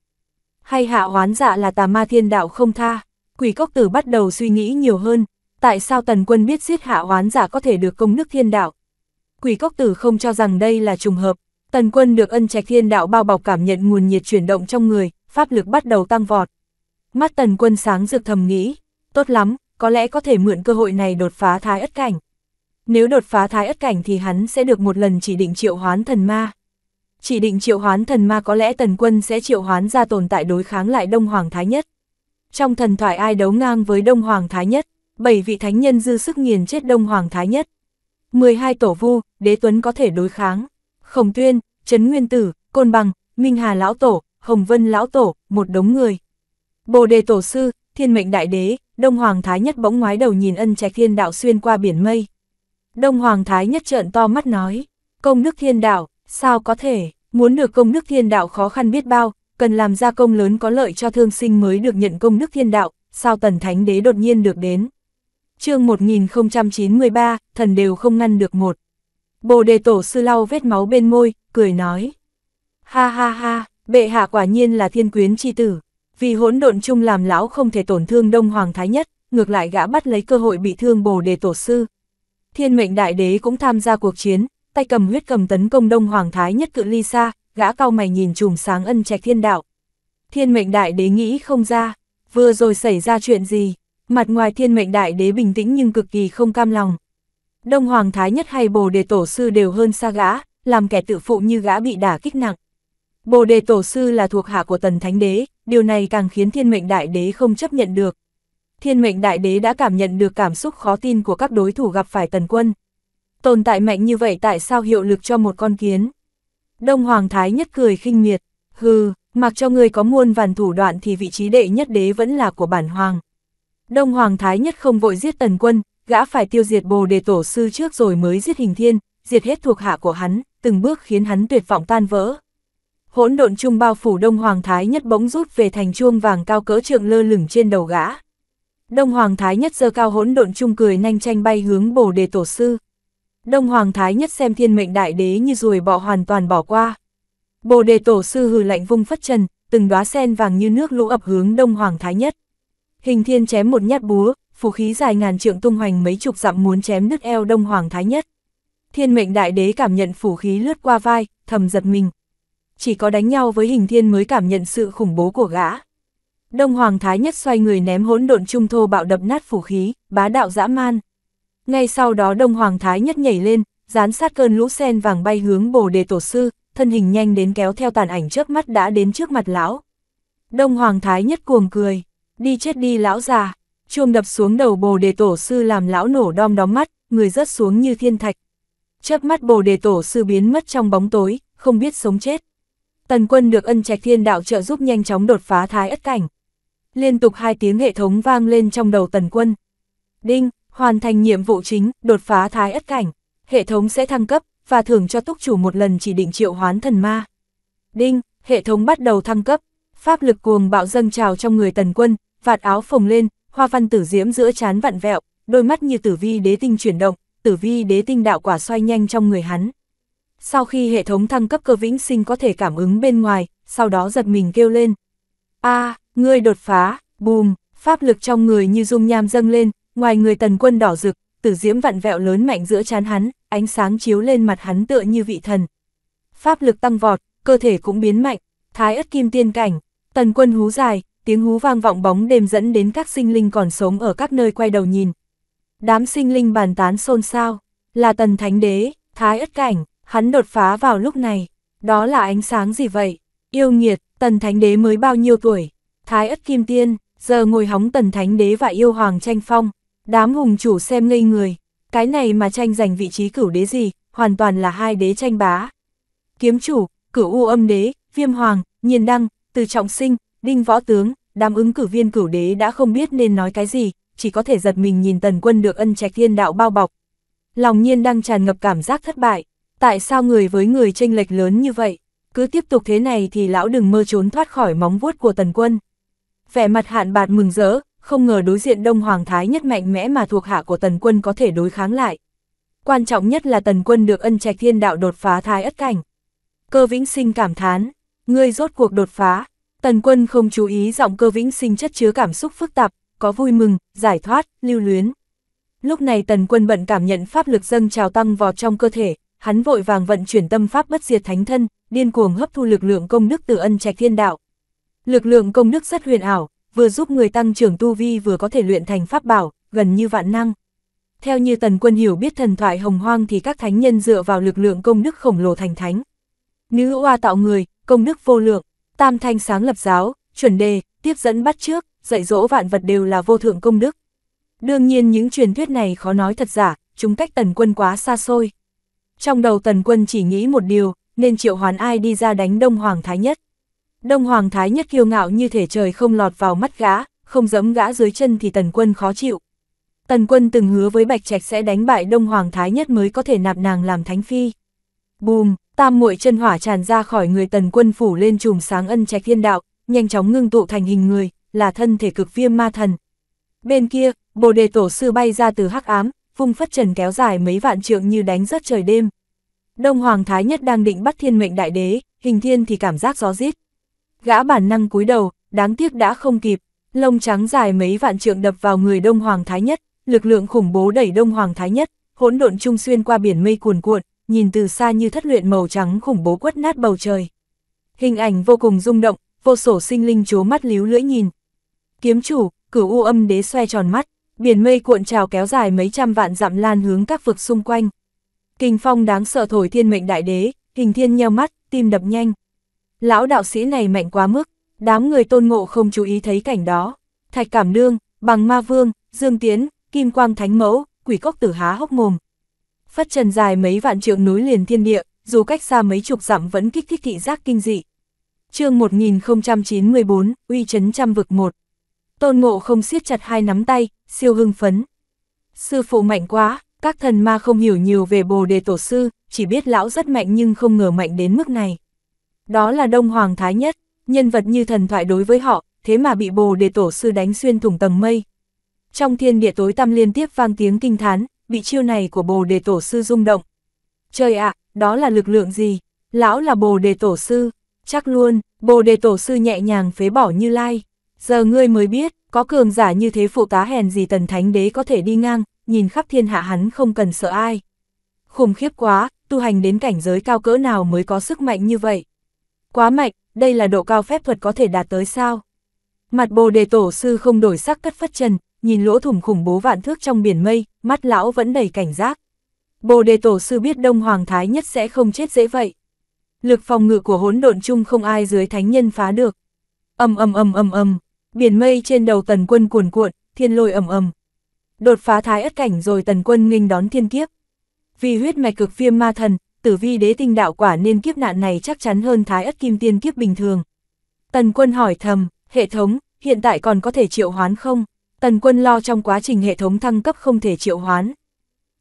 Hay hạ hoán dạ là tà ma thiên đạo không tha. Quỷ cốc tử bắt đầu suy nghĩ nhiều hơn. Tại sao tần quân biết giết hạ hoán dạ có thể được công đức thiên đạo? Quỷ cốc tử không cho rằng đây là trùng hợp. Tần quân được ân trạch thiên đạo bao bọc cảm nhận nguồn nhiệt chuyển động trong người, pháp lực bắt đầu tăng vọt. Mắt tần quân sáng rực thầm nghĩ, tốt lắm, có lẽ có thể mượn cơ hội này đột phá thái ất cảnh. Nếu đột phá thái ất cảnh thì hắn sẽ được một lần chỉ định triệu hoán thần ma. Chỉ định triệu hoán thần ma có lẽ tần quân sẽ triệu hoán ra tồn tại đối kháng lại Đông Hoàng Thái Nhất. Trong thần thoại ai đấu ngang với Đông Hoàng Thái Nhất, bảy vị thánh nhân dư sức nghiền chết Đông Hoàng Thái Nhất. 12 tổ vu, đế tuấn có thể đối kháng. Khổng tuyên, Trấn Nguyên Tử, Côn Bằng, Minh Hà Lão Tổ, Hồng Vân Lão Tổ, một đống người. Bồ đề tổ sư, thiên mệnh đại đế, Đông Hoàng Thái Nhất bỗng ngoái đầu nhìn ân trạch thiên đạo xuyên qua biển mây. Đông Hoàng Thái Nhất trợn to mắt nói, công đức thiên đạo, sao có thể, muốn được công đức thiên đạo khó khăn biết bao, cần làm ra công lớn có lợi cho thương sinh mới được nhận công đức thiên đạo, sao tần thánh đế đột nhiên được đến. chương 1093, thần đều không ngăn được một. Bồ đề tổ sư lau vết máu bên môi, cười nói. Ha ha ha, bệ hạ quả nhiên là thiên quyến chi tử. Vì hỗn độn chung làm lão không thể tổn thương Đông Hoàng Thái Nhất, ngược lại gã bắt lấy cơ hội bị thương bồ đề tổ sư. Thiên mệnh đại đế cũng tham gia cuộc chiến, tay cầm huyết cầm tấn công Đông Hoàng Thái Nhất cự ly xa, gã cao mày nhìn chùm sáng ân trạch thiên đạo. Thiên mệnh đại đế nghĩ không ra, vừa rồi xảy ra chuyện gì, mặt ngoài thiên mệnh đại đế bình tĩnh nhưng cực kỳ không cam lòng. Đông Hoàng Thái Nhất hay Bồ Đề Tổ Sư đều hơn xa gã, làm kẻ tự phụ như gã bị đả kích nặng. Bồ đề tổ sư là thuộc hạ của tần thánh đế, điều này càng khiến thiên mệnh đại đế không chấp nhận được. Thiên mệnh đại đế đã cảm nhận được cảm xúc khó tin của các đối thủ gặp phải tần quân. Tồn tại mạnh như vậy tại sao hiệu lực cho một con kiến? Đông Hoàng Thái nhất cười khinh miệt, hừ, mặc cho người có muôn vàn thủ đoạn thì vị trí đệ nhất đế vẫn là của bản hoàng. Đông Hoàng Thái nhất không vội giết tần quân, gã phải tiêu diệt bồ đề tổ sư trước rồi mới giết hình thiên, diệt hết thuộc hạ của hắn, từng bước khiến hắn tuyệt vọng tan vỡ hỗn độn chung bao phủ Đông Hoàng Thái Nhất bỗng rút về thành chuông vàng cao cỡ trượng lơ lửng trên đầu gã. Đông Hoàng Thái Nhất giơ cao hỗn độn chung cười nhanh tranh bay hướng bổ đề tổ sư. Đông Hoàng Thái Nhất xem thiên mệnh đại đế như ruồi bọ hoàn toàn bỏ qua. Bồ đề tổ sư hừ lạnh vung phất trần, từng đóa sen vàng như nước lũ ập hướng Đông Hoàng Thái Nhất. Hình thiên chém một nhát búa, phù khí dài ngàn trượng tung hoành mấy chục dặm muốn chém nứt eo Đông Hoàng Thái Nhất. Thiên mệnh đại đế cảm nhận phủ khí lướt qua vai, thầm giật mình, chỉ có đánh nhau với hình thiên mới cảm nhận sự khủng bố của gã. Đông Hoàng Thái Nhất xoay người ném hỗn độn trung thô bạo đập nát phủ khí, bá đạo dã man. Ngay sau đó Đông Hoàng Thái Nhất nhảy lên, dán sát cơn lũ sen vàng bay hướng bồ đề tổ sư, thân hình nhanh đến kéo theo tàn ảnh trước mắt đã đến trước mặt lão. Đông Hoàng Thái Nhất cuồng cười, đi chết đi lão già, chuông đập xuống đầu bồ đề tổ sư làm lão nổ đom đóm mắt, người rớt xuống như thiên thạch. Chớp mắt bồ đề tổ sư biến mất trong bóng tối, không biết sống chết. Tần quân được ân trạch thiên đạo trợ giúp nhanh chóng đột phá thái ất cảnh. Liên tục hai tiếng hệ thống vang lên trong đầu tần quân. Đinh, hoàn thành nhiệm vụ chính, đột phá thái ất cảnh. Hệ thống sẽ thăng cấp, và thưởng cho túc chủ một lần chỉ định triệu hoán thần ma. Đinh, hệ thống bắt đầu thăng cấp, pháp lực cuồng bạo dâng trào trong người tần quân, vạt áo phồng lên, hoa văn tử diễm giữa chán vặn vẹo, đôi mắt như tử vi đế tinh chuyển động, tử vi đế tinh đạo quả xoay nhanh trong người hắn. Sau khi hệ thống thăng cấp cơ vĩnh sinh có thể cảm ứng bên ngoài, sau đó giật mình kêu lên. a ngươi đột phá, bùm, pháp lực trong người như dung nham dâng lên, ngoài người tần quân đỏ rực, tử diễm vặn vẹo lớn mạnh giữa chán hắn, ánh sáng chiếu lên mặt hắn tựa như vị thần. Pháp lực tăng vọt, cơ thể cũng biến mạnh, thái ất kim tiên cảnh, tần quân hú dài, tiếng hú vang vọng bóng đêm dẫn đến các sinh linh còn sống ở các nơi quay đầu nhìn. Đám sinh linh bàn tán xôn xao, là tần thánh đế, thái ất cảnh, Hắn đột phá vào lúc này, đó là ánh sáng gì vậy? Yêu nghiệt, tần thánh đế mới bao nhiêu tuổi? Thái ất kim tiên, giờ ngồi hóng tần thánh đế và yêu hoàng tranh phong. Đám hùng chủ xem ngây người, cái này mà tranh giành vị trí cửu đế gì, hoàn toàn là hai đế tranh bá. Kiếm chủ, cửu u âm đế, viêm hoàng, nhiên đăng, từ trọng sinh, đinh võ tướng, đám ứng cử viên cửu đế đã không biết nên nói cái gì, chỉ có thể giật mình nhìn tần quân được ân trạch thiên đạo bao bọc. Lòng nhiên đang tràn ngập cảm giác thất bại, Tại sao người với người tranh lệch lớn như vậy? Cứ tiếp tục thế này thì lão đừng mơ trốn thoát khỏi móng vuốt của tần quân. Vẻ mặt hạn bạt mừng rỡ, không ngờ đối diện Đông Hoàng Thái nhất mạnh mẽ mà thuộc hạ của tần quân có thể đối kháng lại. Quan trọng nhất là tần quân được ân trạch thiên đạo đột phá thái ất cảnh. Cơ vĩnh sinh cảm thán, ngươi rốt cuộc đột phá. Tần quân không chú ý giọng cơ vĩnh sinh chất chứa cảm xúc phức tạp, có vui mừng, giải thoát, lưu luyến. Lúc này tần quân bận cảm nhận pháp lực dâng trào tăng vọt trong cơ thể, hắn vội vàng vận chuyển tâm pháp bất diệt thánh thân, điên cuồng hấp thu lực lượng công đức từ ân trạch thiên đạo. Lực lượng công đức rất huyền ảo, vừa giúp người tăng trưởng tu vi vừa có thể luyện thành pháp bảo, gần như vạn năng. Theo như Tần Quân hiểu biết thần thoại hồng hoang thì các thánh nhân dựa vào lực lượng công đức khổng lồ thành thánh. Nữ oa tạo người, công đức vô lượng, tam thanh sáng lập giáo, chuẩn đề, tiếp dẫn bắt trước, dạy dỗ vạn vật đều là vô thượng công đức. Đương nhiên những truyền thuyết này khó nói thật giả, chúng cách Tần Quân quá xa xôi. Trong đầu tần quân chỉ nghĩ một điều, nên triệu hoán ai đi ra đánh Đông Hoàng Thái Nhất. Đông Hoàng Thái Nhất kiêu ngạo như thể trời không lọt vào mắt gã, không giẫm gã dưới chân thì tần quân khó chịu. Tần quân từng hứa với Bạch Trạch sẽ đánh bại Đông Hoàng Thái Nhất mới có thể nạp nàng làm thánh phi. Bùm, tam muội chân hỏa tràn ra khỏi người tần quân phủ lên chùm sáng ân trạch thiên đạo, nhanh chóng ngưng tụ thành hình người, là thân thể cực viêm ma thần. Bên kia, bồ đề tổ sư bay ra từ hắc ám, vung phất trần kéo dài mấy vạn trượng như đánh rớt trời đêm. Đông Hoàng Thái Nhất đang định bắt thiên mệnh đại đế, hình thiên thì cảm giác gió rít. Gã bản năng cúi đầu, đáng tiếc đã không kịp, lông trắng dài mấy vạn trượng đập vào người Đông Hoàng Thái Nhất, lực lượng khủng bố đẩy Đông Hoàng Thái Nhất, hỗn độn trung xuyên qua biển mây cuồn cuộn, nhìn từ xa như thất luyện màu trắng khủng bố quất nát bầu trời. Hình ảnh vô cùng rung động, vô sổ sinh linh chố mắt líu lưỡi nhìn. Kiếm chủ, cửu u âm đế xoe tròn mắt. Biển mây cuộn trào kéo dài mấy trăm vạn dặm lan hướng các vực xung quanh. Kinh phong đáng sợ thổi thiên mệnh đại đế, hình thiên nheo mắt, tim đập nhanh. Lão đạo sĩ này mạnh quá mức, đám người tôn ngộ không chú ý thấy cảnh đó. Thạch Cảm Đương, Bằng Ma Vương, Dương Tiến, Kim Quang Thánh Mẫu, Quỷ Cốc Tử há hốc mồm. Phất trần dài mấy vạn trượng núi liền thiên địa, dù cách xa mấy chục dặm vẫn kích thích thị giác kinh dị. chương 1094, uy chấn trăm vực một Tôn Ngộ không siết chặt hai nắm tay, siêu hưng phấn. Sư phụ mạnh quá, các thần ma không hiểu nhiều về bồ đề tổ sư, chỉ biết lão rất mạnh nhưng không ngờ mạnh đến mức này. Đó là Đông Hoàng Thái Nhất, nhân vật như thần thoại đối với họ, thế mà bị bồ đề tổ sư đánh xuyên thủng tầng mây. Trong thiên địa tối tăm liên tiếp vang tiếng kinh thán, bị chiêu này của bồ đề tổ sư rung động. Trời ạ, đó là lực lượng gì? Lão là bồ đề tổ sư, chắc luôn, bồ đề tổ sư nhẹ nhàng phế bỏ như lai. Giờ ngươi mới biết, có cường giả như thế phụ tá hèn gì tần thánh đế có thể đi ngang, nhìn khắp thiên hạ hắn không cần sợ ai. Khủng khiếp quá, tu hành đến cảnh giới cao cỡ nào mới có sức mạnh như vậy. Quá mạnh, đây là độ cao phép thuật có thể đạt tới sao? Mặt bồ đề tổ sư không đổi sắc cất phất trần, nhìn lỗ thủng khủng bố vạn thước trong biển mây, mắt lão vẫn đầy cảnh giác. Bồ đề tổ sư biết Đông Hoàng Thái nhất sẽ không chết dễ vậy. Lực phòng ngự của hỗn độn chung không ai dưới thánh nhân phá được. Âm âm âm âm âm biển mây trên đầu tần quân cuồn cuộn, thiên lôi ầm ầm. Đột phá thái ất cảnh rồi tần quân nghinh đón thiên kiếp. Vì huyết mạch cực viêm ma thần, tử vi đế tinh đạo quả nên kiếp nạn này chắc chắn hơn thái ất kim tiên kiếp bình thường. Tần quân hỏi thầm, hệ thống, hiện tại còn có thể triệu hoán không? Tần quân lo trong quá trình hệ thống thăng cấp không thể triệu hoán.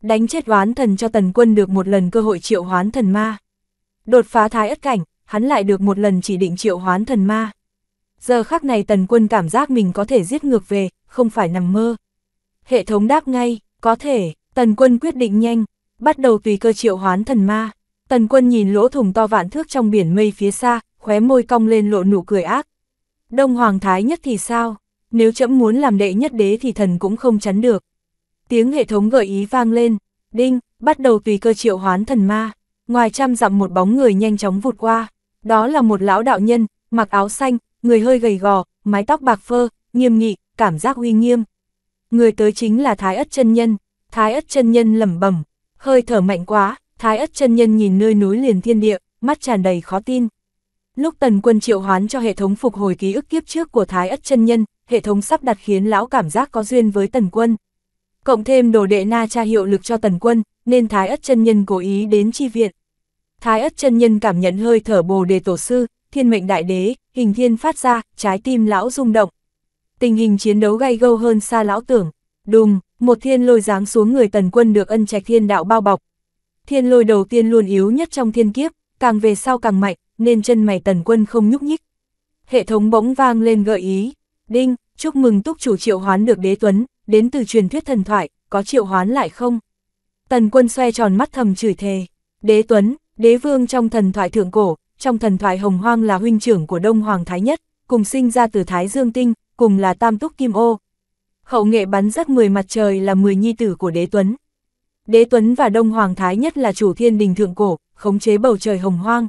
Đánh chết oán thần cho tần quân được một lần cơ hội triệu hoán thần ma. Đột phá thái ất cảnh, hắn lại được một lần chỉ định triệu hoán thần ma. Giờ khắc này tần quân cảm giác mình có thể giết ngược về, không phải nằm mơ. Hệ thống đáp ngay, có thể, tần quân quyết định nhanh, bắt đầu tùy cơ triệu hoán thần ma. Tần quân nhìn lỗ thủng to vạn thước trong biển mây phía xa, khóe môi cong lên lộ nụ cười ác. Đông Hoàng Thái nhất thì sao? Nếu chậm muốn làm đệ nhất đế thì thần cũng không chắn được. Tiếng hệ thống gợi ý vang lên, đinh, bắt đầu tùy cơ triệu hoán thần ma. Ngoài trăm dặm một bóng người nhanh chóng vụt qua, đó là một lão đạo nhân, mặc áo xanh, người hơi gầy gò, mái tóc bạc phơ, nghiêm nghị, cảm giác uy nghiêm. Người tới chính là Thái Ất chân nhân. Thái Ất chân nhân lẩm bẩm, hơi thở mạnh quá, Thái Ất chân nhân nhìn nơi núi liền thiên địa, mắt tràn đầy khó tin. Lúc Tần Quân triệu hoán cho hệ thống phục hồi ký ức kiếp trước của Thái Ất chân nhân, hệ thống sắp đặt khiến lão cảm giác có duyên với Tần Quân. Cộng thêm đồ đệ Na Cha hiệu lực cho Tần Quân, nên Thái Ất chân nhân cố ý đến chi viện. Thái Ất chân nhân cảm nhận hơi thở Bồ Đề Tổ sư, thiên mệnh đại đế, hình thiên phát ra, trái tim lão rung động. Tình hình chiến đấu gay gâu hơn xa lão tưởng. Đùng, một thiên lôi giáng xuống người tần quân được ân trạch thiên đạo bao bọc. Thiên lôi đầu tiên luôn yếu nhất trong thiên kiếp, càng về sau càng mạnh, nên chân mày tần quân không nhúc nhích. Hệ thống bỗng vang lên gợi ý. Đinh, chúc mừng túc chủ triệu hoán được đế tuấn, đến từ truyền thuyết thần thoại, có triệu hoán lại không? Tần quân xoay tròn mắt thầm chửi thề. Đế tuấn, đế vương trong thần thoại thượng cổ, trong thần thoại Hồng Hoang là huynh trưởng của Đông Hoàng Thái Nhất, cùng sinh ra từ Thái Dương Tinh, cùng là Tam Túc Kim Ô. Hậu nghệ bắn rắc 10 mặt trời là 10 nhi tử của Đế Tuấn. Đế Tuấn và Đông Hoàng Thái Nhất là chủ thiên đình thượng cổ, khống chế bầu trời Hồng Hoang.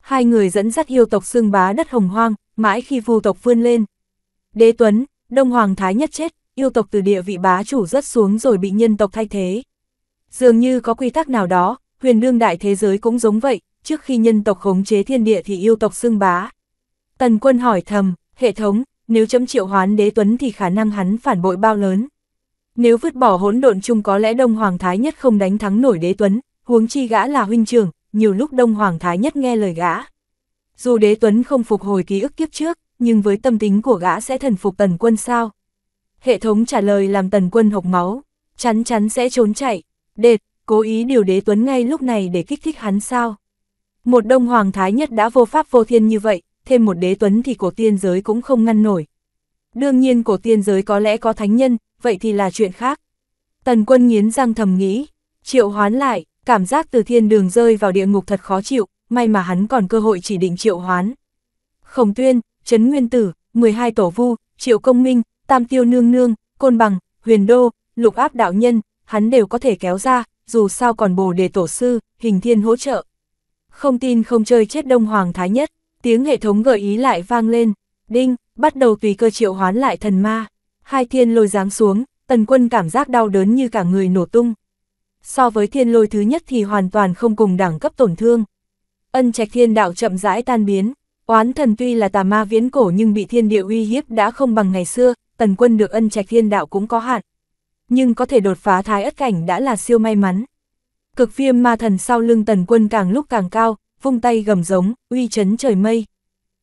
Hai người dẫn dắt yêu tộc xương bá đất Hồng Hoang, mãi khi vu tộc vươn lên. Đế Tuấn, Đông Hoàng Thái Nhất chết, yêu tộc từ địa vị bá chủ rất xuống rồi bị nhân tộc thay thế. Dường như có quy tắc nào đó, huyền đương đại thế giới cũng giống vậy, trước khi nhân tộc khống chế thiên địa thì yêu tộc xưng bá. Tần quân hỏi thầm, hệ thống, nếu chấm triệu hoán đế tuấn thì khả năng hắn phản bội bao lớn. Nếu vứt bỏ hỗn độn chung có lẽ Đông Hoàng Thái Nhất không đánh thắng nổi đế tuấn, huống chi gã là huynh trưởng, nhiều lúc Đông Hoàng Thái Nhất nghe lời gã. Dù đế tuấn không phục hồi ký ức kiếp trước, nhưng với tâm tính của gã sẽ thần phục tần quân sao? Hệ thống trả lời làm tần quân hộc máu, chắn chắn sẽ trốn chạy, đệt, cố ý điều đế tuấn ngay lúc này để kích thích hắn sao? Một đông hoàng thái nhất đã vô pháp vô thiên như vậy, thêm một đế tuấn thì cổ tiên giới cũng không ngăn nổi. Đương nhiên cổ tiên giới có lẽ có thánh nhân, vậy thì là chuyện khác. Tần quân nghiến răng thầm nghĩ, triệu hoán lại, cảm giác từ thiên đường rơi vào địa ngục thật khó chịu, may mà hắn còn cơ hội chỉ định triệu hoán. Khổng tuyên, Trấn Nguyên Tử, 12 Tổ Vu, Triệu Công Minh, Tam Tiêu Nương Nương, Côn Bằng, Huyền Đô, Lục Áp Đạo Nhân, hắn đều có thể kéo ra, dù sao còn bồ đề tổ sư, hình thiên hỗ trợ. Không tin không chơi chết Đông Hoàng Thái Nhất, tiếng hệ thống gợi ý lại vang lên, đinh, bắt đầu tùy cơ triệu hoán lại thần ma. Hai thiên lôi giáng xuống, tần quân cảm giác đau đớn như cả người nổ tung. So với thiên lôi thứ nhất thì hoàn toàn không cùng đẳng cấp tổn thương. Ân trạch thiên đạo chậm rãi tan biến, oán thần tuy là tà ma viễn cổ nhưng bị thiên địa uy hiếp đã không bằng ngày xưa, tần quân được ân trạch thiên đạo cũng có hạn. Nhưng có thể đột phá thái ất cảnh đã là siêu may mắn. Cực viêm ma thần sau lưng tần quân càng lúc càng cao, vung tay gầm giống, uy chấn trời mây.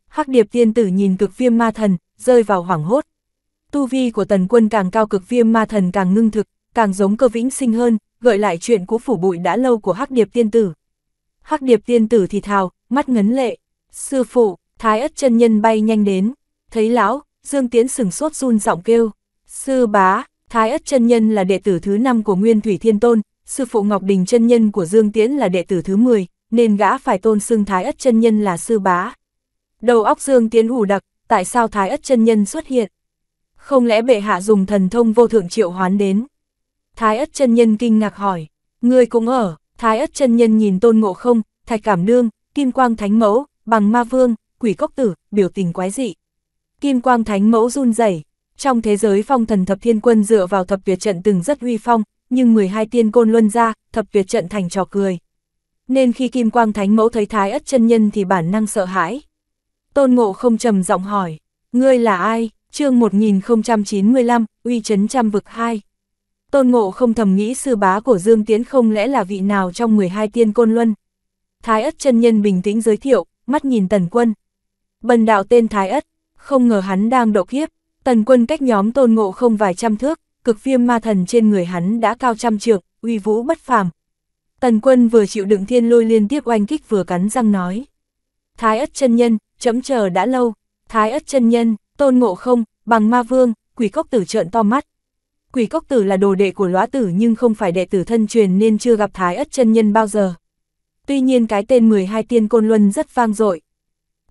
Hắc điệp tiên tử nhìn cực viêm ma thần, rơi vào hoảng hốt. Tu vi của tần quân càng cao cực viêm ma thần càng ngưng thực, càng giống cơ vĩnh sinh hơn, gợi lại chuyện cũ phủ bụi đã lâu của hắc điệp tiên tử. Hắc điệp tiên tử thì thào, mắt ngấn lệ. Sư phụ, thái ất chân nhân bay nhanh đến. Thấy lão, Dương Tiến sừng sốt run giọng kêu. Sư bá, thái ất chân nhân là đệ tử thứ năm của Nguyên Thủy Thiên Tôn, sư phụ Ngọc Đình chân nhân của Dương Tiễn là đệ tử thứ 10, nên gã phải tôn xưng Thái Ất chân nhân là sư bá. Đầu óc Dương Tiễn ủ đặc, tại sao Thái Ất chân nhân xuất hiện? Không lẽ bệ hạ dùng thần thông vô thượng triệu hoán đến? Thái Ất chân nhân kinh ngạc hỏi, ngươi cũng ở, Thái Ất chân nhân nhìn Tôn Ngộ Không, Thạch Cảm Nương, Kim Quang Thánh Mẫu, Bằng Ma Vương, Quỷ Cốc Tử, biểu tình quái dị. Kim Quang Thánh Mẫu run rẩy, trong thế giới phong thần thập thiên quân dựa vào thập tuyệt trận từng rất huy phong, nhưng 12 tiên côn luân ra, thập tuyệt trận thành trò cười. Nên khi Kim Quang Thánh Mẫu thấy Thái Ất chân nhân thì bản năng sợ hãi. Tôn Ngộ không trầm giọng hỏi, ngươi là ai? Chương 1095, uy chấn trăm vực 2. Tôn Ngộ không thầm nghĩ sư bá của Dương Tiến không lẽ là vị nào trong 12 tiên côn luân. Thái Ất chân nhân bình tĩnh giới thiệu, mắt nhìn Tần Quân. Bần đạo tên Thái Ất, không ngờ hắn đang độ kiếp, Tần Quân cách nhóm Tôn Ngộ không vài trăm thước, cực viêm ma thần trên người hắn đã cao trăm trượng, uy vũ bất phàm. Tần quân vừa chịu đựng thiên lôi liên tiếp oanh kích vừa cắn răng nói. Thái ất chân nhân, chấm chờ đã lâu, thái ất chân nhân, tôn ngộ không, bằng ma vương, quỷ cốc tử trợn to mắt. Quỷ cốc tử là đồ đệ của lõa tử nhưng không phải đệ tử thân truyền nên chưa gặp thái ất chân nhân bao giờ. Tuy nhiên cái tên 12 tiên côn luân rất vang dội.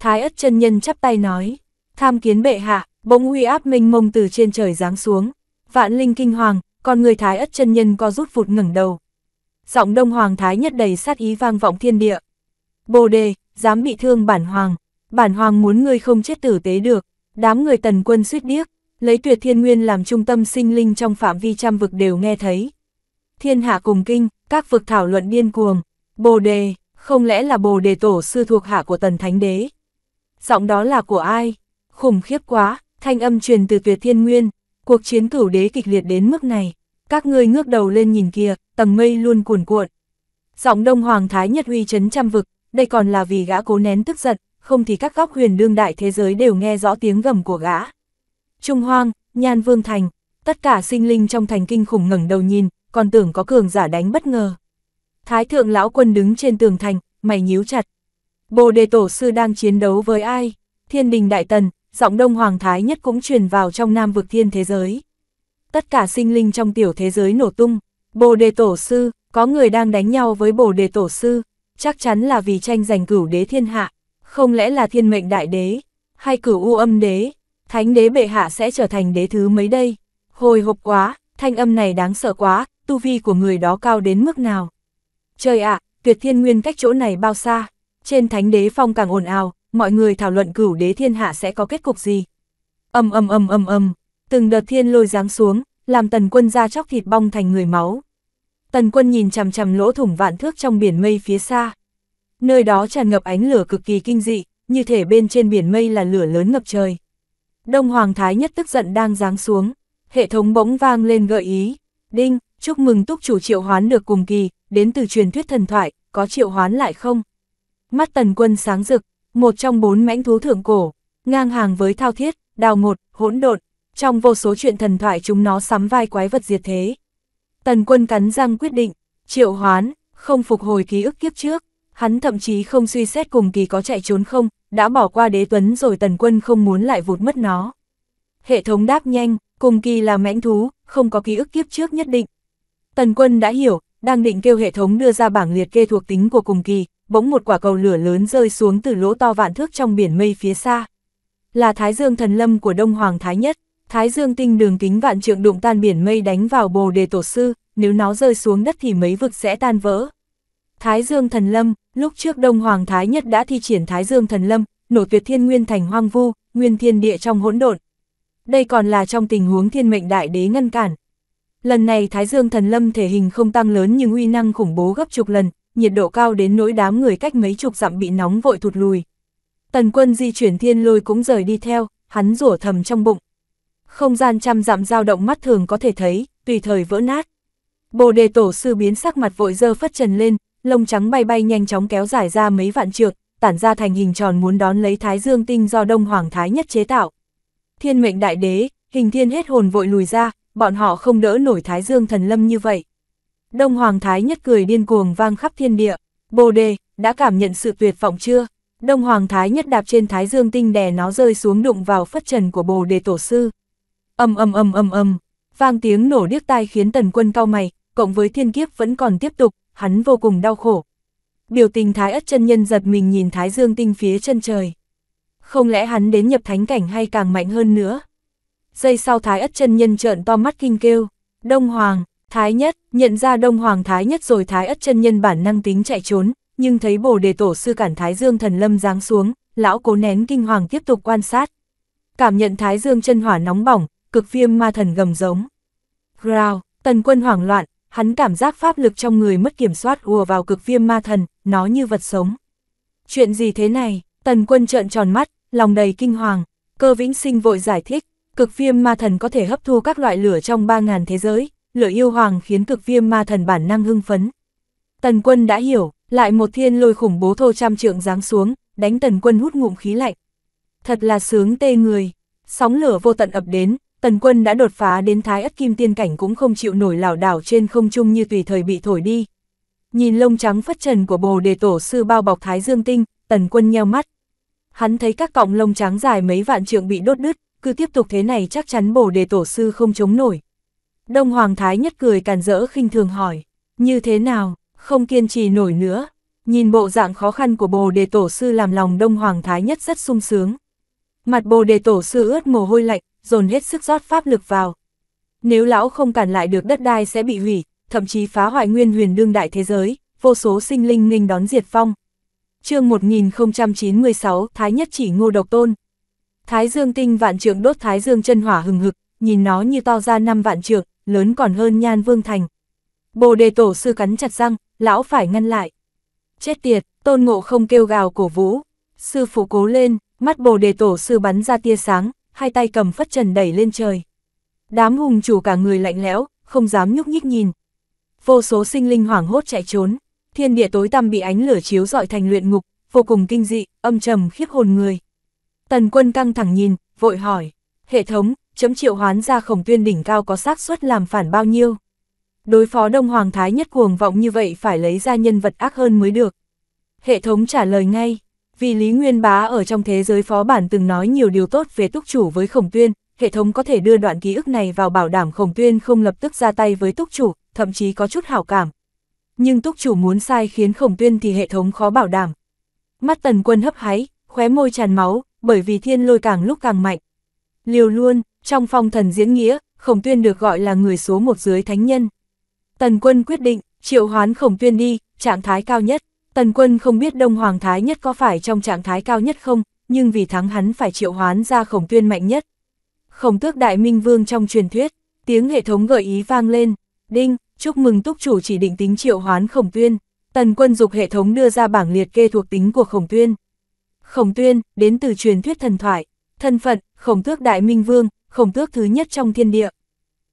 Thái ất chân nhân chắp tay nói, tham kiến bệ hạ, bỗng uy áp minh mông từ trên trời giáng xuống, Vạn linh kinh hoàng, còn người Thái ất chân nhân co rút vụt ngẩng đầu. Giọng Đông Hoàng Thái nhất đầy sát ý vang vọng thiên địa. Bồ đề, dám bị thương bản hoàng, bản hoàng muốn ngươi không chết tử tế được, đám người tần quân suýt điếc, lấy tuyệt thiên nguyên làm trung tâm sinh linh trong phạm vi trăm vực đều nghe thấy. Thiên hạ cùng kinh, các vực thảo luận điên cuồng, bồ đề, không lẽ là bồ đề tổ sư thuộc hạ của tần thánh đế? Giọng đó là của ai? Khủng khiếp quá, thanh âm truyền từ tuyệt thiên nguyên, cuộc chiến cửu đế kịch liệt đến mức này, các ngươi ngước đầu lên nhìn kia, tầng mây luôn cuồn cuộn. Giọng Đông Hoàng Thái Nhất Huy chấn trăm vực, đây còn là vì gã cố nén tức giận, không thì các góc huyền đương đại thế giới đều nghe rõ tiếng gầm của gã. Trung Hoang, Nhan Vương Thành, tất cả sinh linh trong thành kinh khủng ngẩng đầu nhìn, còn tưởng có cường giả đánh bất ngờ. Thái thượng lão quân đứng trên tường thành, mày nhíu chặt. Bồ đề tổ sư đang chiến đấu với ai? Thiên đình đại tần, giọng đông hoàng thái nhất cũng truyền vào trong nam vực thiên thế giới. Tất cả sinh linh trong tiểu thế giới nổ tung, bồ đề tổ sư, có người đang đánh nhau với bồ đề tổ sư, chắc chắn là vì tranh giành cửu đế thiên hạ, không lẽ là thiên mệnh đại đế, hay cửu u âm đế, thánh đế bệ hạ sẽ trở thành đế thứ mấy đây, hồi hộp quá, thanh âm này đáng sợ quá, tu vi của người đó cao đến mức nào. Trời ạ, tuyệt thiên nguyên cách chỗ này bao xa, trên thánh đế phong càng ồn ào, mọi người thảo luận cửu đế thiên hạ sẽ có kết cục gì. Âm âm âm âm âm, từng đợt thiên lôi giáng xuống, làm tần quân ra chóc thịt bong thành người máu. Tần quân nhìn chằm chằm lỗ thủng vạn thước trong biển mây phía xa. Nơi đó tràn ngập ánh lửa cực kỳ kinh dị, như thể bên trên biển mây là lửa lớn ngập trời. Đông Hoàng Thái nhất tức giận đang giáng xuống, hệ thống bỗng vang lên gợi ý. Đinh, chúc mừng túc chủ triệu hoán được cùng kỳ, đến từ truyền thuyết thần thoại, có triệu hoán lại không? Mắt tần quân sáng rực, một trong bốn mãnh thú thượng cổ, ngang hàng với thao thiết, đào ngột, hỗn độn, trong vô số chuyện thần thoại chúng nó sắm vai quái vật diệt thế. Tần quân cắn răng quyết định, triệu hoán, không phục hồi ký ức kiếp trước, hắn thậm chí không suy xét cùng kỳ có chạy trốn không, đã bỏ qua đế tuấn rồi tần quân không muốn lại vụt mất nó. Hệ thống đáp nhanh, cùng kỳ là mãnh thú, không có ký ức kiếp trước nhất định. Tần quân đã hiểu, đang định kêu hệ thống đưa ra bảng liệt kê thuộc tính của cùng kỳ, bỗng một quả cầu lửa lớn rơi xuống từ lỗ to vạn thước trong biển mây phía xa. Là Thái Dương thần lâm của Đông Hoàng Thái Nhất, Thái Dương tinh đường kính vạn trượng đụng tan biển mây đánh vào bồ đề tổ sư, nếu nó rơi xuống đất thì mấy vực sẽ tan vỡ. Thái Dương thần lâm, lúc trước Đông Hoàng Thái Nhất đã thi triển Thái Dương thần lâm, nổ tuyệt thiên nguyên thành hoang vu, nguyên thiên địa trong hỗn độn. Đây còn là trong tình huống thiên mệnh đại đế ngăn cản. Lần này Thái Dương thần lâm thể hình không tăng lớn nhưng uy năng khủng bố gấp chục lần, nhiệt độ cao đến nỗi đám người cách mấy chục dặm bị nóng vội thụt lùi. Tần quân di chuyển thiên lôi cũng rời đi theo, hắn rủa thầm trong bụng. Không gian trăm dặm dao động mắt thường có thể thấy, tùy thời vỡ nát. Bồ đề tổ sư biến sắc mặt vội dơ phất trần lên, lông trắng bay bay nhanh chóng kéo dài ra mấy vạn trượng, tản ra thành hình tròn muốn đón lấy thái dương tinh do đông hoàng thái nhất chế tạo. Thiên mệnh đại đế, hình thiên hết hồn vội lùi ra, bọn họ không đỡ nổi thái dương thần lâm như vậy. Đông Hoàng Thái nhất cười điên cuồng vang khắp thiên địa, bồ đề, đã cảm nhận sự tuyệt vọng chưa? Đông Hoàng Thái nhất đạp trên Thái Dương tinh đè nó rơi xuống đụng vào phất trần của bồ đề tổ sư. Âm âm âm âm âm, vang tiếng nổ điếc tai khiến tần quân cao mày, cộng với thiên kiếp vẫn còn tiếp tục, hắn vô cùng đau khổ. Biểu tình Thái Ất chân nhân giật mình nhìn Thái Dương tinh phía chân trời. Không lẽ hắn đến nhập thánh cảnh hay càng mạnh hơn nữa? Giây sau Thái Ất chân nhân trợn to mắt kinh kêu, Đông Hoàng, Thái nhất, nhận ra Đông Hoàng Thái nhất rồi Thái ất chân nhân bản năng tính chạy trốn, nhưng thấy bồ đề tổ sư cản Thái Dương thần lâm giáng xuống, lão cố nén kinh hoàng tiếp tục quan sát. Cảm nhận Thái Dương chân hỏa nóng bỏng, cực viêm ma thần gầm giống. rào! tần quân hoảng loạn, hắn cảm giác pháp lực trong người mất kiểm soát ùa vào cực viêm ma thần, nó như vật sống. Chuyện gì thế này, tần quân trợn tròn mắt, lòng đầy kinh hoàng, cơ vĩnh sinh vội giải thích, cực viêm ma thần có thể hấp thu các loại lửa trong 3.000 thế giới, lửa yêu hoàng khiến cực viêm ma thần bản năng hưng phấn. Tần quân đã hiểu, lại một thiên lôi khủng bố thô trăm trượng giáng xuống, đánh tần quân hút ngụm khí lạnh. Thật là sướng tê người, sóng lửa vô tận ập đến, tần quân đã đột phá đến thái ất kim tiên cảnh cũng không chịu nổi lảo đảo trên không trung như tùy thời bị thổi đi. Nhìn lông trắng phất trần của bồ đề tổ sư bao bọc thái dương tinh, tần quân nheo mắt. Hắn thấy các cọng lông trắng dài mấy vạn trượng bị đốt đứt, cứ tiếp tục thế này chắc chắn bồ đề tổ sư không chống nổi. Đông Hoàng Thái nhất cười càn rỡ khinh thường hỏi, như thế nào, không kiên trì nổi nữa. Nhìn bộ dạng khó khăn của bồ đề tổ sư làm lòng Đông Hoàng Thái nhất rất sung sướng. Mặt bồ đề tổ sư ướt mồ hôi lạnh, dồn hết sức rót pháp lực vào. Nếu lão không cản lại được đất đai sẽ bị hủy, thậm chí phá hoại nguyên huyền đương đại thế giới, vô số sinh linh nghênh đón diệt phong. chương 1096 Thái nhất chỉ ngô độc tôn. Thái dương tinh vạn trượng đốt thái dương chân hỏa hừng hực, nhìn nó như to ra năm vạn trượng, lớn còn hơn nhan vương thành. Bồ đề tổ sư cắn chặt răng, lão phải ngăn lại. Chết tiệt, tôn ngộ không kêu gào cổ vũ. Sư phụ cố lên, mắt bồ đề tổ sư bắn ra tia sáng, hai tay cầm phất trần đẩy lên trời. Đám hùng chủ cả người lạnh lẽo, không dám nhúc nhích nhìn. Vô số sinh linh hoảng hốt chạy trốn, thiên địa tối tăm bị ánh lửa chiếu dọi thành luyện ngục, vô cùng kinh dị, âm trầm khiếp hồn người. Tần quân căng thẳng nhìn, vội hỏi, hệ thống, chấm triệu hoán ra khổng tuyên đỉnh cao có xác suất làm phản bao nhiêu. Đối phó Đông Hoàng Thái nhất cuồng vọng như vậy phải lấy ra nhân vật ác hơn mới được. Hệ thống trả lời ngay, vì Lý Nguyên Bá ở trong thế giới phó bản từng nói nhiều điều tốt về túc chủ với khổng tuyên, hệ thống có thể đưa đoạn ký ức này vào bảo đảm khổng tuyên không lập tức ra tay với túc chủ, thậm chí có chút hảo cảm. Nhưng túc chủ muốn sai khiến khổng tuyên thì hệ thống khó bảo đảm. Mắt tần quân hấp hái khóe môi tràn máu, bởi vì thiên lôi càng lúc càng mạnh. Liều luôn, trong phong thần diễn nghĩa, Khổng Tuyên được gọi là người số một dưới thánh nhân. Tần quân quyết định, triệu hoán Khổng Tuyên đi, trạng thái cao nhất. Tần quân không biết Đông Hoàng Thái nhất có phải trong trạng thái cao nhất không, nhưng vì thắng hắn phải triệu hoán ra Khổng Tuyên mạnh nhất. Khổng tước đại minh vương trong truyền thuyết, tiếng hệ thống gợi ý vang lên. Đinh, chúc mừng túc chủ chỉ định tính triệu hoán Khổng Tuyên. Tần quân dục hệ thống đưa ra bảng liệt kê thuộc tính của Khổng Tuyên. Khổng Tuyên, đến từ truyền thuyết thần thoại. Thân phận, Khổng tước đại minh vương, khổng tước thứ nhất trong thiên địa.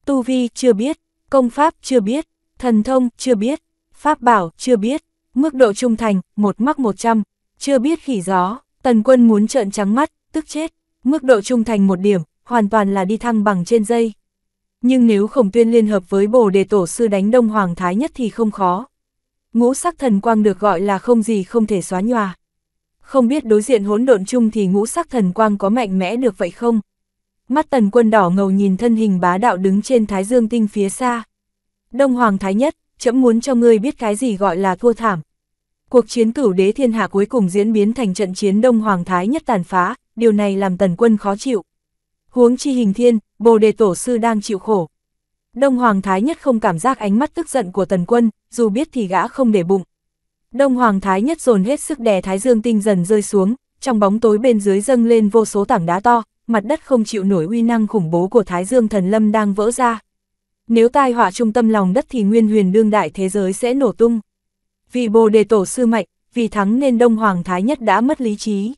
Tu vi chưa biết, công pháp chưa biết, thần thông chưa biết, pháp bảo chưa biết, mức độ trung thành, một mắc một trăm chưa biết khỉ gió, tần quân muốn trợn trắng mắt, tức chết, mức độ trung thành một điểm, hoàn toàn là đi thăng bằng trên dây. Nhưng nếu khổng tuyên liên hợp với bồ đề tổ sư đánh đông hoàng thái nhất thì không khó. Ngũ sắc thần quang được gọi là không gì không thể xóa nhòa. Không biết đối diện hỗn độn chung thì ngũ sắc thần quang có mạnh mẽ được vậy không? Mắt tần quân đỏ ngầu nhìn thân hình bá đạo đứng trên thái dương tinh phía xa. Đông Hoàng Thái Nhất, chấm muốn cho ngươi biết cái gì gọi là thua thảm. Cuộc chiến cửu đế thiên hạ cuối cùng diễn biến thành trận chiến Đông Hoàng Thái Nhất tàn phá, điều này làm tần quân khó chịu. Huống chi hình thiên, bồ đề tổ sư đang chịu khổ. Đông Hoàng Thái Nhất không cảm giác ánh mắt tức giận của tần quân, dù biết thì gã không để bụng. Đông Hoàng Thái Nhất dồn hết sức đè Thái Dương Tinh dần rơi xuống, trong bóng tối bên dưới dâng lên vô số tảng đá to, mặt đất không chịu nổi uy năng khủng bố của Thái Dương Thần Lâm đang vỡ ra. Nếu tai họa trung tâm lòng đất thì nguyên huyền đương đại thế giới sẽ nổ tung. Vì Bồ Đề Tổ sư mạnh, vì thắng nên Đông Hoàng Thái Nhất đã mất lý trí.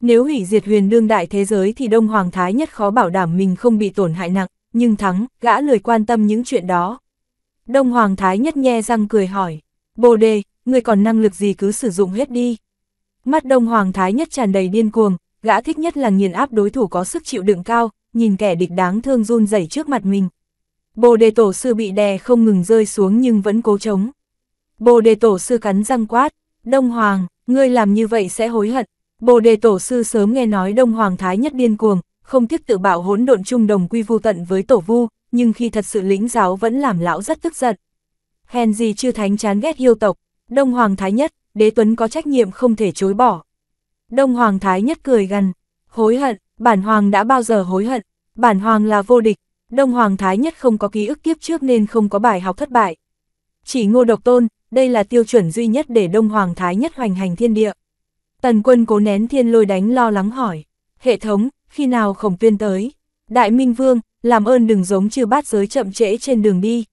Nếu hủy diệt huyền đương đại thế giới thì Đông Hoàng Thái Nhất khó bảo đảm mình không bị tổn hại nặng, nhưng thắng, gã lười quan tâm những chuyện đó. Đông Hoàng Thái Nhất nhe răng cười hỏi, Bồ Đề, người còn năng lực gì cứ sử dụng hết đi. Mắt Đông Hoàng Thái Nhất tràn đầy điên cuồng, Gã thích nhất là nghiền áp đối thủ có sức chịu đựng cao, nhìn kẻ địch đáng thương run rẩy trước mặt mình. Bồ đề tổ sư bị đè không ngừng rơi xuống nhưng vẫn cố chống. Bồ đề tổ sư cắn răng quát, Đông Hoàng, ngươi làm như vậy sẽ hối hận. Bồ đề tổ sư sớm nghe nói Đông Hoàng Thái nhất điên cuồng, không tiếc tự bạo hỗn độn chung đồng quy vu tận với tổ vu, nhưng khi thật sự lĩnh giáo vẫn làm lão rất tức giận. Hèn gì chư thánh chán ghét yêu tộc, Đông Hoàng Thái nhất, đế tuấn có trách nhiệm không thể chối bỏ. Đông Hoàng Thái Nhất cười gần, hối hận, bản Hoàng đã bao giờ hối hận, bản Hoàng là vô địch, Đông Hoàng Thái Nhất không có ký ức kiếp trước nên không có bài học thất bại. Chỉ ngô độc tôn, đây là tiêu chuẩn duy nhất để Đông Hoàng Thái Nhất hoành hành thiên địa. Tần quân cố nén thiên lôi đánh lo lắng hỏi, hệ thống, khi nào khổng tuyên tới? Đại Minh Vương, làm ơn đừng giống chư bát giới chậm trễ trên đường đi.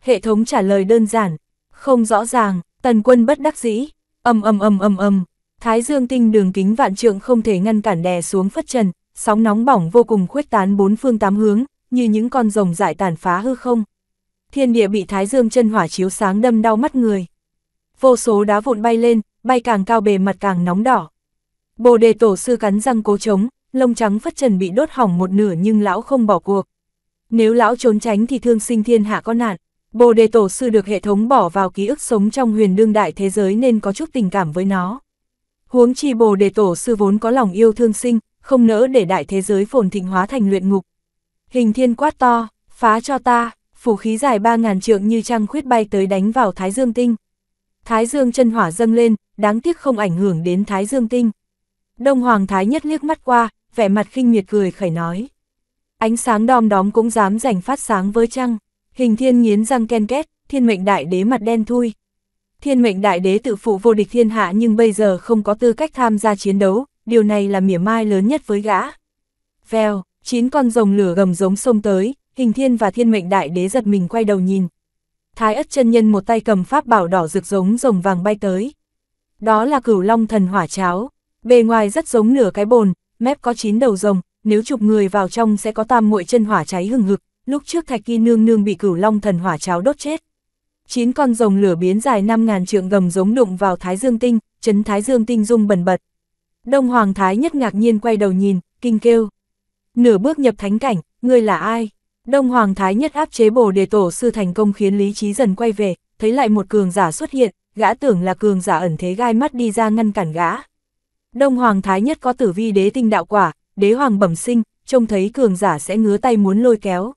Hệ thống trả lời đơn giản, không rõ ràng, tần quân bất đắc dĩ, ầm ầm ầm ầm ầm, Thái dương tinh đường kính vạn trượng không thể ngăn cản đè xuống phất trần, sóng nóng bỏng vô cùng khuếch tán bốn phương tám hướng, như những con rồng dại tàn phá hư không. Thiên địa bị thái dương chân hỏa chiếu sáng đâm đau mắt người. Vô số đá vụn bay lên, bay càng cao bề mặt càng nóng đỏ. Bồ đề tổ sư cắn răng cố chống, lông trắng phất trần bị đốt hỏng một nửa nhưng lão không bỏ cuộc. Nếu lão trốn tránh thì thương sinh thiên hạ có nạn. Bồ đề tổ sư được hệ thống bỏ vào ký ức sống trong huyền đương đại thế giới nên có chút tình cảm với nó. Huống chi bồ đề tổ sư vốn có lòng yêu thương sinh, không nỡ để đại thế giới phồn thịnh hóa thành luyện ngục. Hình thiên quát to, phá cho ta, phủ khí dài 3.000 trượng như trăng khuyết bay tới đánh vào Thái Dương Tinh. Thái Dương chân hỏa dâng lên, đáng tiếc không ảnh hưởng đến Thái Dương Tinh. Đông Hoàng Thái nhất liếc mắt qua, vẻ mặt khinh miệt cười khẩy nói. Ánh sáng đom đóm cũng dám rảnh phát sáng với trăng. Hình thiên nghiến răng ken két, thiên mệnh đại đế mặt đen thui. Thiên mệnh đại đế tự phụ vô địch thiên hạ nhưng bây giờ không có tư cách tham gia chiến đấu, điều này là mỉa mai lớn nhất với gã. Vèo, chín con rồng lửa gầm giống sông tới, hình thiên và thiên mệnh đại đế giật mình quay đầu nhìn. Thái ất chân nhân một tay cầm pháp bảo đỏ rực giống rồng vàng bay tới. Đó là cửu long thần hỏa cháo, bề ngoài rất giống nửa cái bồn, mép có chín đầu rồng, nếu chụp người vào trong sẽ có tam muội chân hỏa cháy hừng hực, lúc trước thạch kỳ nương nương bị cửu long thần hỏa cháo đốt chết. Chín con rồng lửa biến dài 5.000 trượng gầm giống đụng vào Thái Dương Tinh, chấn Thái Dương Tinh rung bẩn bật. Đông Hoàng Thái nhất ngạc nhiên quay đầu nhìn, kinh kêu. Nửa bước nhập thánh cảnh, ngươi là ai? Đông Hoàng Thái nhất áp chế bồ đề tổ sư thành công khiến lý trí dần quay về, thấy lại một cường giả xuất hiện, gã tưởng là cường giả ẩn thế gai mắt đi ra ngăn cản gã. Đông Hoàng Thái nhất có tử vi đế tinh đạo quả, đế hoàng bẩm sinh, trông thấy cường giả sẽ ngứa tay muốn lôi kéo.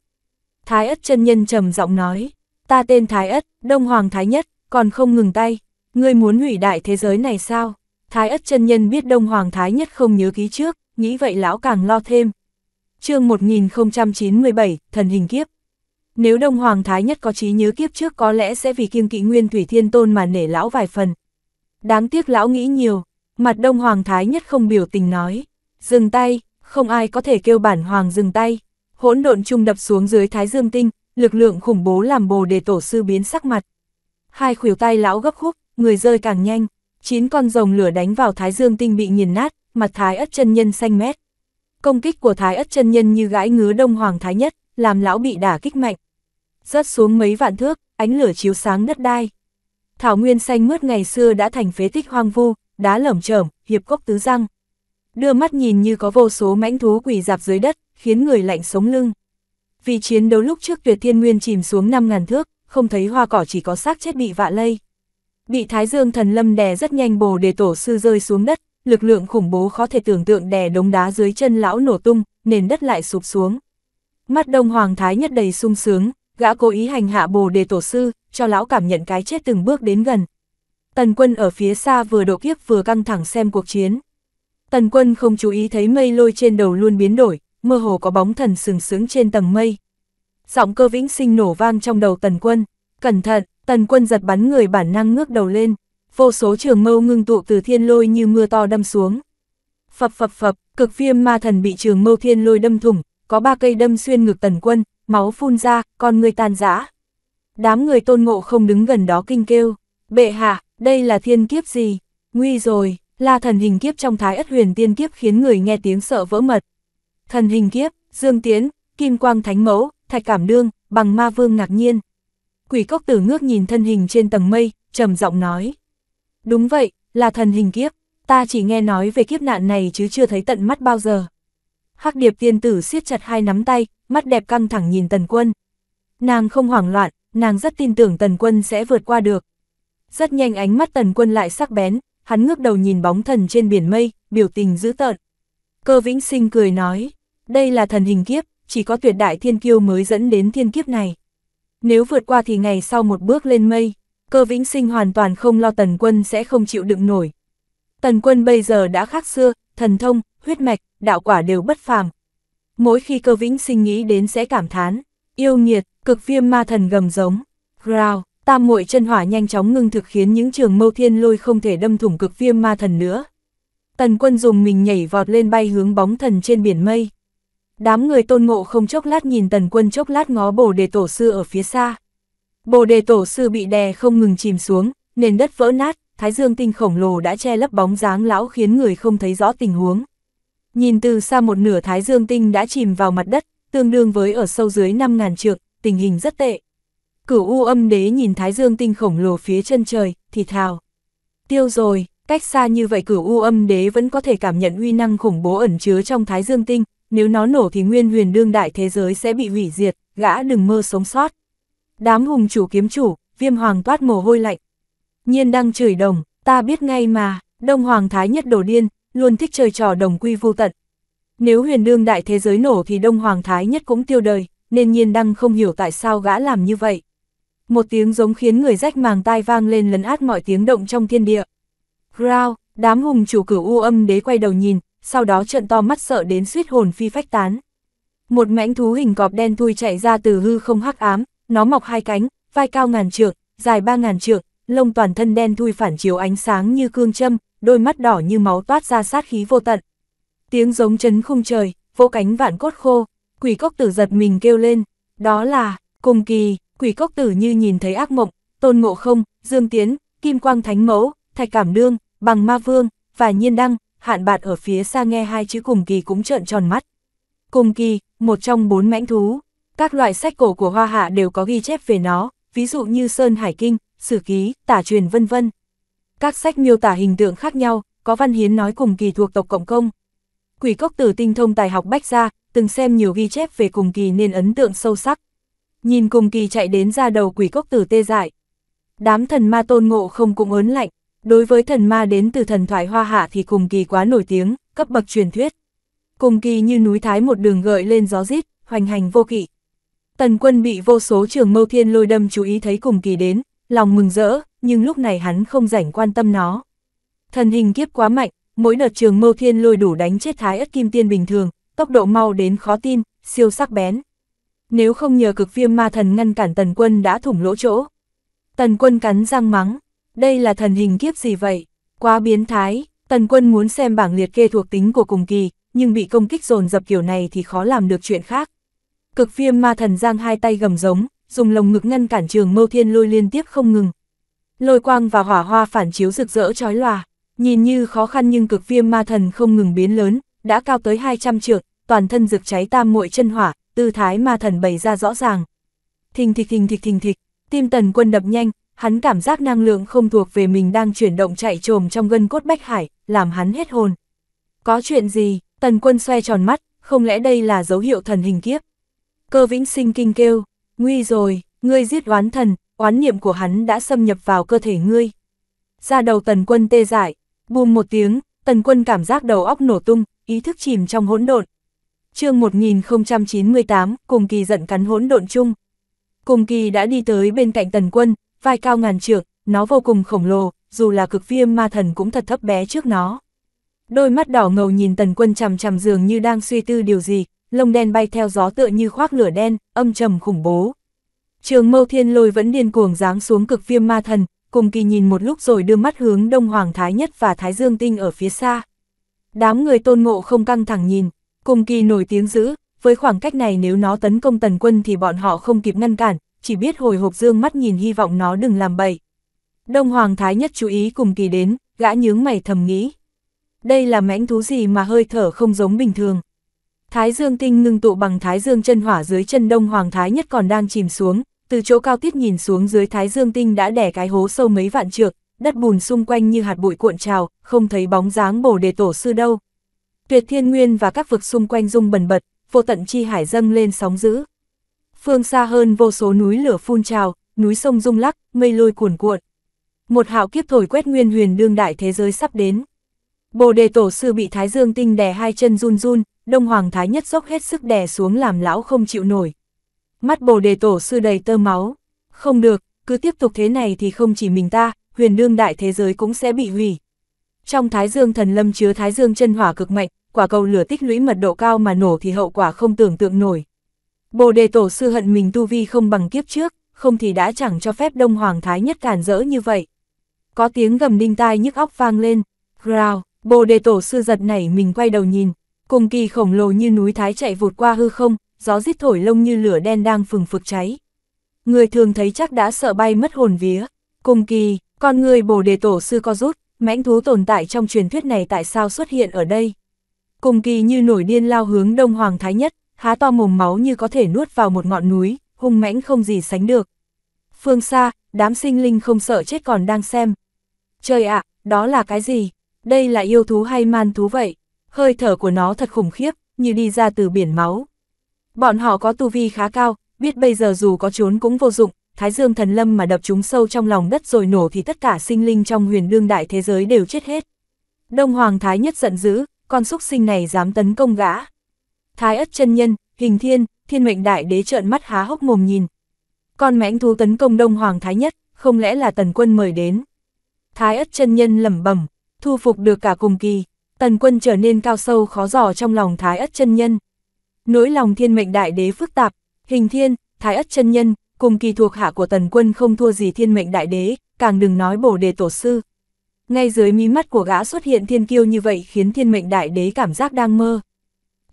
Thái ất chân nhân trầm giọng nói, ta tên Thái ất, Đông Hoàng Thái Nhất, còn không ngừng tay, ngươi muốn hủy đại thế giới này sao? Thái Ất chân Nhân biết Đông Hoàng Thái Nhất không nhớ ký trước, nghĩ vậy lão càng lo thêm. chương 1097, Thần Hình Kiếp Nếu Đông Hoàng Thái Nhất có trí nhớ kiếp trước có lẽ sẽ vì kiêng kỵ nguyên Thủy Thiên Tôn mà nể lão vài phần. Đáng tiếc lão nghĩ nhiều, mặt Đông Hoàng Thái Nhất không biểu tình nói. Dừng tay, không ai có thể kêu bản Hoàng dừng tay. Hỗn độn trung đập xuống dưới Thái Dương Tinh, lực lượng khủng bố làm bồ đề tổ sư biến sắc mặt. Hai khuỷu tay lão gấp khúc, người rơi càng nhanh, chín con rồng lửa đánh vào thái dương tinh bị nghiền nát, mặt thái ất chân nhân xanh mét. Công kích của thái ất chân nhân như gãi ngứa đông hoàng thái nhất, làm lão bị đả kích mạnh. Rớt xuống mấy vạn thước, ánh lửa chiếu sáng đất đai. Thảo nguyên xanh mướt ngày xưa đã thành phế tích hoang vu, đá lởm chởm, hiệp cốc tứ răng. Đưa mắt nhìn như có vô số mãnh thú quỷ dạp dưới đất, khiến người lạnh sống lưng. Vì chiến đấu lúc trước tuyệt thiên nguyên chìm xuống năm ngàn thước, không thấy hoa cỏ chỉ có xác chết bị vạ lây. Bị Thái Dương thần lâm đè rất nhanh bồ để tổ sư rơi xuống đất, lực lượng khủng bố khó thể tưởng tượng đè đống đá dưới chân lão nổ tung, nền đất lại sụp xuống. Mắt đông hoàng thái nhất đầy sung sướng, gã cố ý hành hạ bồ đề tổ sư, cho lão cảm nhận cái chết từng bước đến gần. Tần quân ở phía xa vừa độ kiếp vừa căng thẳng xem cuộc chiến. Tần quân không chú ý thấy mây lôi trên đầu luôn biến đổi, mơ hồ có bóng thần sừng sướng trên tầng mây. Giọng cơ vĩnh sinh nổ vang trong đầu tần quân, cẩn thận, tần quân giật bắn người bản năng ngước đầu lên, vô số trường mâu ngưng tụ từ thiên lôi như mưa to đâm xuống. Phập phập phập, cực viêm ma thần bị trường mâu thiên lôi đâm thủng, có ba cây đâm xuyên ngực tần quân, máu phun ra, con người tan rã. Đám người tôn ngộ không đứng gần đó kinh kêu, bệ hạ, đây là thiên kiếp gì, nguy rồi, la thần hình kiếp trong thái ất huyền tiên kiếp khiến người nghe tiếng sợ vỡ mật. Thần hình kiếp, Dương Tiến, Kim Quang Thánh Mẫu, Thạch Cảm Đương, bằng ma vương ngạc nhiên. Quỷ cốc tử ngước nhìn thân hình trên tầng mây, trầm giọng nói. Đúng vậy, là thần hình kiếp, ta chỉ nghe nói về kiếp nạn này chứ chưa thấy tận mắt bao giờ. Hắc điệp tiên tử siết chặt hai nắm tay, mắt đẹp căng thẳng nhìn tần quân. Nàng không hoảng loạn, nàng rất tin tưởng tần quân sẽ vượt qua được. Rất nhanh ánh mắt tần quân lại sắc bén, hắn ngước đầu nhìn bóng thần trên biển mây, biểu tình dữ tợn, Cơ vĩnh sinh cười nói, đây là thần hình kiếp, chỉ có tuyệt đại thiên kiêu mới dẫn đến thiên kiếp này. Nếu vượt qua thì ngày sau một bước lên mây, cơ vĩnh sinh hoàn toàn không lo tần quân sẽ không chịu đựng nổi. Tần quân bây giờ đã khác xưa, thần thông, huyết mạch, đạo quả đều bất phàm. Mỗi khi cơ vĩnh sinh nghĩ đến sẽ cảm thán, yêu nghiệt, cực viêm ma thần gầm giống, rào, tam muội chân hỏa nhanh chóng ngưng thực khiến những trường mâu thiên lôi không thể đâm thủng cực viêm ma thần nữa. Tần quân dùng mình nhảy vọt lên bay hướng bóng thần trên biển mây. Đám người tôn ngộ không chốc lát nhìn tần quân chốc lát ngó bồ đề tổ sư ở phía xa. Bồ đề tổ sư bị đè không ngừng chìm xuống, nền đất vỡ nát, thái dương tinh khổng lồ đã che lấp bóng dáng lão khiến người không thấy rõ tình huống. Nhìn từ xa một nửa thái dương tinh đã chìm vào mặt đất, tương đương với ở sâu dưới 5.000 trượng, tình hình rất tệ. Cửu u âm đế nhìn thái dương tinh khổng lồ phía chân trời, thì thào. Tiêu rồi, Cách xa như vậy cửu u âm đế vẫn có thể cảm nhận uy năng khủng bố ẩn chứa trong thái dương tinh, nếu nó nổ thì nguyên huyền đương đại thế giới sẽ bị hủy diệt, gã đừng mơ sống sót. Đám hùng chủ kiếm chủ, viêm hoàng toát mồ hôi lạnh. Nhiên đang chửi đồng, ta biết ngay mà, đông hoàng thái nhất đồ điên, luôn thích chơi trò đồng quy vô tận. Nếu huyền đương đại thế giới nổ thì đông hoàng thái nhất cũng tiêu đời, nên nhiên đăng không hiểu tại sao gã làm như vậy. Một tiếng giống khiến người rách màng tai vang lên lấn át mọi tiếng động trong thiên địa. Grau, đám hùng chủ cửu u âm đế quay đầu nhìn, sau đó trợn to mắt sợ đến suýt hồn phi phách tán. Một mãnh thú hình cọp đen thui chạy ra từ hư không hắc ám, nó mọc hai cánh, vai cao ngàn trượng, dài ba ngàn trượng, lông toàn thân đen thui phản chiếu ánh sáng như cương châm, đôi mắt đỏ như máu toát ra sát khí vô tận. Tiếng giống chấn khung trời, vô cánh vạn cốt khô, quỷ cốc tử giật mình kêu lên, đó là, cùng kỳ, quỷ cốc tử như nhìn thấy ác mộng, tôn ngộ không, dương tiến, kim quang thánh mẫu, Thạch Cảm Đương, Bằng Ma Vương, và Nhiên Đăng, hạn bạt ở phía xa nghe hai chữ cùng kỳ cũng trợn tròn mắt. Cùng kỳ, một trong bốn mãnh thú, các loại sách cổ của Hoa Hạ đều có ghi chép về nó, ví dụ như Sơn Hải Kinh, Sử Ký, Tả Truyền vân vân. Các sách miêu tả hình tượng khác nhau, có văn hiến nói cùng kỳ thuộc tộc Cộng Công. Quỷ Cốc Tử tinh thông tài học bách gia, từng xem nhiều ghi chép về cùng kỳ nên ấn tượng sâu sắc. Nhìn cùng kỳ chạy đến ra đầu quỷ cốc tử tê dại. Đám thần ma tôn ngộ không cũng ớn lạnh, Đối với thần ma đến từ thần thoại hoa hạ thì cùng kỳ quá nổi tiếng, cấp bậc truyền thuyết. Cùng kỳ như núi thái một đường gợi lên gió rít, hoành hành vô kỵ. Tần quân bị vô số trường mâu thiên lôi đâm chú ý thấy cùng kỳ đến, lòng mừng rỡ, nhưng lúc này hắn không rảnh quan tâm nó. Thần hình kiếp quá mạnh, mỗi đợt trường mâu thiên lôi đủ đánh chết thái ất kim tiên bình thường, tốc độ mau đến khó tin, siêu sắc bén. Nếu không nhờ cực viêm ma thần ngăn cản tần quân đã thủng lỗ chỗ. Tần quân cắn răng mắng, đây là thần hình kiếp gì vậy? Quá biến thái, tần quân muốn xem bảng liệt kê thuộc tính của cùng kỳ, nhưng bị công kích dồn dập kiểu này thì khó làm được chuyện khác. Cực viêm ma thần giang hai tay gầm giống, dùng lồng ngực ngăn cản trường mâu thiên lôi liên tiếp không ngừng. Lôi quang và hỏa hoa phản chiếu rực rỡ chói lòa, nhìn như khó khăn nhưng cực viêm ma thần không ngừng biến lớn, đã cao tới 200 trượng, toàn thân rực cháy tam muội chân hỏa, tư thái ma thần bày ra rõ ràng. Thình thịch thình thịch thình thịch, tim tần quân đập nhanh, hắn cảm giác năng lượng không thuộc về mình đang chuyển động chạy trồm trong gân cốt bách hải, làm hắn hết hồn. Có chuyện gì, tần quân xoe tròn mắt, không lẽ đây là dấu hiệu thần hình kiếp? Cơ vĩnh sinh kinh kêu, nguy rồi, ngươi giết oán thần, oán niệm của hắn đã xâm nhập vào cơ thể ngươi. Ra đầu tần quân tê dại, buông một tiếng, tần quân cảm giác đầu óc nổ tung, ý thức chìm trong hỗn độn. chương 1098, cùng kỳ giận cắn hỗn độn chung. Cùng kỳ đã đi tới bên cạnh tần quân, vai cao ngàn trượng, nó vô cùng khổng lồ, dù là cực viêm ma thần cũng thật thấp bé trước nó. Đôi mắt đỏ ngầu nhìn tần quân chằm chằm dường như đang suy tư điều gì, lông đen bay theo gió tựa như khoác lửa đen, âm trầm khủng bố. Trường mâu thiên lôi vẫn điên cuồng giáng xuống cực viêm ma thần, cùng kỳ nhìn một lúc rồi đưa mắt hướng đông hoàng thái nhất và thái dương tinh ở phía xa. Đám người tôn ngộ không căng thẳng nhìn, cùng kỳ nổi tiếng dữ, với khoảng cách này nếu nó tấn công tần quân thì bọn họ không kịp ngăn cản, chỉ biết hồi hộp dương mắt nhìn hy vọng nó đừng làm bậy. Đông Hoàng Thái Nhất chú ý cùng kỳ đến, gã nhướng mày thầm nghĩ. Đây là mãnh thú gì mà hơi thở không giống bình thường. Thái Dương Tinh ngưng tụ bằng Thái Dương chân hỏa dưới chân Đông Hoàng Thái Nhất còn đang chìm xuống, từ chỗ cao tiết nhìn xuống dưới Thái Dương Tinh đã đẻ cái hố sâu mấy vạn trượng, đất bùn xung quanh như hạt bụi cuộn trào, không thấy bóng dáng bổ Đề Tổ sư đâu. Tuyệt Thiên Nguyên và các vực xung quanh rung bần bật, vô tận chi hải dâng lên sóng dữ phương xa hơn vô số núi lửa phun trào, núi sông rung lắc, mây lôi cuồn cuộn. Một hạo kiếp thổi quét nguyên huyền đương đại thế giới sắp đến. Bồ đề tổ sư bị Thái Dương tinh đè hai chân run run, Đông Hoàng Thái Nhất dốc hết sức đè xuống làm lão không chịu nổi. Mắt bồ đề tổ sư đầy tơ máu. Không được, cứ tiếp tục thế này thì không chỉ mình ta, huyền đương đại thế giới cũng sẽ bị hủy. Trong Thái Dương thần lâm chứa Thái Dương chân hỏa cực mạnh, quả cầu lửa tích lũy mật độ cao mà nổ thì hậu quả không tưởng tượng nổi. Bồ đề tổ sư hận mình tu vi không bằng kiếp trước, không thì đã chẳng cho phép Đông Hoàng Thái nhất càn rỡ như vậy. Có tiếng gầm đinh tai nhức óc vang lên, rào, bồ đề tổ sư giật nảy mình quay đầu nhìn, cùng kỳ khổng lồ như núi Thái chạy vụt qua hư không, gió rít thổi lông như lửa đen đang phừng phực cháy. Người thường thấy chắc đã sợ bay mất hồn vía, cùng kỳ, con người bồ đề tổ sư có rút, mãnh thú tồn tại trong truyền thuyết này tại sao xuất hiện ở đây. Cùng kỳ như nổi điên lao hướng Đông Hoàng Thái Nhất, há to mồm máu như có thể nuốt vào một ngọn núi, hung mãnh không gì sánh được. Phương xa, đám sinh linh không sợ chết còn đang xem. Trời ạ, đó là cái gì? Đây là yêu thú hay man thú vậy? Hơi thở của nó thật khủng khiếp, như đi ra từ biển máu. Bọn họ có tu vi khá cao, biết bây giờ dù có trốn cũng vô dụng, Thái Dương Thần Lâm mà đập chúng sâu trong lòng đất rồi nổ thì tất cả sinh linh trong huyền đương đại thế giới đều chết hết. Đông Hoàng Thái Nhất giận dữ, con xúc sinh này dám tấn công gã. Thái ất chân nhân, hình thiên, thiên mệnh đại đế trợn mắt há hốc mồm nhìn. Con mãnh thú tấn công đông hoàng thái nhất, không lẽ là tần quân mời đến. Thái ất chân nhân lẩm bẩm, thu phục được cả cùng kỳ, tần quân trở nên cao sâu khó dò trong lòng thái ất chân nhân. Nỗi lòng thiên mệnh đại đế phức tạp, hình thiên, thái ất chân nhân, cùng kỳ thuộc hạ của tần quân không thua gì thiên mệnh đại đế, càng đừng nói bổ đề tổ sư. Ngay dưới mí mắt của gã xuất hiện thiên kiêu như vậy khiến thiên mệnh đại đế cảm giác đang mơ.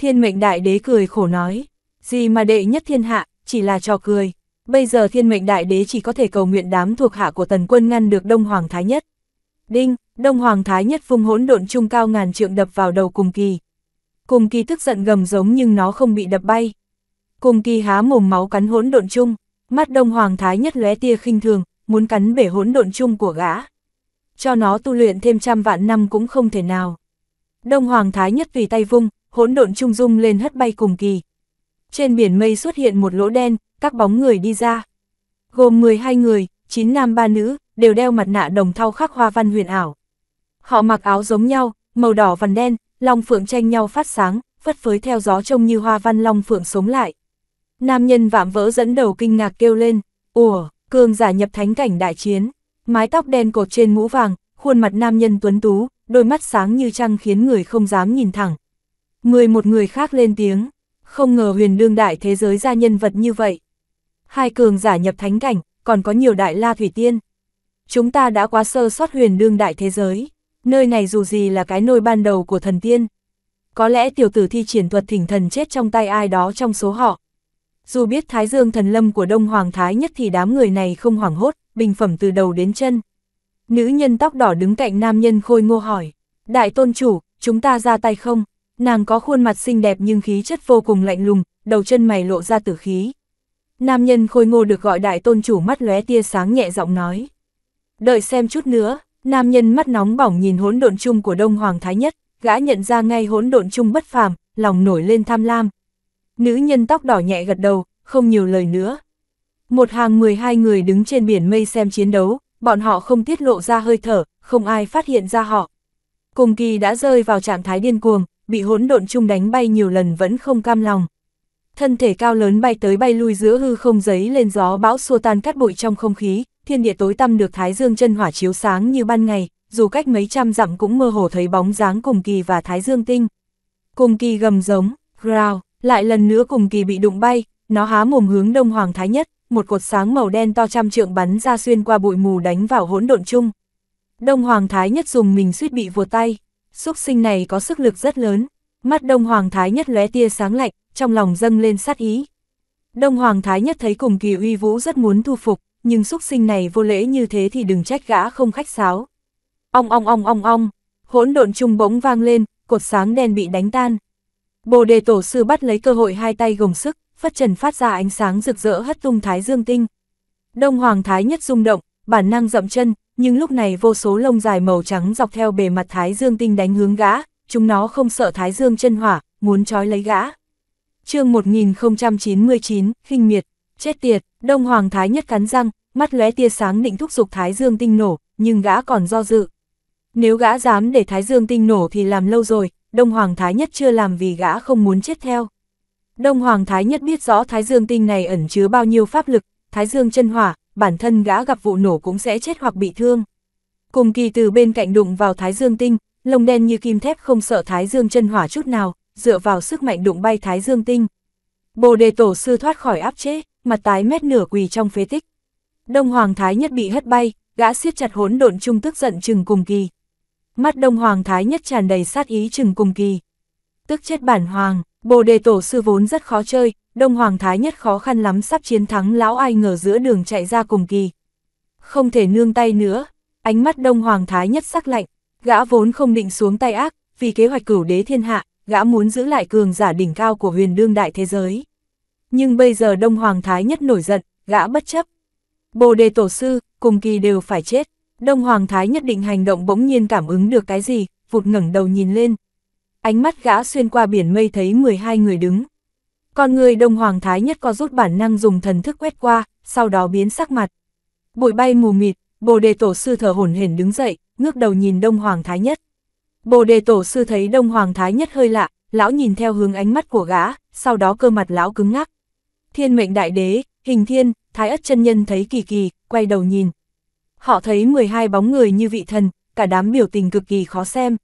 Thiên mệnh đại đế cười khổ nói, gì mà đệ nhất thiên hạ, chỉ là trò cười. Bây giờ thiên mệnh đại đế chỉ có thể cầu nguyện đám thuộc hạ của tần quân ngăn được Đông Hoàng Thái Nhất. Đinh, Đông Hoàng Thái Nhất phung hỗn độn trung cao ngàn trượng đập vào đầu cùng kỳ. Cùng kỳ tức giận gầm giống nhưng nó không bị đập bay. Cùng kỳ há mồm máu cắn hỗn độn trung mắt Đông Hoàng Thái Nhất lóe tia khinh thường, muốn cắn bể hỗn độn trung của gã. Cho nó tu luyện thêm trăm vạn năm cũng không thể nào. Đông Hoàng Thái Nhất vì tay vung, hỗn độn trung dung lên hất bay cùng kỳ. Trên biển mây xuất hiện một lỗ đen, các bóng người đi ra. Gồm 12 người, 9 nam 3 nữ, đều đeo mặt nạ đồng thau khắc hoa văn huyền ảo. Họ mặc áo giống nhau, màu đỏ vằn đen, long phượng tranh nhau phát sáng, phất phới theo gió trông như hoa văn long phượng sống lại. Nam nhân vạm vỡ dẫn đầu kinh ngạc kêu lên, ủa, cường giả nhập thánh cảnh đại chiến, mái tóc đen cột trên mũ vàng, khuôn mặt nam nhân tuấn tú, đôi mắt sáng như trăng khiến người không dám nhìn thẳng, Người một người khác lên tiếng, không ngờ huyền đương đại thế giới ra nhân vật như vậy. Hai cường giả nhập thánh cảnh, còn có nhiều đại la thủy tiên. Chúng ta đã quá sơ sót huyền đương đại thế giới, nơi này dù gì là cái nôi ban đầu của thần tiên. Có lẽ tiểu tử thi triển thuật thỉnh thần chết trong tay ai đó trong số họ. Dù biết Thái Dương thần lâm của Đông Hoàng Thái nhất thì đám người này không hoảng hốt, bình phẩm từ đầu đến chân. Nữ nhân tóc đỏ đứng cạnh nam nhân khôi ngô hỏi, đại tôn chủ, chúng ta ra tay không? Nàng có khuôn mặt xinh đẹp nhưng khí chất vô cùng lạnh lùng, đầu chân mày lộ ra tử khí. Nam nhân khôi ngô được gọi đại tôn chủ mắt lóe tia sáng nhẹ giọng nói. Đợi xem chút nữa, nam nhân mắt nóng bỏng nhìn hỗn độn chung của Đông Hoàng Thái Nhất, gã nhận ra ngay hỗn độn chung bất phàm, lòng nổi lên tham lam. Nữ nhân tóc đỏ nhẹ gật đầu, không nhiều lời nữa. Một hàng 12 người đứng trên biển mây xem chiến đấu, bọn họ không tiết lộ ra hơi thở, không ai phát hiện ra họ. Cùng kỳ đã rơi vào trạng thái điên cuồng, bị hỗn độn chung đánh bay nhiều lần vẫn không cam lòng. Thân thể cao lớn bay tới bay lui giữa hư không giấy lên gió bão xua tan cát bụi trong không khí, thiên địa tối tăm được thái dương chân hỏa chiếu sáng như ban ngày, dù cách mấy trăm dặm cũng mơ hồ thấy bóng dáng cùng kỳ và thái dương tinh. Cùng kỳ gầm giống, growl, lại lần nữa cùng kỳ bị đụng bay, nó há mồm hướng đông hoàng thái nhất, một cột sáng màu đen to trăm trượng bắn ra xuyên qua bụi mù đánh vào hỗn độn chung. Đông hoàng thái nhất dùng mình suýt bị vùa tay xúc sinh này có sức lực rất lớn, mắt Đông Hoàng Thái Nhất lóe tia sáng lạnh, trong lòng dâng lên sát ý. Đông Hoàng Thái Nhất thấy cùng kỳ uy vũ rất muốn thu phục, nhưng xúc sinh này vô lễ như thế thì đừng trách gã không khách sáo. Ong ong ong ong ong, hỗn độn trung bỗng vang lên, cột sáng đen bị đánh tan. Bồ đề tổ sư bắt lấy cơ hội hai tay gồng sức, phất trần phát ra ánh sáng rực rỡ hất tung thái dương tinh. Đông Hoàng Thái Nhất rung động, bản năng dậm chân, nhưng lúc này vô số lông dài màu trắng dọc theo bề mặt Thái Dương tinh đánh hướng gã, chúng nó không sợ Thái Dương chân hỏa, muốn trói lấy gã. chương 1099, khinh miệt, chết tiệt, Đông Hoàng Thái nhất cắn răng, mắt lóe tia sáng định thúc giục Thái Dương tinh nổ, nhưng gã còn do dự. Nếu gã dám để Thái Dương tinh nổ thì làm lâu rồi, Đông Hoàng Thái nhất chưa làm vì gã không muốn chết theo. Đông Hoàng Thái nhất biết rõ Thái Dương tinh này ẩn chứa bao nhiêu pháp lực, Thái Dương chân hỏa, bản thân gã gặp vụ nổ cũng sẽ chết hoặc bị thương. Cùng kỳ từ bên cạnh đụng vào Thái Dương Tinh, lông đen như kim thép không sợ Thái Dương chân hỏa chút nào, dựa vào sức mạnh đụng bay Thái Dương Tinh. Bồ đề tổ sư thoát khỏi áp chế, mặt tái mét nửa quỳ trong phế tích. Đông Hoàng Thái Nhất bị hất bay, gã siết chặt hỗn độn trung tức giận chừng cùng kỳ. Mắt Đông Hoàng Thái Nhất tràn đầy sát ý chừng cùng kỳ. Tức chết bản hoàng, Bồ đề tổ sư vốn rất khó chơi, Đông Hoàng Thái nhất khó khăn lắm sắp chiến thắng lão ai ngờ giữa đường chạy ra cùng kỳ. Không thể nương tay nữa, ánh mắt Đông Hoàng Thái nhất sắc lạnh, gã vốn không định xuống tay ác, vì kế hoạch cửu đế thiên hạ, gã muốn giữ lại cường giả đỉnh cao của huyền đương đại thế giới. Nhưng bây giờ Đông Hoàng Thái nhất nổi giận, gã bất chấp. Bồ đề tổ sư, cùng kỳ đều phải chết. Đông Hoàng Thái nhất định hành động bỗng nhiên cảm ứng được cái gì, vụt ngẩng đầu nhìn lên, ánh mắt gã xuyên qua biển mây thấy 12 người đứng. Con người đông hoàng thái nhất có rút bản năng dùng thần thức quét qua, sau đó biến sắc mặt. Bụi bay mù mịt, bồ đề tổ sư thở hổn hển đứng dậy, ngước đầu nhìn đông hoàng thái nhất. Bồ đề tổ sư thấy đông hoàng thái nhất hơi lạ, lão nhìn theo hướng ánh mắt của gã, sau đó cơ mặt lão cứng ngắc. Thiên mệnh đại đế, hình thiên, thái ất chân nhân thấy kỳ kỳ, quay đầu nhìn. Họ thấy 12 bóng người như vị thần, cả đám biểu tình cực kỳ khó xem,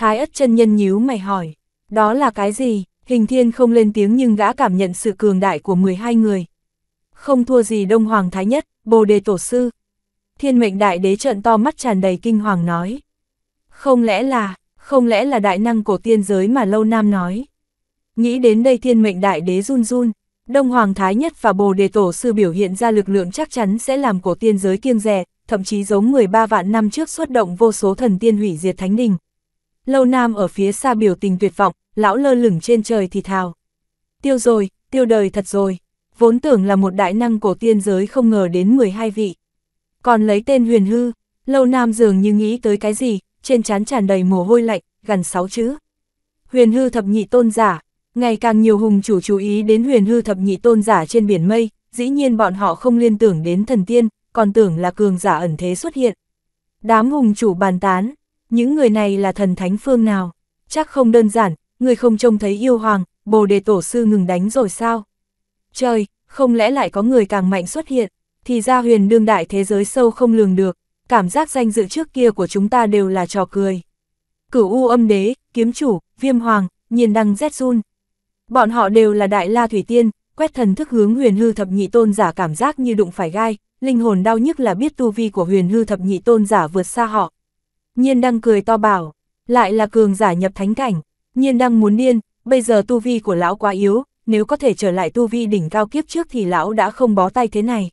Thái ất chân nhân nhíu mày hỏi, đó là cái gì? Hình thiên không lên tiếng nhưng gã cảm nhận sự cường đại của 12 người. Không thua gì Đông Hoàng Thái Nhất, Bồ Đề Tổ Sư. Thiên mệnh đại đế trận to mắt tràn đầy kinh hoàng nói. Không lẽ là, không lẽ là đại năng cổ tiên giới mà lâu nam nói. Nghĩ đến đây thiên mệnh đại đế run run, Đông Hoàng Thái Nhất và Bồ Đề Tổ Sư biểu hiện ra lực lượng chắc chắn sẽ làm cổ tiên giới kiêng rè, thậm chí giống 13 vạn năm trước xuất động vô số thần tiên hủy diệt thánh đình, Lâu Nam ở phía xa biểu tình tuyệt vọng, lão lơ lửng trên trời thì thào. Tiêu rồi, tiêu đời thật rồi. Vốn tưởng là một đại năng cổ tiên giới không ngờ đến 12 vị. Còn lấy tên huyền hư, Lâu Nam dường như nghĩ tới cái gì, trên trán tràn đầy mồ hôi lạnh, gần 6 chữ. Huyền hư thập nhị tôn giả, ngày càng nhiều hùng chủ chú ý đến huyền hư thập nhị tôn giả trên biển mây, dĩ nhiên bọn họ không liên tưởng đến thần tiên, còn tưởng là cường giả ẩn thế xuất hiện. Đám hùng chủ bàn tán, những người này là thần thánh phương nào? Chắc không đơn giản, người không trông thấy yêu hoàng, bồ đề tổ sư ngừng đánh rồi sao? Trời, không lẽ lại có người càng mạnh xuất hiện? Thì ra huyền đương đại thế giới sâu không lường được, cảm giác danh dự trước kia của chúng ta đều là trò cười. Cửu U âm đế, kiếm chủ, viêm hoàng, nhiên đăng rét run. Bọn họ đều là đại la thủy tiên, quét thần thức hướng huyền hư thập nhị tôn giả cảm giác như đụng phải gai, linh hồn đau nhức là biết tu vi của huyền hư thập nhị tôn giả vượt xa họ, Nhiên đang cười to bảo, lại là cường giả nhập thánh cảnh, nhiên đang muốn điên, bây giờ tu vi của lão quá yếu, nếu có thể trở lại tu vi đỉnh cao kiếp trước thì lão đã không bó tay thế này.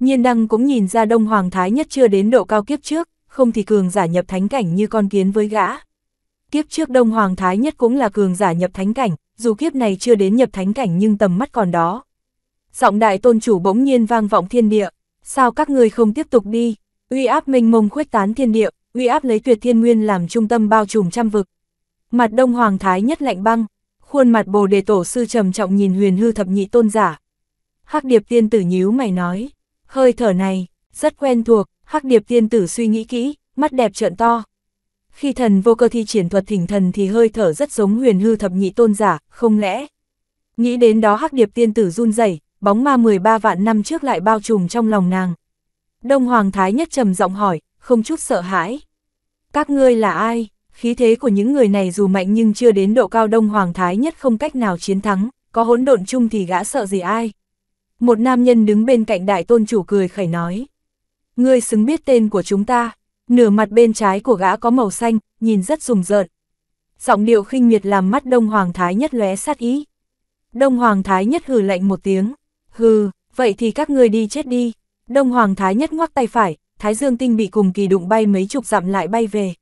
Nhiên đăng cũng nhìn ra đông hoàng thái nhất chưa đến độ cao kiếp trước, không thì cường giả nhập thánh cảnh như con kiến với gã. Kiếp trước đông hoàng thái nhất cũng là cường giả nhập thánh cảnh, dù kiếp này chưa đến nhập thánh cảnh nhưng tầm mắt còn đó. Giọng đại tôn chủ bỗng nhiên vang vọng thiên địa, sao các người không tiếp tục đi, uy áp mênh mông khuếch tán thiên địa, uy áp lấy tuyệt thiên nguyên làm trung tâm bao trùm trăm vực. Mặt đông hoàng thái nhất lạnh băng, khuôn mặt bồ đề tổ sư trầm trọng nhìn huyền hư thập nhị tôn giả. Hắc điệp tiên tử nhíu mày nói, hơi thở này, rất quen thuộc, hắc điệp tiên tử suy nghĩ kỹ, mắt đẹp trợn to. Khi thần vô cơ thi triển thuật thỉnh thần thì hơi thở rất giống huyền hư thập nhị tôn giả, không lẽ? Nghĩ đến đó hắc điệp tiên tử run rẩy bóng ma 13 vạn năm trước lại bao trùm trong lòng nàng. Đông Hoàng Thái Nhất trầm giọng hỏi, không chút sợ hãi. Các ngươi là ai? Khí thế của những người này dù mạnh nhưng chưa đến độ cao đông hoàng thái nhất không cách nào chiến thắng, có hỗn độn chung thì gã sợ gì ai? Một nam nhân đứng bên cạnh đại tôn chủ cười khẩy nói. Ngươi xứng biết tên của chúng ta, nửa mặt bên trái của gã có màu xanh, nhìn rất rùng rợn. Giọng điệu khinh miệt làm mắt đông hoàng thái nhất lóe sát ý. Đông hoàng thái nhất hừ lạnh một tiếng. Hừ, vậy thì các ngươi đi chết đi. Đông hoàng thái nhất ngoắc tay phải, Thái Dương Tinh bị cùng kỳ đụng bay mấy chục dặm lại bay về.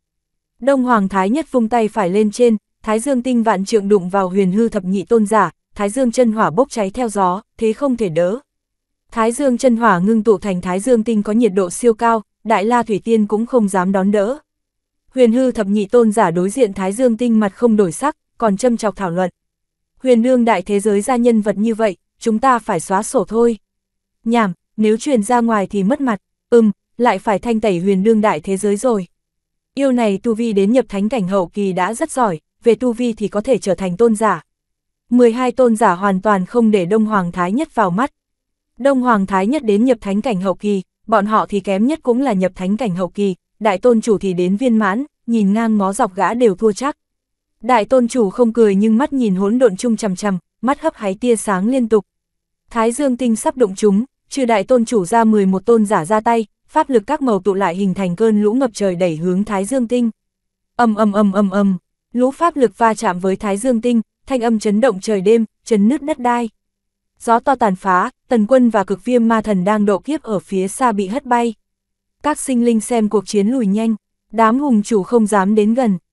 Đông Hoàng Thái Nhất vung tay phải lên trên, Thái Dương Tinh vạn trượng đụng vào huyền hư thập nhị tôn giả, Thái Dương chân hỏa bốc cháy theo gió, thế không thể đỡ. Thái Dương chân hỏa ngưng tụ thành Thái Dương Tinh có nhiệt độ siêu cao, Đại La Thủy Tiên cũng không dám đón đỡ. Huyền hư thập nhị tôn giả đối diện Thái Dương Tinh mặt không đổi sắc, còn châm chọc thảo luận. Huyền nương đại thế giới ra nhân vật như vậy, chúng ta phải xóa sổ thôi. Nhảm, nếu truyền ra ngoài thì mất mặt, ừm, lại phải thanh tẩy huyền đương đại thế giới rồi. Yêu này tu vi đến nhập thánh cảnh hậu kỳ đã rất giỏi, về tu vi thì có thể trở thành tôn giả. 12 tôn giả hoàn toàn không để Đông Hoàng Thái Nhất vào mắt. Đông Hoàng Thái Nhất đến nhập thánh cảnh hậu kỳ, bọn họ thì kém nhất cũng là nhập thánh cảnh hậu kỳ, đại tôn chủ thì đến viên mãn, nhìn ngang ngó dọc gã đều thua chắc. Đại tôn chủ không cười nhưng mắt nhìn hỗn độn chung chằm chằm, mắt hấp hái tia sáng liên tục. Thái Dương tinh sắp đụng chúng, trừ đại tôn chủ ra 11 tôn giả ra tay, pháp lực các màu tụ lại hình thành cơn lũ ngập trời đẩy hướng Thái Dương Tinh. Âm âm âm âm âm, lũ pháp lực va chạm với Thái Dương Tinh, thanh âm chấn động trời đêm, chấn nứt đất đai. Gió to tàn phá, tần quân và cực viêm ma thần đang độ kiếp ở phía xa bị hất bay. Các sinh linh xem cuộc chiến lùi nhanh, đám hùng chủ không dám đến gần,